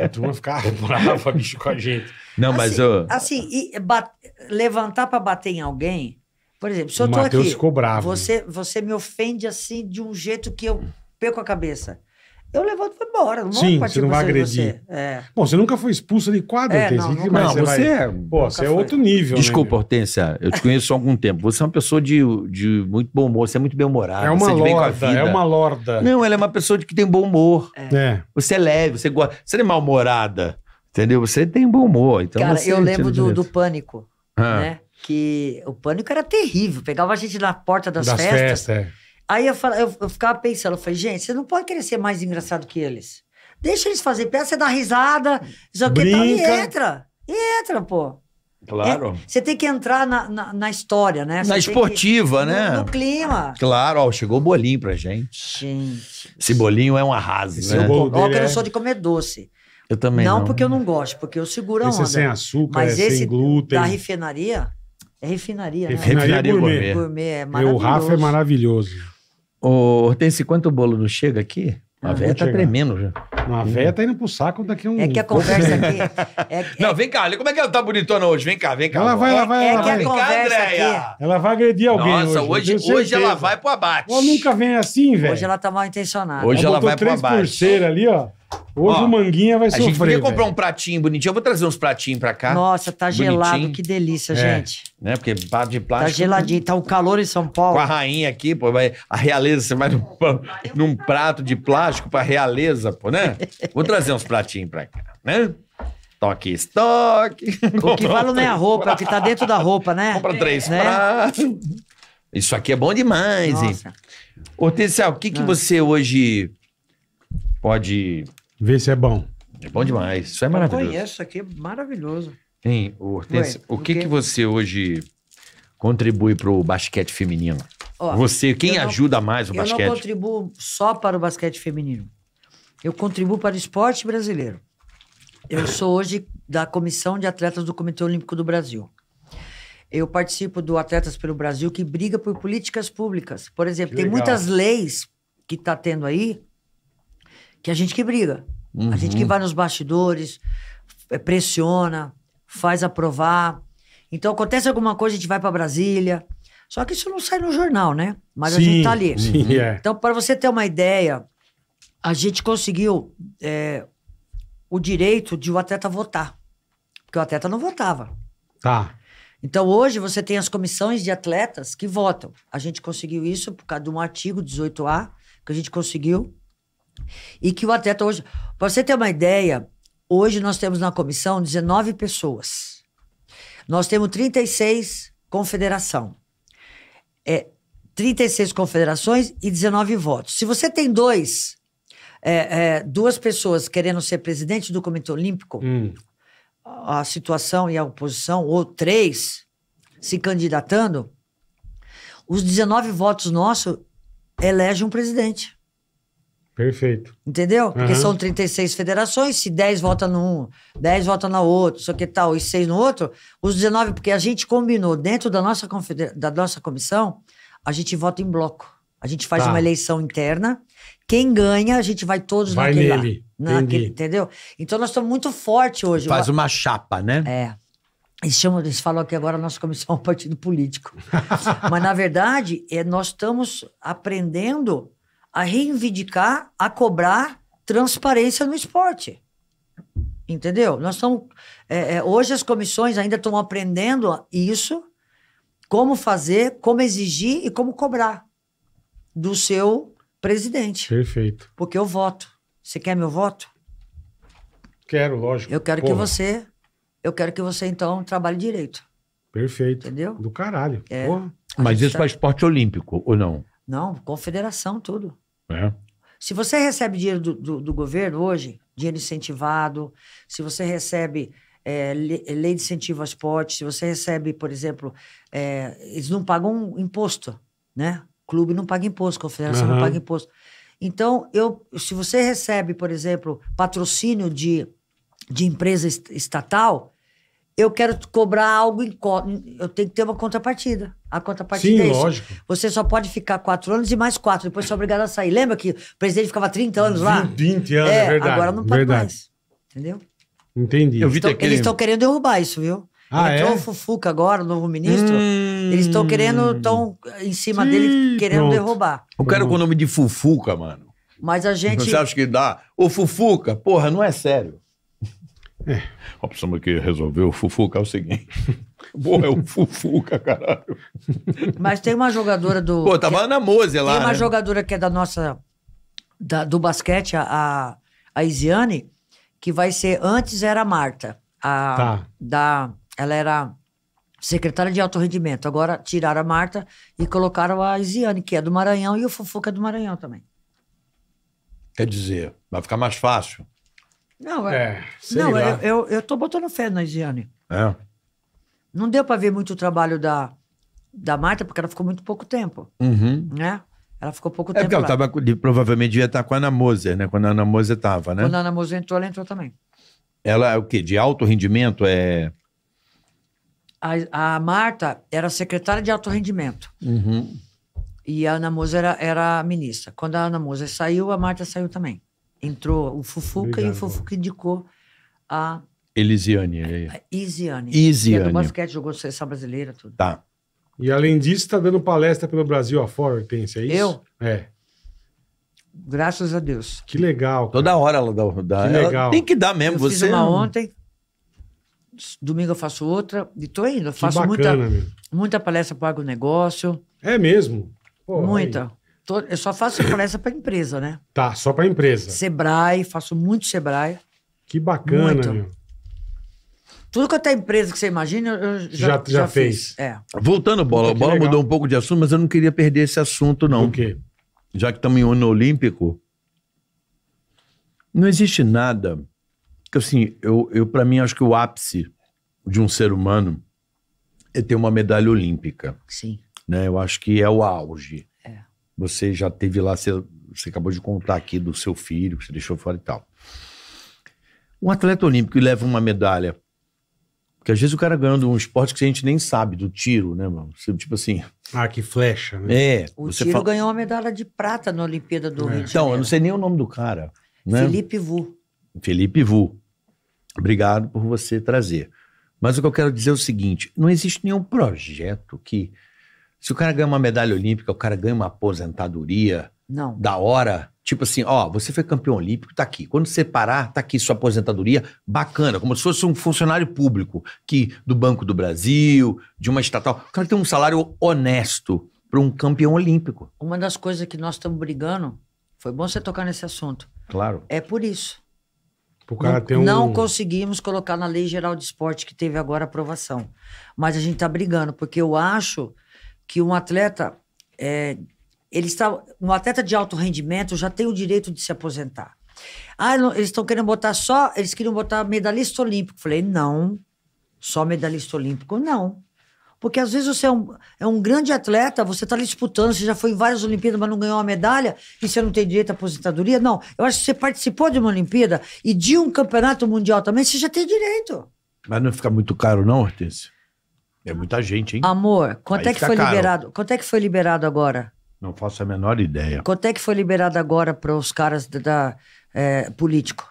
A turma ficava brava, bicho, com a gente. Não, assim, mas eu... Assim, bat... levantar pra bater em alguém... Por exemplo, se eu tô Mateus aqui... ficou bravo. Você, né? você me ofende assim de um jeito que eu perco a cabeça eu levanto e vou embora. Não Sim, você não vai agredir. Você. É. Bom, você nunca foi expulsa de quadra, é, Não, não, não, você, vai... é, pô, você é, é outro nível. Né, Desculpa, né? Hortência, eu te conheço há algum tempo. Você é uma pessoa de, de muito bom humor, você é muito bem-humorada. É uma é lorda, é uma lorda. Não, ela é uma pessoa de que tem bom humor. É. é. Você é leve, você gosta. Você é mal-humorada, entendeu? Você tem bom humor. Então Cara, eu lembro do, do, pânico, ah. né? Que o pânico era terrível. Pegava a gente na porta das, das festas. festas é. Aí eu, falava, eu, eu ficava pensando, eu falei, gente, você não pode querer ser mais engraçado que eles. Deixa eles fazer peça, você dá risada, isso aqui tal, e entra. E entra, pô. Claro. É, você tem que entrar na, na, na história, né? Você na esportiva, que, né? No, no, clima. Claro, ó, chegou o bolinho pra gente. Gente. Esse bolinho é um arraso, Esse é né? Bolo eu é. sou de comer doce. Eu também não. Não porque eu não gosto, porque eu seguro a esse é onda. Esse é sem açúcar, Mas é esse sem glúten. da refinaria, é refinaria, né? refinaria né? Refinaria gourmet. gourmet é maravilhoso. E o Rafa é maravilhoso. Ô, Hortense, quanto o bolo não chega aqui? A ah, véia tá chegar. tremendo já. a véia tá indo pro saco daqui a um... É que a conversa aqui... É, é... Não, vem cá, olha como é que ela tá bonitona hoje. Vem cá, vem cá. Ela vai, ela vai, é, ela vai. É que a conversa aqui... Ela vai agredir alguém Nossa, hoje. hoje, hoje ela vai pro abate. Ela nunca vem assim, velho. Hoje ela tá mal intencionada. Hoje ela, ela vai pro abate. três pulseiras ali, ó. Hoje Ó, o Manguinha vai ser. sofrer. A gente podia comprar um pratinho bonitinho. Eu vou trazer uns pratinhos pra cá. Nossa, tá bonitinho. gelado. Que delícia, é. gente. Né? Porque prato de tá plástico... Tá geladinho. Tá um calor em São Paulo. Com a rainha aqui, pô. Vai, a realeza, você vai num, num prato de plástico pra realeza, pô, né? Vou trazer uns pratinhos pra cá, né? Toque, estoque. O que vale não é a roupa, é o que tá dentro da roupa, né? Compra três né? pratos. Isso aqui é bom demais, Nossa. hein? Hortência, o que, que ah. você hoje pode Vê se é bom. É bom demais. Isso é maravilhoso. Eu conheço, isso aqui é maravilhoso. Hein, Hortência, o que, que você hoje contribui para o basquete feminino? Ó, você, quem não, ajuda mais o eu basquete? Eu não contribuo só para o basquete feminino. Eu contribuo para o esporte brasileiro. Eu sou hoje da Comissão de Atletas do Comitê Olímpico do Brasil. Eu participo do Atletas pelo Brasil, que briga por políticas públicas. Por exemplo, que tem legal. muitas leis que está tendo aí que é a gente que briga. Uhum. A gente que uhum. vai nos bastidores, é, pressiona, faz aprovar. Então acontece alguma coisa, a gente vai para Brasília. Só que isso não sai no jornal, né? Mas sim, a gente tá ali. Sim, uhum. é. Então, para você ter uma ideia, a gente conseguiu é, o direito de o atleta votar. Porque o atleta não votava. Tá. Então, hoje você tem as comissões de atletas que votam. A gente conseguiu isso por causa de um artigo 18A que a gente conseguiu e que o atleta hoje. Para você ter uma ideia, hoje nós temos na comissão 19 pessoas. Nós temos 36 confederação. É, 36 confederações e 19 votos. Se você tem dois, é, é, duas pessoas querendo ser presidente do Comitê Olímpico, hum. a situação e a oposição, ou três se candidatando, os 19 votos nossos elegem um presidente. Perfeito. Entendeu? Porque uhum. são 36 federações, se 10 vota num, 10 vota na outro, só que tal, e 6 no outro, os 19, porque a gente combinou dentro da nossa, da nossa comissão, a gente vota em bloco. A gente faz tá. uma eleição interna. Quem ganha, a gente vai todos vai naquele nele. Lá, naquele, entendeu? Então nós estamos muito forte hoje. Faz uma chapa, né? É. Eles, chamam, eles falam que agora a nossa comissão é um partido político. Mas, na verdade, é, nós estamos aprendendo a reivindicar, a cobrar transparência no esporte. Entendeu? Nós estamos. É, é, hoje as comissões ainda estão aprendendo isso, como fazer, como exigir e como cobrar do seu presidente. Perfeito. Porque eu voto. Você quer meu voto? Quero, lógico. Eu quero Porra. que você. Eu quero que você, então, trabalhe direito. Perfeito. Entendeu? Do caralho. É, Mas isso tá... para é esporte olímpico, ou não? Não, confederação, tudo. É. Se você recebe dinheiro do, do, do, governo hoje, dinheiro incentivado, se você recebe é, é lei de incentivo ao esporte se você recebe, por exemplo, é, eles não pagam imposto, né? O clube não paga imposto, confederação uhum. não paga imposto. Então, eu, se você recebe, por exemplo, patrocínio de, de empresa estatal, eu quero cobrar algo em eu tenho que ter uma contrapartida. A contrapartida Sim, é isso. lógico. Você só pode ficar quatro anos e mais quatro, depois você é obrigado a sair. Lembra que o presidente ficava 30 anos lá? 20 anos, é, é verdade. Agora não pode verdade. mais. Entendeu? Entendi. Eu vi então, Eles estão querendo derrubar isso, viu? Ah, Entrou é? o Fufuca agora, o novo ministro. Hum... Eles estão querendo, estão em cima Sim, dele, querendo pronto. derrubar. Eu quero com o nome de Fufuca, mano. Mas a gente. Você acha que dá? Ô, Fufuca, porra, não é sério. É. Ó, que aqui resolver o Fufuca, é o seguinte. boa é o Fufuca, caralho. Mas tem uma jogadora do. Pô, tava é, na Mose lá. Tem uma né? jogadora que é da nossa. Da, do basquete, a, a Isiane, que vai ser. Antes era a Marta. A, tá. da, ela era secretária de alto rendimento. Agora tiraram a Marta e colocaram a Isiane, que é do Maranhão, e o Fufuca é do Maranhão também. Quer dizer, vai ficar mais fácil. Não, é, é não eu, é, eu, eu tô botando fé na Isiane. É. Não deu para ver muito o trabalho da, da Marta, porque ela ficou muito pouco tempo. Uhum. Né? Ela ficou pouco é tempo. É porque ela estava tava, provavelmente devia estar tá com a Ana Moser, né? Quando a Ana Moser estava, né? Quando a Ana Moser entrou, ela entrou também. Ela é o quê? De alto rendimento? É. A, a Marta era secretária de alto rendimento. Uhum. E a Ana Moser era, era ministra. Quando a Ana Moser saiu, a Marta saiu também entrou o Fufuca Obrigado. e o Fufuca indicou a. Elisiane. Eliziane Isiane. Que é do basquete, jogou seleção brasileira, tudo. Tá. E além disso, está dando palestra pelo Brasil afora, pense, é isso? Eu? É. Graças a Deus. Que legal. Cara. Toda hora ela dá. dá que ela legal. tem que dar mesmo. Eu você... fiz uma é ontem, domingo eu faço outra, e tô indo. Eu faço que bacana, muita, muita palestra para o negócio. É mesmo? Pô, muita. Aí. Tô, eu só faço é palestra para empresa, né? Tá, só para empresa. Sebrae, faço muito Sebrae. Que bacana, muito. meu. Tudo quanto é empresa que você imagina, eu já, já, já, já fez. Fiz. É. Voltando, Bola. a Bola mudou um pouco de assunto, mas eu não queria perder esse assunto, não. Por quê? Já que estamos em ano olímpico, não existe nada que, assim, eu, eu para mim, acho que o ápice de um ser humano é ter uma medalha olímpica. Sim. Né? Eu acho que é o auge. Você já teve lá, você, você acabou de contar aqui do seu filho, que você deixou fora e tal. Um atleta olímpico que leva uma medalha porque às vezes o cara ganhando um esporte que a gente nem sabe, do tiro, né, mano? Tipo assim. Ah, que flecha, né? É. O tiro fala... ganhou uma medalha de prata na Olimpíada do é. Rio de Janeiro. Então, eu não sei nem o nome do cara. Né? Felipe Vu. Felipe Vu. Obrigado por você trazer. Mas o que eu quero dizer é o seguinte: não existe nenhum projeto que se o cara ganha uma medalha olímpica, o cara ganha uma aposentadoria Não. da hora. Tipo assim, ó, você foi campeão olímpico, tá aqui. Quando você parar, tá aqui sua aposentadoria, bacana, como se fosse um funcionário público que do Banco do Brasil, de uma estatal. O cara tem um salário honesto para um campeão olímpico. Uma das coisas que nós estamos brigando, foi bom você tocar nesse assunto. Claro. É por isso. Por cara não, ter um... não conseguimos colocar na Lei Geral de Esporte que teve agora aprovação. Mas a gente está brigando, porque eu acho que um atleta é, ele está, um atleta de alto rendimento já tem o direito de se aposentar. Ah, não, eles estão querendo botar só, eles queriam botar medalhista olímpico. Falei, não, só medalhista olímpico, não. Porque às vezes você é um, é um grande atleta, você está ali disputando, você já foi em várias Olimpíadas, mas não ganhou uma medalha e você não tem direito à aposentadoria. Não, eu acho que você participou de uma Olimpíada e de um campeonato mundial também, você já tem direito. Mas não fica muito caro, não, Hortência? É muita gente, hein? Amor, quanto Aí é que foi caro. liberado? Quanto é que foi liberado agora? Não faço a menor ideia. Quanto é que foi liberado agora para os caras da, da, é, político?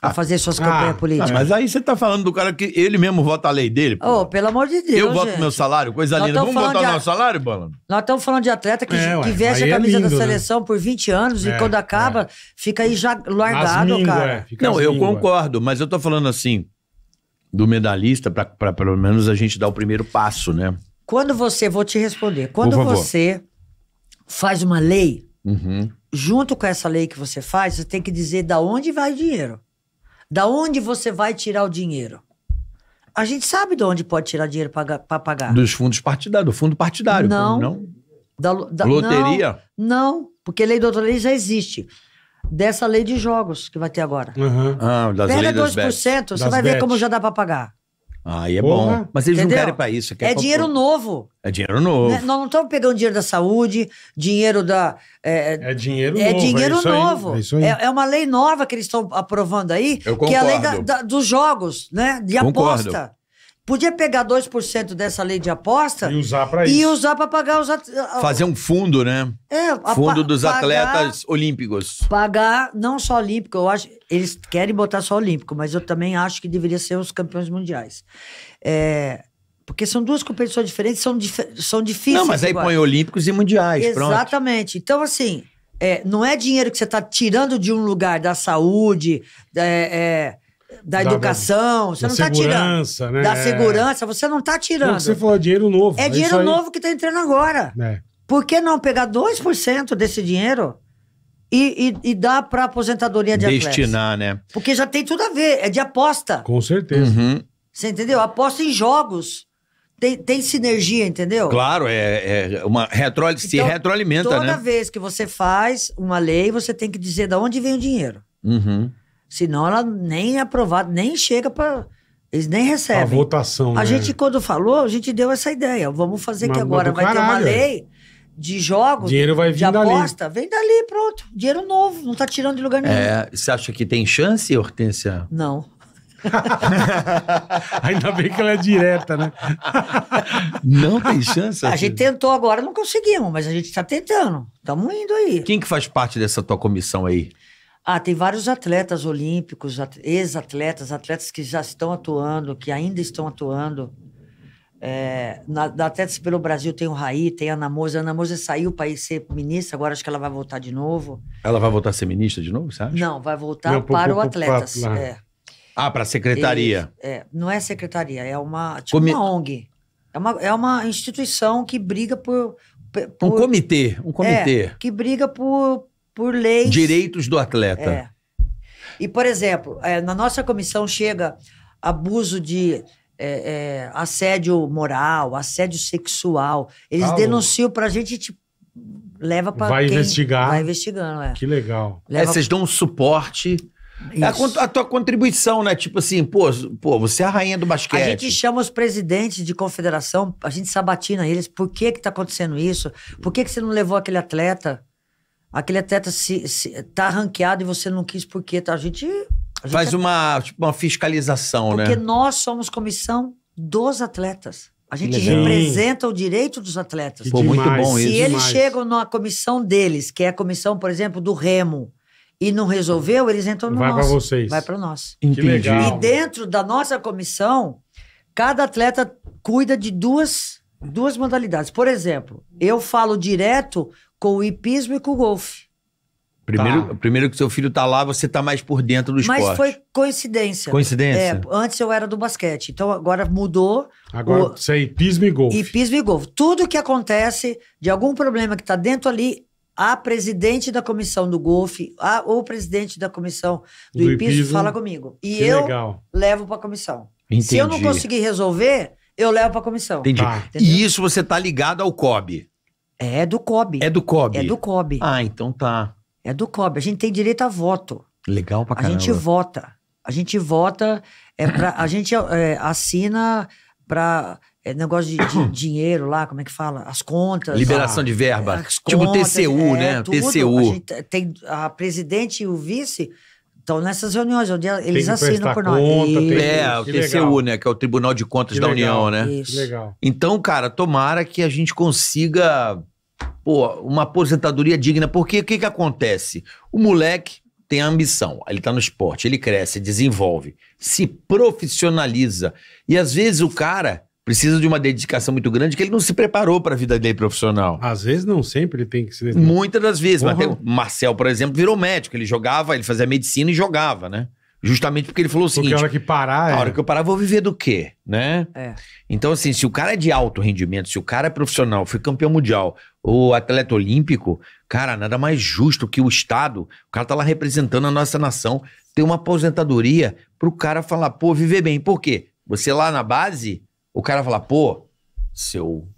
A ah, fazer suas ah, campanhas ah, políticas. mas aí você tá falando do cara que ele mesmo vota a lei dele, pô. pelo amor de Deus. Eu voto gente. meu salário, coisa linda. Vamos votar o a- nosso salário, Bola? Nós estamos falando de atleta que, É, ué, que veste a é camisa lindo, da né? seleção por 20 anos e é, quando acaba, é. fica aí já largado, cara. É, Não, eu concordo, mas eu tô falando assim do medalhista para pelo menos a gente dar o primeiro passo, né? Quando você, vou te responder, quando você faz uma lei, uhum. junto com essa lei que você faz, você tem que dizer da onde vai o dinheiro. Da onde você vai tirar o dinheiro? A gente sabe de onde pode tirar dinheiro para pagar. Dos fundos partidários, do fundo partidário. Não. não? Da, da, Loteria? Não, não, porque lei do outro lei já existe dessa lei de jogos que vai ter agora. Uhum. Ah, das Pega 2%, você vai bet. ver como já dá para pagar. Aí é bom. Mas eles Entendeu? não querem para isso. Quer é pra... dinheiro novo. É dinheiro novo. Né? Nós não estamos pegando dinheiro da saúde, dinheiro da. É, é dinheiro é novo. Dinheiro é dinheiro novo. É, é, é, uma lei nova que eles estão aprovando aí, que é a lei da, da, dos jogos, né? De concordo. aposta. Podia pegar 2% dessa lei de aposta e usar para isso. E usar para pagar os atletas. Fazer um fundo, né? É, fundo dos pagar, atletas olímpicos. Pagar não só olímpico, eu acho, eles querem botar só olímpico, mas eu também acho que deveria ser os campeões mundiais. É, porque são duas competições diferentes, são, dif são difíceis. Não, mas aí põe olímpicos e mundiais, Exatamente. Pronto. Então, assim, é, não é dinheiro que você está tirando de um lugar da saúde, é, é da, educação, da, você da não tá tirando. Né? Da é. segurança, você não tá tirando. Como você falou dinheiro novo. É, é dinheiro novo que tá entrando agora. É. Por que não pegar 2% desse dinheiro e, e, e dar para aposentadoria de Destinar, né? Porque já tem tudo a ver, é de aposta. Com certeza. Uhum. Você entendeu? Aposta em jogos. Tem, tem sinergia, entendeu? Claro, é, é uma retro, então, se retroalimenta, toda né? Toda vez que você faz uma lei, você tem que dizer de onde vem o dinheiro. Uhum. Senão ela nem é aprovada, nem chega para. Eles nem recebem. A votação. A né? gente, quando falou, a gente deu essa ideia. Vamos fazer mas, que agora vai caralho. ter uma é. lei de jogos. Dinheiro vai vir de aposta. Vem dali, pronto. Dinheiro novo. Não tá tirando de lugar nenhum. É, você acha que tem chance, Hortência? Não. Ainda bem que ela é direta, né? não tem chance. A gente tentou agora, não conseguimos, mas a gente está tentando. Estamos indo aí. Quem que faz parte dessa tua comissão aí? Ah, tem vários atletas olímpicos, ex-atletas, atletas que já estão atuando, que ainda estão atuando. É, na, Atletas pelo Brasil tem o Raí, tem a Ana Moza. A Ana Moza saiu para ir ser ministra, agora acho que ela vai voltar de novo. Ela vai voltar a ser ministra de novo, você acha? Não, vai voltar Meu, para o Atletas. Pra, pra... É. Ah, para a secretaria. é, não é secretaria, é uma, tipo Comi... uma ONG. É uma, é uma instituição que briga por... por um comitê, um comitê. É, que briga por por leis. Direitos do atleta. É. E, por exemplo, é, na nossa comissão chega abuso de é, é assédio moral, assédio sexual. Eles tá denunciam pra gente, a tipo, gente leva pra. Vai investigar. Vai investigando, é. Que legal. Leva... É, vocês dão um suporte. É a, a, tua contribuição, né? Tipo assim, pô, pô, você é a rainha do basquete. A gente chama os presidentes de confederação, a gente sabatina eles. Por que que tá acontecendo isso? Por que que você não levou aquele atleta? aquele atleta se, se, tá ranqueado e você não quis por quê? Tá? A gente. A gente Faz é... uma, tipo, uma fiscalização, Porque né? Porque nós somos comissão dos atletas. A gente Legal. representa o direito dos atletas. Pô, muito bom isso. Se eles chegam na comissão deles, que é a comissão, por exemplo, do Remo, e não resolveu, eles entram no Vai nosso. Vai para vocês. Vai para nós. Entendi. E dentro da nossa comissão, cada atleta cuida de duas, duas modalidades. Por exemplo, eu falo direto com o hipismo e com o golfe. Primeiro, tá. primeiro que seu filho tá lá, você tá mais por dentro do esporte. Mas foi coincidência. Coincidência? É, antes eu era do basquete, então agora mudou. Agora o... você é hipismo e golfe. Hipismo e golfe. Tudo que acontece de algum problema que tá dentro ali, a presidente da comissão do golfe, a, ou o presidente da comissão do, do hipismo, hipismo fala comigo. E eu legal. levo a comissão. Entendi. Se eu não conseguir resolver, eu levo para a comissão. Entendi. Tá. E isso você tá ligado ao COB? É do COB. É do COB? É do COB. Ah, então tá. É do COB. A gente tem direito a voto. Legal pra caramba. A gente vota. A gente vota, é pra, a gente é, é assina para é, negócio de, de dinheiro lá, como é que fala? As contas. Liberação a, de ah, verba. tipo contas, TCU, é, né? Tudo. TCU. A gente tem a presidente e o vice então, nessas reuniões, onde eles assinam por nós. Conta, e... É, o TCU, né? Que é o Tribunal de Contas que da legal, União, né? Isso. Legal. Então, cara, tomara que a gente consiga pô, uma aposentadoria digna. Porque o que, que acontece? O moleque tem a ambição, ele tá no esporte, ele cresce, desenvolve, se profissionaliza. E às vezes o cara precisa de uma dedicação muito grande que ele não se preparou para a vida dele profissional. Às vezes não, sempre ele tem que se Muitas das vezes. Uhum. o Marcel, por exemplo, virou médico. Ele jogava, ele fazia medicina e jogava, né? Justamente porque ele falou o seguinte... Porque a hora que parar... É... A hora que eu parar, eu vou viver do quê, né? É. Então, assim, se o cara é de alto rendimento, se o cara é profissional, foi campeão mundial, ou atleta olímpico, cara, nada mais justo que o Estado, o cara tá lá representando a nossa nação, ter uma aposentadoria pro cara falar, pô, viver bem. Por quê? Você lá na base o cara fala, pô, seu.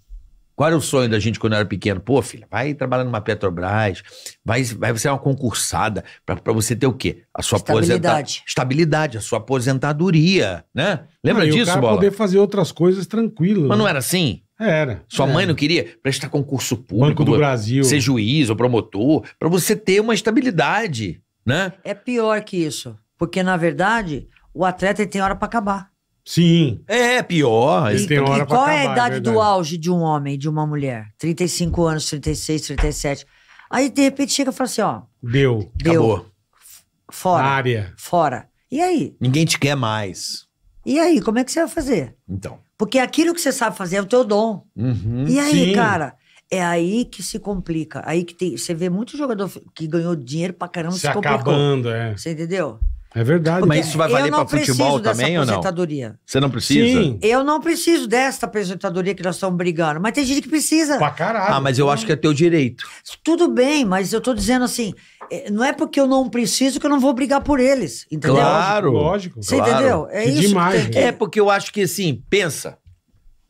Qual era o sonho da gente quando era pequeno? Pô, filha, vai trabalhar numa Petrobras, vai, vai ser uma concursada para você ter o quê? A sua estabilidade. Estabilidade, a sua aposentadoria, né? Lembra não, ah, disso, o cara Bola? poder fazer outras coisas tranquilo. Mas né? não era assim? Era. Sua era. mãe não queria prestar concurso público. Banco do Brasil. Ser juiz ou promotor, para você ter uma estabilidade, né? É pior que isso, porque na verdade o atleta tem hora para acabar. Sim. É, é pior. E, tem hora é é e qual acabar, é a idade é do auge de um homem de uma mulher? 35 anos, 36, 37. Aí, de repente, chega e fala assim, ó... Deu. Deu. Acabou. Fora. Na área. Fora. E aí? Ninguém te quer mais. E aí, como é que você vai fazer? Então. Porque aquilo que você sabe fazer é o teu dom. Uhum, e aí, sim. cara? É aí que se complica. Aí que tem, você vê muito jogador que ganhou dinheiro pra caramba se, se acabando, complicou. é. Você entendeu? É verdade. Mas isso vai valer para futebol também ou não? Você não precisa? Sim. Eu não preciso desta aposentadoria que nós estamos brigando, mas tem gente que precisa. Pra caralho. Ah, mas eu acho que é teu direito. Tudo bem, mas eu tô dizendo assim, é, não é porque eu não preciso que eu não vou brigar por eles, entendeu? Claro, lógico. Você claro. entendeu? É que isso. Demais, que É porque eu acho que assim, pensa,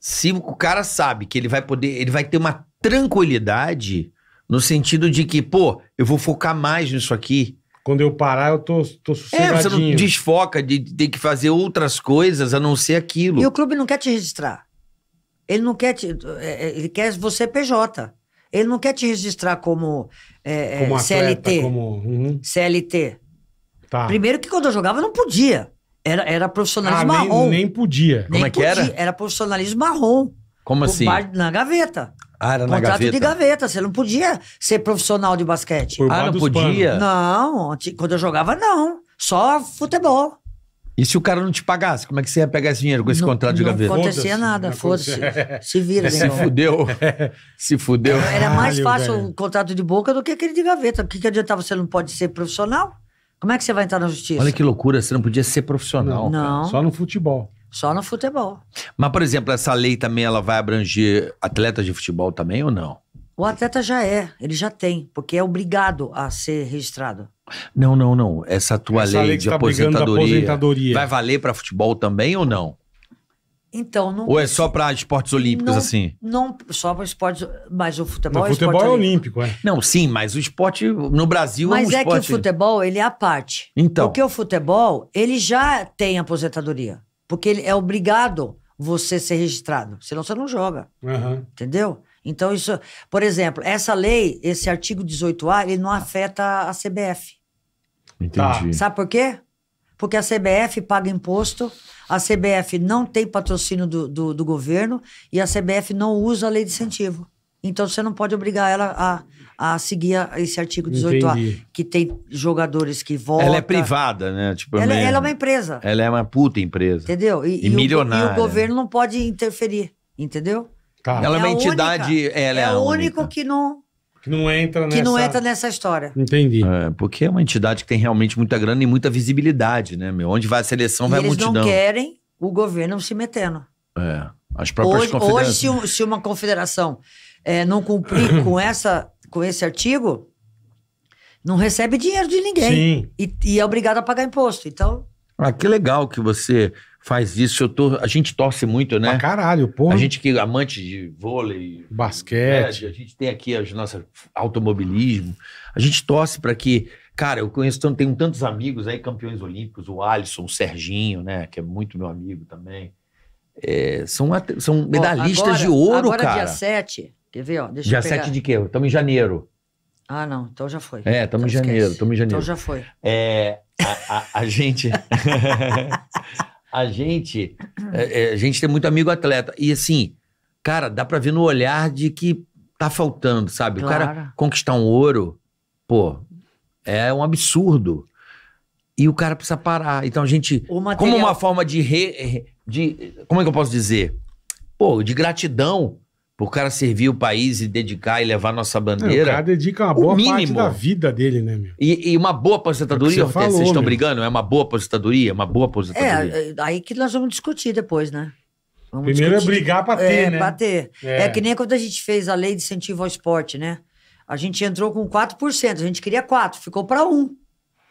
se o cara sabe que ele vai poder, ele vai ter uma tranquilidade no sentido de que, pô, eu vou focar mais nisso aqui quando eu parar, eu tô, tô sossegadinho. É, você não desfoca de ter que fazer outras coisas a não ser aquilo. E o clube não quer te registrar. Ele não quer te. É, é, ele quer você PJ. Ele não quer te registrar como, é, é como atleta, CLT. Como... Uhum. CLT. Tá. Primeiro que quando eu jogava, eu não podia. Era, era profissionalismo ah, marrom. Nem podia. Como é que era? Era profissionalismo marrom. Como assim? na gaveta. Ah, era na contrato gaveta. de gaveta, você não podia ser profissional de basquete. Por ah, não podia? Não, quando eu jogava, não. Só futebol. E se o cara não te pagasse, como é que você ia pegar esse dinheiro com esse não, contrato de não gaveta? Não acontecia nada, foda-se. se vira, Se fudeu. se fudeu. Era mais fácil Caralho, o contrato de boca do que aquele de gaveta. O que, que adiantava você não pode ser profissional? Como é que você vai entrar na justiça? Olha que loucura, você não podia ser profissional. Não. não. Só no futebol. Só no futebol. Mas, por exemplo, essa lei também ela vai abranger atletas de futebol também ou não? O atleta já é, ele já tem, porque é obrigado a ser registrado. Não, não, não. Essa tua essa lei, lei de tá aposentadoria, aposentadoria, vai valer para futebol também ou não? Então, não. Ou é só para esportes olímpicos, não, assim? Não, só para esportes. Mas o futebol não, é futebol é olímpico, é. Não, sim, mas o esporte no Brasil é mas é um esporte. Mas é que o futebol, ele é a parte. Então. Porque o futebol, ele já tem aposentadoria. Porque ele é obrigado você ser registrado, senão você não joga. Uhum. Entendeu? Então, isso, por exemplo, essa lei, esse artigo 18A, ele não afeta a CBF. Entendi. Sabe por quê? Porque a CBF paga imposto, a CBF não tem patrocínio do, do, do governo e a CBF não usa a lei de incentivo. Então você não pode obrigar ela a, a seguir a esse artigo 18A, Entendi. que tem jogadores que votam. Ela é privada, né? Tipo, ela, ela, é uma empresa. Ela é uma puta empresa. Entendeu? E, e, e milionária. O, e o governo não pode interferir, entendeu? Tá. Ela é uma é entidade. Única, ela é, é o único que não. Que não entra nessa... Que não entra nessa história. Entendi. É, porque é uma entidade que tem realmente muita grana e muita visibilidade, né, meu? Onde vai a seleção, e vai a multidão. Eles não querem o governo se metendo. É. As próprias hoje, hoje se, se, uma confederação é, não cumprir com essa com esse artigo, não recebe dinheiro de ninguém. Sim. E, e é obrigado a pagar imposto. Então. Ah, que legal que você faz isso. Eu tô, a gente torce muito, né? Pra caralho, porra. A gente que é amante de vôlei, basquete, né? a gente tem aqui as nossas automobilismo. A gente torce para que, cara, eu conheço tenho tantos amigos aí campeões olímpicos, o Alisson, o Serginho, né, que é muito meu amigo também. É, são, são medalhistas Bom, agora, de ouro, agora, é cara. Agora dia 7, Quer ver, ó? Deixa Dia eu pegar. 7 de quê? Estamos em janeiro. Ah, não. Então já foi. É, estamos em então janeiro. Estamos em janeiro. Então já foi. É, a, a, a gente... a gente... É, é, a gente tem muito amigo atleta. E assim, cara, dá pra ver no olhar de que tá faltando, sabe? Claro. O cara conquistar um ouro, pô, é um absurdo. E o cara precisa parar. Então a gente... Material... Como uma forma de... Re, de como é que eu posso dizer? Pô, de gratidão o cara servir o país e dedicar e levar nossa bandeira. É, o cara dedica uma boa mínimo. parte da vida dele, né, meu? E, e uma boa é aposentadoria, é vocês estão brigando? É uma boa aposentadoria? É uma boa aposentadoria? É, é, aí que nós vamos discutir depois, né? Vamos Primeiro discutir. é brigar pra ter, é, né? Pra ter. É. é que nem quando a gente fez a lei de incentivo ao esporte, né? A gente entrou com 4%, a gente queria 4%, ficou para 1%.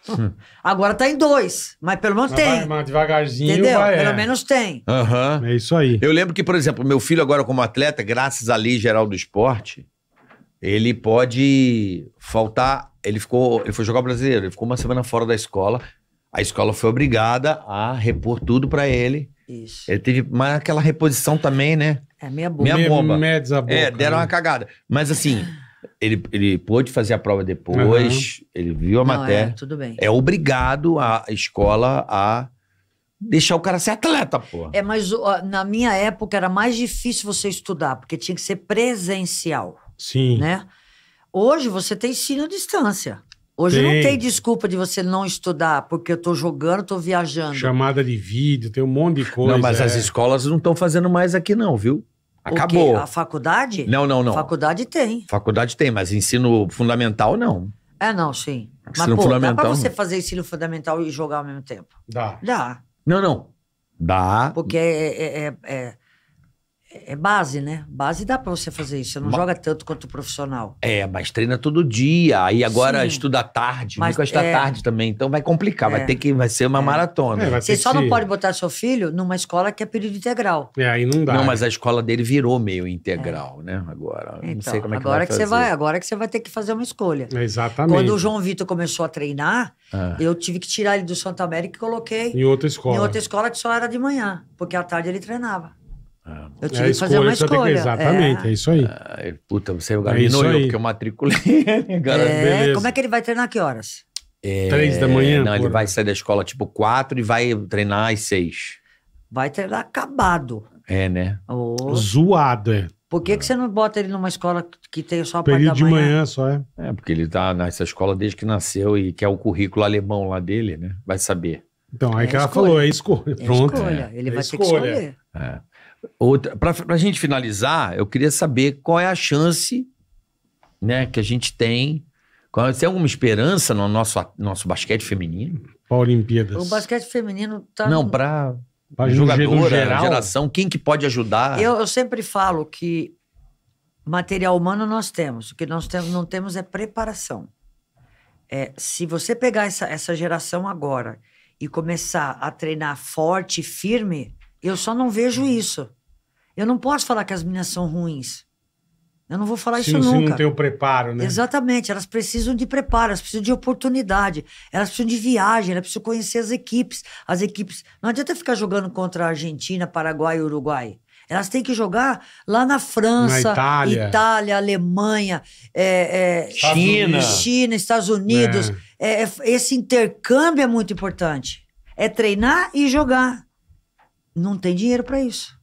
Agora tá em dois, mas pelo menos mas tem. Vai, mas devagarzinho. Entendeu? Vai, pelo é. menos tem. Uhum. É isso aí. Eu lembro que, por exemplo, meu filho, agora como atleta, graças à Lei Geral do Esporte, ele pode faltar. Ele ficou. Ele foi jogar brasileiro, ele ficou uma semana fora da escola. A escola foi obrigada a repor tudo para ele. Isso. Ele teve mas aquela reposição também, né? É, meia bomba. Meia bomba. Meia, meia é, deram né? uma cagada. Mas assim, ele, ele pôde fazer a prova depois, uhum. ele viu a Não, é, matéria. É, tudo bem. É obrigado a escola a deixar o cara ser atleta, pô. É, mas ó, na minha época era mais difícil você estudar, porque tinha que ser presencial. Sim. Né? Hoje você tem ensino à distância. Hoje tem. não tem desculpa de você não estudar, porque eu tô jogando, tô viajando. Chamada de vídeo, tem um monte de coisa. Não, mas é. as escolas não estão fazendo mais aqui, não, viu? Acabou. A faculdade? Não, não, não. Faculdade tem. Faculdade tem, mas ensino fundamental não. É, não, sim. Ensino mas, pô, fundamental. Dá pra você fazer ensino fundamental e jogar ao mesmo tempo? Dá. Dá. Não, não. Dá. Porque é, é, é, é é base, né? Base dá pra você fazer isso. Você não joga tanto quanto o profissional. É, mas treina todo dia. Aí agora Sim. estuda tarde. Mas, estuda é... tarde também. Então vai complicar. É. Vai ter que vai ser uma é. maratona. É, você só que... não pode botar seu filho numa escola que é período integral. É, aí não dá. Não, né? mas a escola dele virou meio integral, é. né? Agora. Então, não sei como é que agora vai que, você vai Agora que você vai ter que fazer uma escolha. Exatamente. Quando o João Vitor começou a treinar, ah. eu tive que tirar ele do Santa América e coloquei. Em outra escola. Em outra escola que só era de manhã. Porque à tarde ele treinava. É. Eu é tive é que fazer uma escolha. exatamente, é. é. isso aí. puta, você é o garoto que eu matriculei. Né, é, como é que ele vai treinar que horas? É, Três da manhã? Não, porra. ele vai sair da escola tipo quatro e vai treinar às seis. Vai treinar acabado. É, né? Oh. Zoado, é. Por que, que você não bota ele numa escola que tem só a Período parte da manhã? de manhã só, é. É, porque ele tá nessa escola desde que nasceu e quer o currículo alemão lá dele, né? Vai saber. Então, aí é que ela escolha. falou, é escolha. É Pronto. É Ele é vai escolha. ter que escolher. É. Para a gente finalizar, eu queria saber qual é a chance né, que a gente tem. Qual, tem alguma esperança no nosso, nosso basquete feminino? Para Olimpíadas. O basquete feminino tá. Não, para. Jogadora, geral? geração, quem que pode ajudar? Eu, eu sempre falo que material humano nós temos, o que nós temos, não temos é preparação. É, se você pegar essa, essa geração agora e começar a treinar forte, e firme, eu só não vejo uhum. isso. Eu não posso falar que as meninas são ruins. Eu não vou falar se, isso nunca. Se não tem o preparo, né? Exatamente. Elas precisam de preparo, elas precisam de oportunidade, elas precisam de viagem, elas precisam conhecer as equipes. As equipes. Não adianta ficar jogando contra a Argentina, Paraguai e Uruguai. Elas têm que jogar lá na França, na Itália. Itália, Alemanha, é, é, China. China, Estados Unidos. É. É, é. esse intercâmbio é muito importante. É treinar e jogar não tem dinheiro para isso.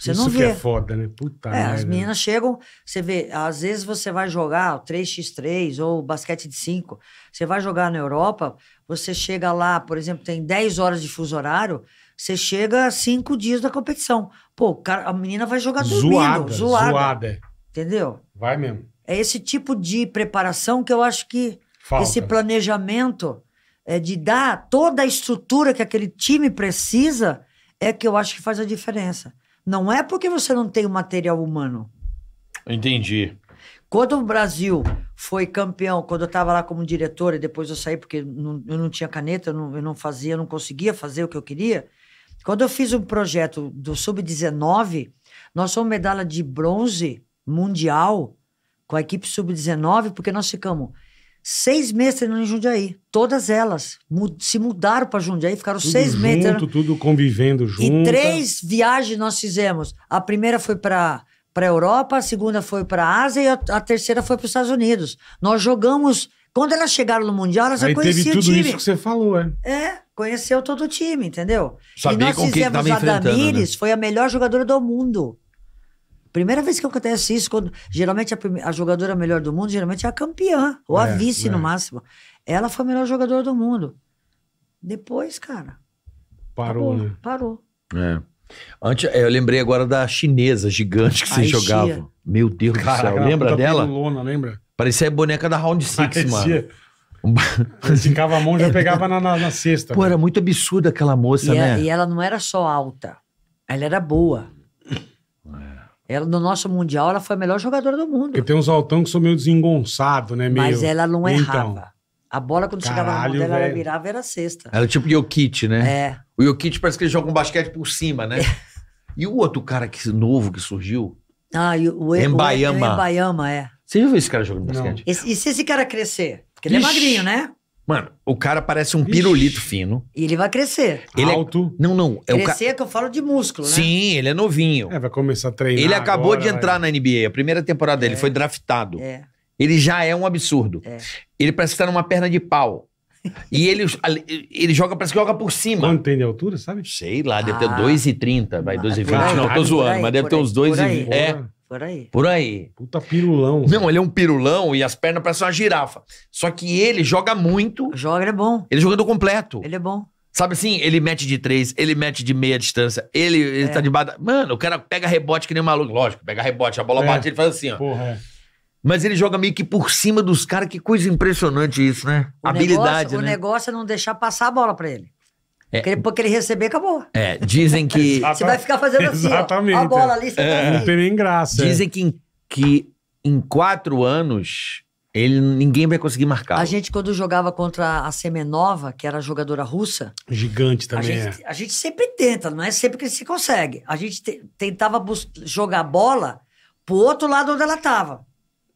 Você isso não vê. que é foda, né? Puta é, As meninas chegam, você vê, às vezes você vai jogar 3x3 ou basquete de 5, você vai jogar na Europa, você chega lá, por exemplo, tem 10 horas de fuso horário, você chega 5 dias da competição. Pô, cara, a menina vai jogar dormindo, zoada, zoada. Zoada. É. Entendeu? Vai mesmo. É esse tipo de preparação que eu acho que Falta. esse planejamento é de dar toda a estrutura que aquele time precisa é que eu acho que faz a diferença. Não é porque você não tem o material humano. Entendi. Quando o Brasil foi campeão, quando eu estava lá como diretora, e depois eu saí porque não, eu não tinha caneta, eu não, eu não fazia, eu não conseguia fazer o que eu queria. Quando eu fiz um projeto do Sub-19, nós somos medalha de bronze mundial com a equipe Sub-19, porque nós ficamos seis meses treinando em Jundiaí. Todas elas mud se mudaram para Jundiaí, ficaram tudo seis junto, meses. Treinando. Tudo convivendo junto. E três viagens nós fizemos. A primeira foi para para Europa, a segunda foi para a Ásia e a, a terceira foi para os Estados Unidos. Nós jogamos. Quando elas chegaram no Mundial, elas já conheciam o time. teve tudo isso que você falou, é? É, conheceu todo o time, entendeu? Sabia e nós com fizemos quem a Damires, né? foi a melhor jogadora do mundo. Primeira vez que acontece isso, quando geralmente a, a jogadora melhor do mundo, geralmente é a campeã, ou é, a vice é. no máximo. Ela foi a melhor jogadora do mundo. Depois, cara. Parou, né? Parou. É. Antes, é, eu lembrei agora da chinesa gigante que você jogava. Meu Deus Caraca, do céu. Lembra dela? Pilona, lembra? Parecia a boneca da Round Six, mano. Ficava a mão já é. pegava na, na, na cesta. Pô, era né? muito absurda aquela moça, e é, né? e ela não era só alta. Ela era boa. Ela, no nosso Mundial, ela foi a melhor jogadora do mundo. Porque tem uns altão que são meio desengonçados né? Meio... Mas ela não então. errava. Então, a bola, quando caralho, chegava na mão dela, ela virava era sexta. Era tipo Jokic, né? É. O Jokic parece que ele joga um basquete por cima, né? É. E o outro cara que, novo que surgiu? Ah, e o, o Embaiama. O Embaiama, é. Você já viu esse cara jogando basquete? Esse, e se esse cara crescer? Porque ele é Ixi. é magrinho, né? Mano, o cara parece um pirulito fino. E ele vai crescer. Ele é Alto. É... Não, não. É crescer ca... é que eu falo de músculo, né? Sim, ele é novinho. É, vai começar a treinar. Ele acabou agora, de entrar vai... na NBA, a primeira temporada dele, é. foi draftado. É. Ele já é um absurdo. É. Ele parece que tá numa perna de pau. E ele, ele joga, parece que joga por cima. Quanto tem de altura, sabe? Sei lá, deve ah. ter 2,30, vai, 2,20. Ah, não, tô zoando, aí, mas deve ter aí, uns 2,20. É. Por aí. Por aí. Puta pirulão. Não, ele é um pirulão e as pernas parecem uma girafa. Só que ele joga muito. Joga, ele é bom. Ele é jogador completo. Ele é bom. Sabe assim, ele mete de três, ele mete de meia distância, ele, é. ele tá de bada. Mano, o cara pega rebote que nem um maluco. Lógico, pega rebote, a bola é. bate, ele faz assim, ó. Porra, é. Mas ele joga meio que por cima dos caras. Que coisa impressionante isso, né? O Habilidade, negócio, né? O negócio é não deixar passar a bola pra ele. É. Porque ele receber, acabou. É, dizem que. você vai ficar fazendo assim. Exatamente. Ó, a bola ali, você é. Não tem nem graça. É. Dizem que em, que em quatro anos. Ele, ninguém vai conseguir marcar. A gente, quando jogava contra a Semenova, que era jogadora russa. Gigante também. A gente, é. a gente sempre tenta, não é sempre que se consegue. A gente te, tentava jogar bola pro outro lado onde ela tava.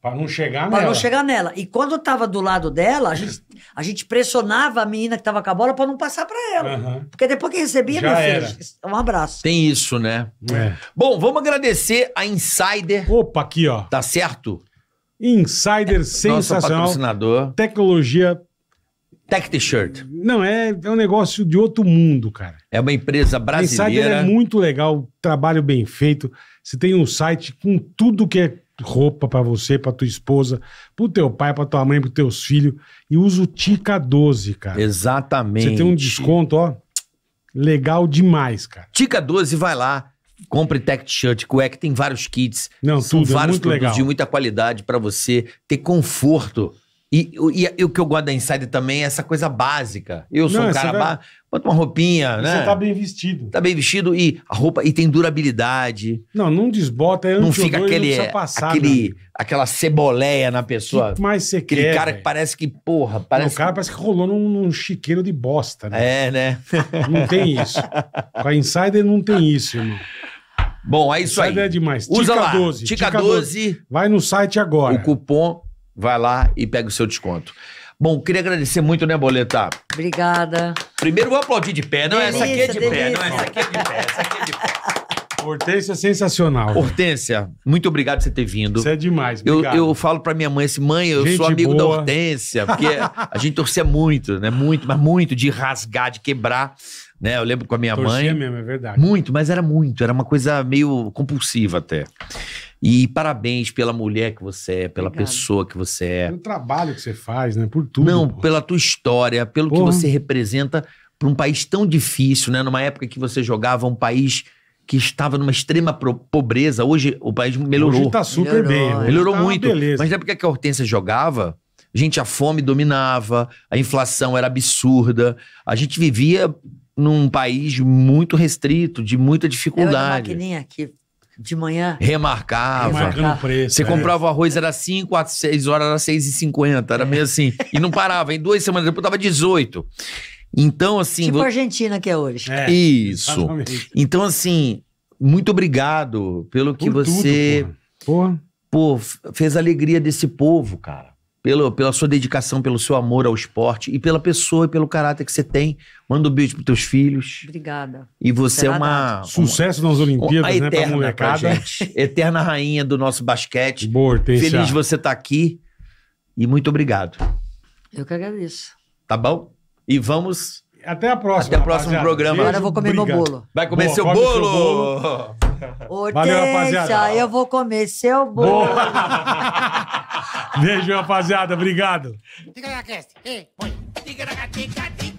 Para não chegar nela. Para não chegar nela. E quando eu tava do lado dela, a gente, a gente pressionava a menina que tava com a bola para não passar para ela. Uhum. Porque depois que recebia, Já meu filho, é um abraço. Tem isso, né? É. Bom, vamos agradecer a Insider. Opa, aqui, ó. Tá certo? Insider é, sensacional. patrocinador. Tecnologia Tech T-shirt. Não, é, é um negócio de outro mundo, cara. É uma empresa brasileira. Insider é muito legal, trabalho bem feito. Você tem um site com tudo que é roupa para você, para tua esposa, pro teu pai, para tua mãe, pros teus filhos. E usa o Tica 12, cara. Exatamente. Você tem um desconto, ó, legal demais, cara. Tica 12, vai lá. Compre tech shirt, cueca, tem vários kits. Não, são tudo, é vários é muito produtos legal. de muita qualidade para você ter conforto e, e, e, o que eu gosto da Insider também é essa coisa básica. Eu sou Não, um cara básico. Bota uma roupinha, né? Você tá bem vestido. Tá bem vestido e a roupa e tem durabilidade. Não, não desbota, é Não fica aquele, não é, passar, aquele né? aquela ceboleia na pessoa. Que mais você aquele quer, Aquele cara véio. que parece que, porra, parece O cara parece que rolou num, num, chiqueiro de bosta, né? É, né? Não tem isso. Com a Insider não tem isso, irmão. Bom, é isso Insider aí. é demais. Usa Tica lá. 12. Tica, Tica 12. 12. Vai no site agora. O cupom Vai lá e pega o seu desconto. Bom, queria agradecer muito, né, Boleta? Obrigada. Primeiro vou aplaudir de pé. Não, delícia, essa aqui é de delícia. pé. Não, essa aqui é de pé. Essa aqui é de pé. Hortência sensacional. Hortência, muito obrigado por você ter vindo. Você é demais, obrigado. Eu, eu falo pra minha mãe assim, mãe, eu gente sou amigo boa. da Hortência, porque a gente torcia muito, né? Muito, mas muito de rasgar, de quebrar né? Eu lembro com a minha Torcia mãe. mesmo, é verdade. Muito, mas era muito, era uma coisa meio compulsiva até. E parabéns pela mulher que você é, pela pessoa que você é. Pelo trabalho que você faz, né? Por tudo. Não, pô. pela tua história, pelo Porra. que você representa para um país tão difícil, né? Numa época que você jogava um país que estava numa extrema pobreza. Hoje o país melhorou. Hoje tá super melhorou, bem. É. Melhorou tá muito. Mas na época que a Hortência jogava, a gente, a fome dominava, a inflação era absurda, a gente vivia num país muito restrito, de muita dificuldade. Era uma maquininha que de manhã. Remarcava. Remarcando o preço. Você é. comprava o arroz, era 5, 4, 6 horas, era 6,50. Era é. meio assim. E não parava. Em duas semanas depois tava 18. Então, assim. Tipo vou... Argentina que é hoje. É, Isso. Exatamente. Então, assim, muito obrigado pelo Por que você. Tudo, Porra. Pô, fez a alegria desse povo, cara pelo, pela sua dedicação, pelo seu amor ao esporte e pela pessoa e pelo caráter que você tem. Manda um beijo pros teus filhos. Obrigada. E você Será é uma, Sucesso nas Olimpíadas, né? Eterna pra molecada. Pra gente. eterna rainha do nosso basquete. Boa, Hortência. Feliz você estar tá aqui. E muito obrigado. Eu que agradeço. Tá bom? E vamos até a próxima. Até o próximo rapaziada. programa. Agora eu vou comer Obrigado. meu bolo. Vai comer Boa, seu, bolo. seu Valeu, rapaziada. eu vou comer seu bolo. Beijo, rapaziada. Obrigado. Fica na cast. Ei, põe. Tica na tica,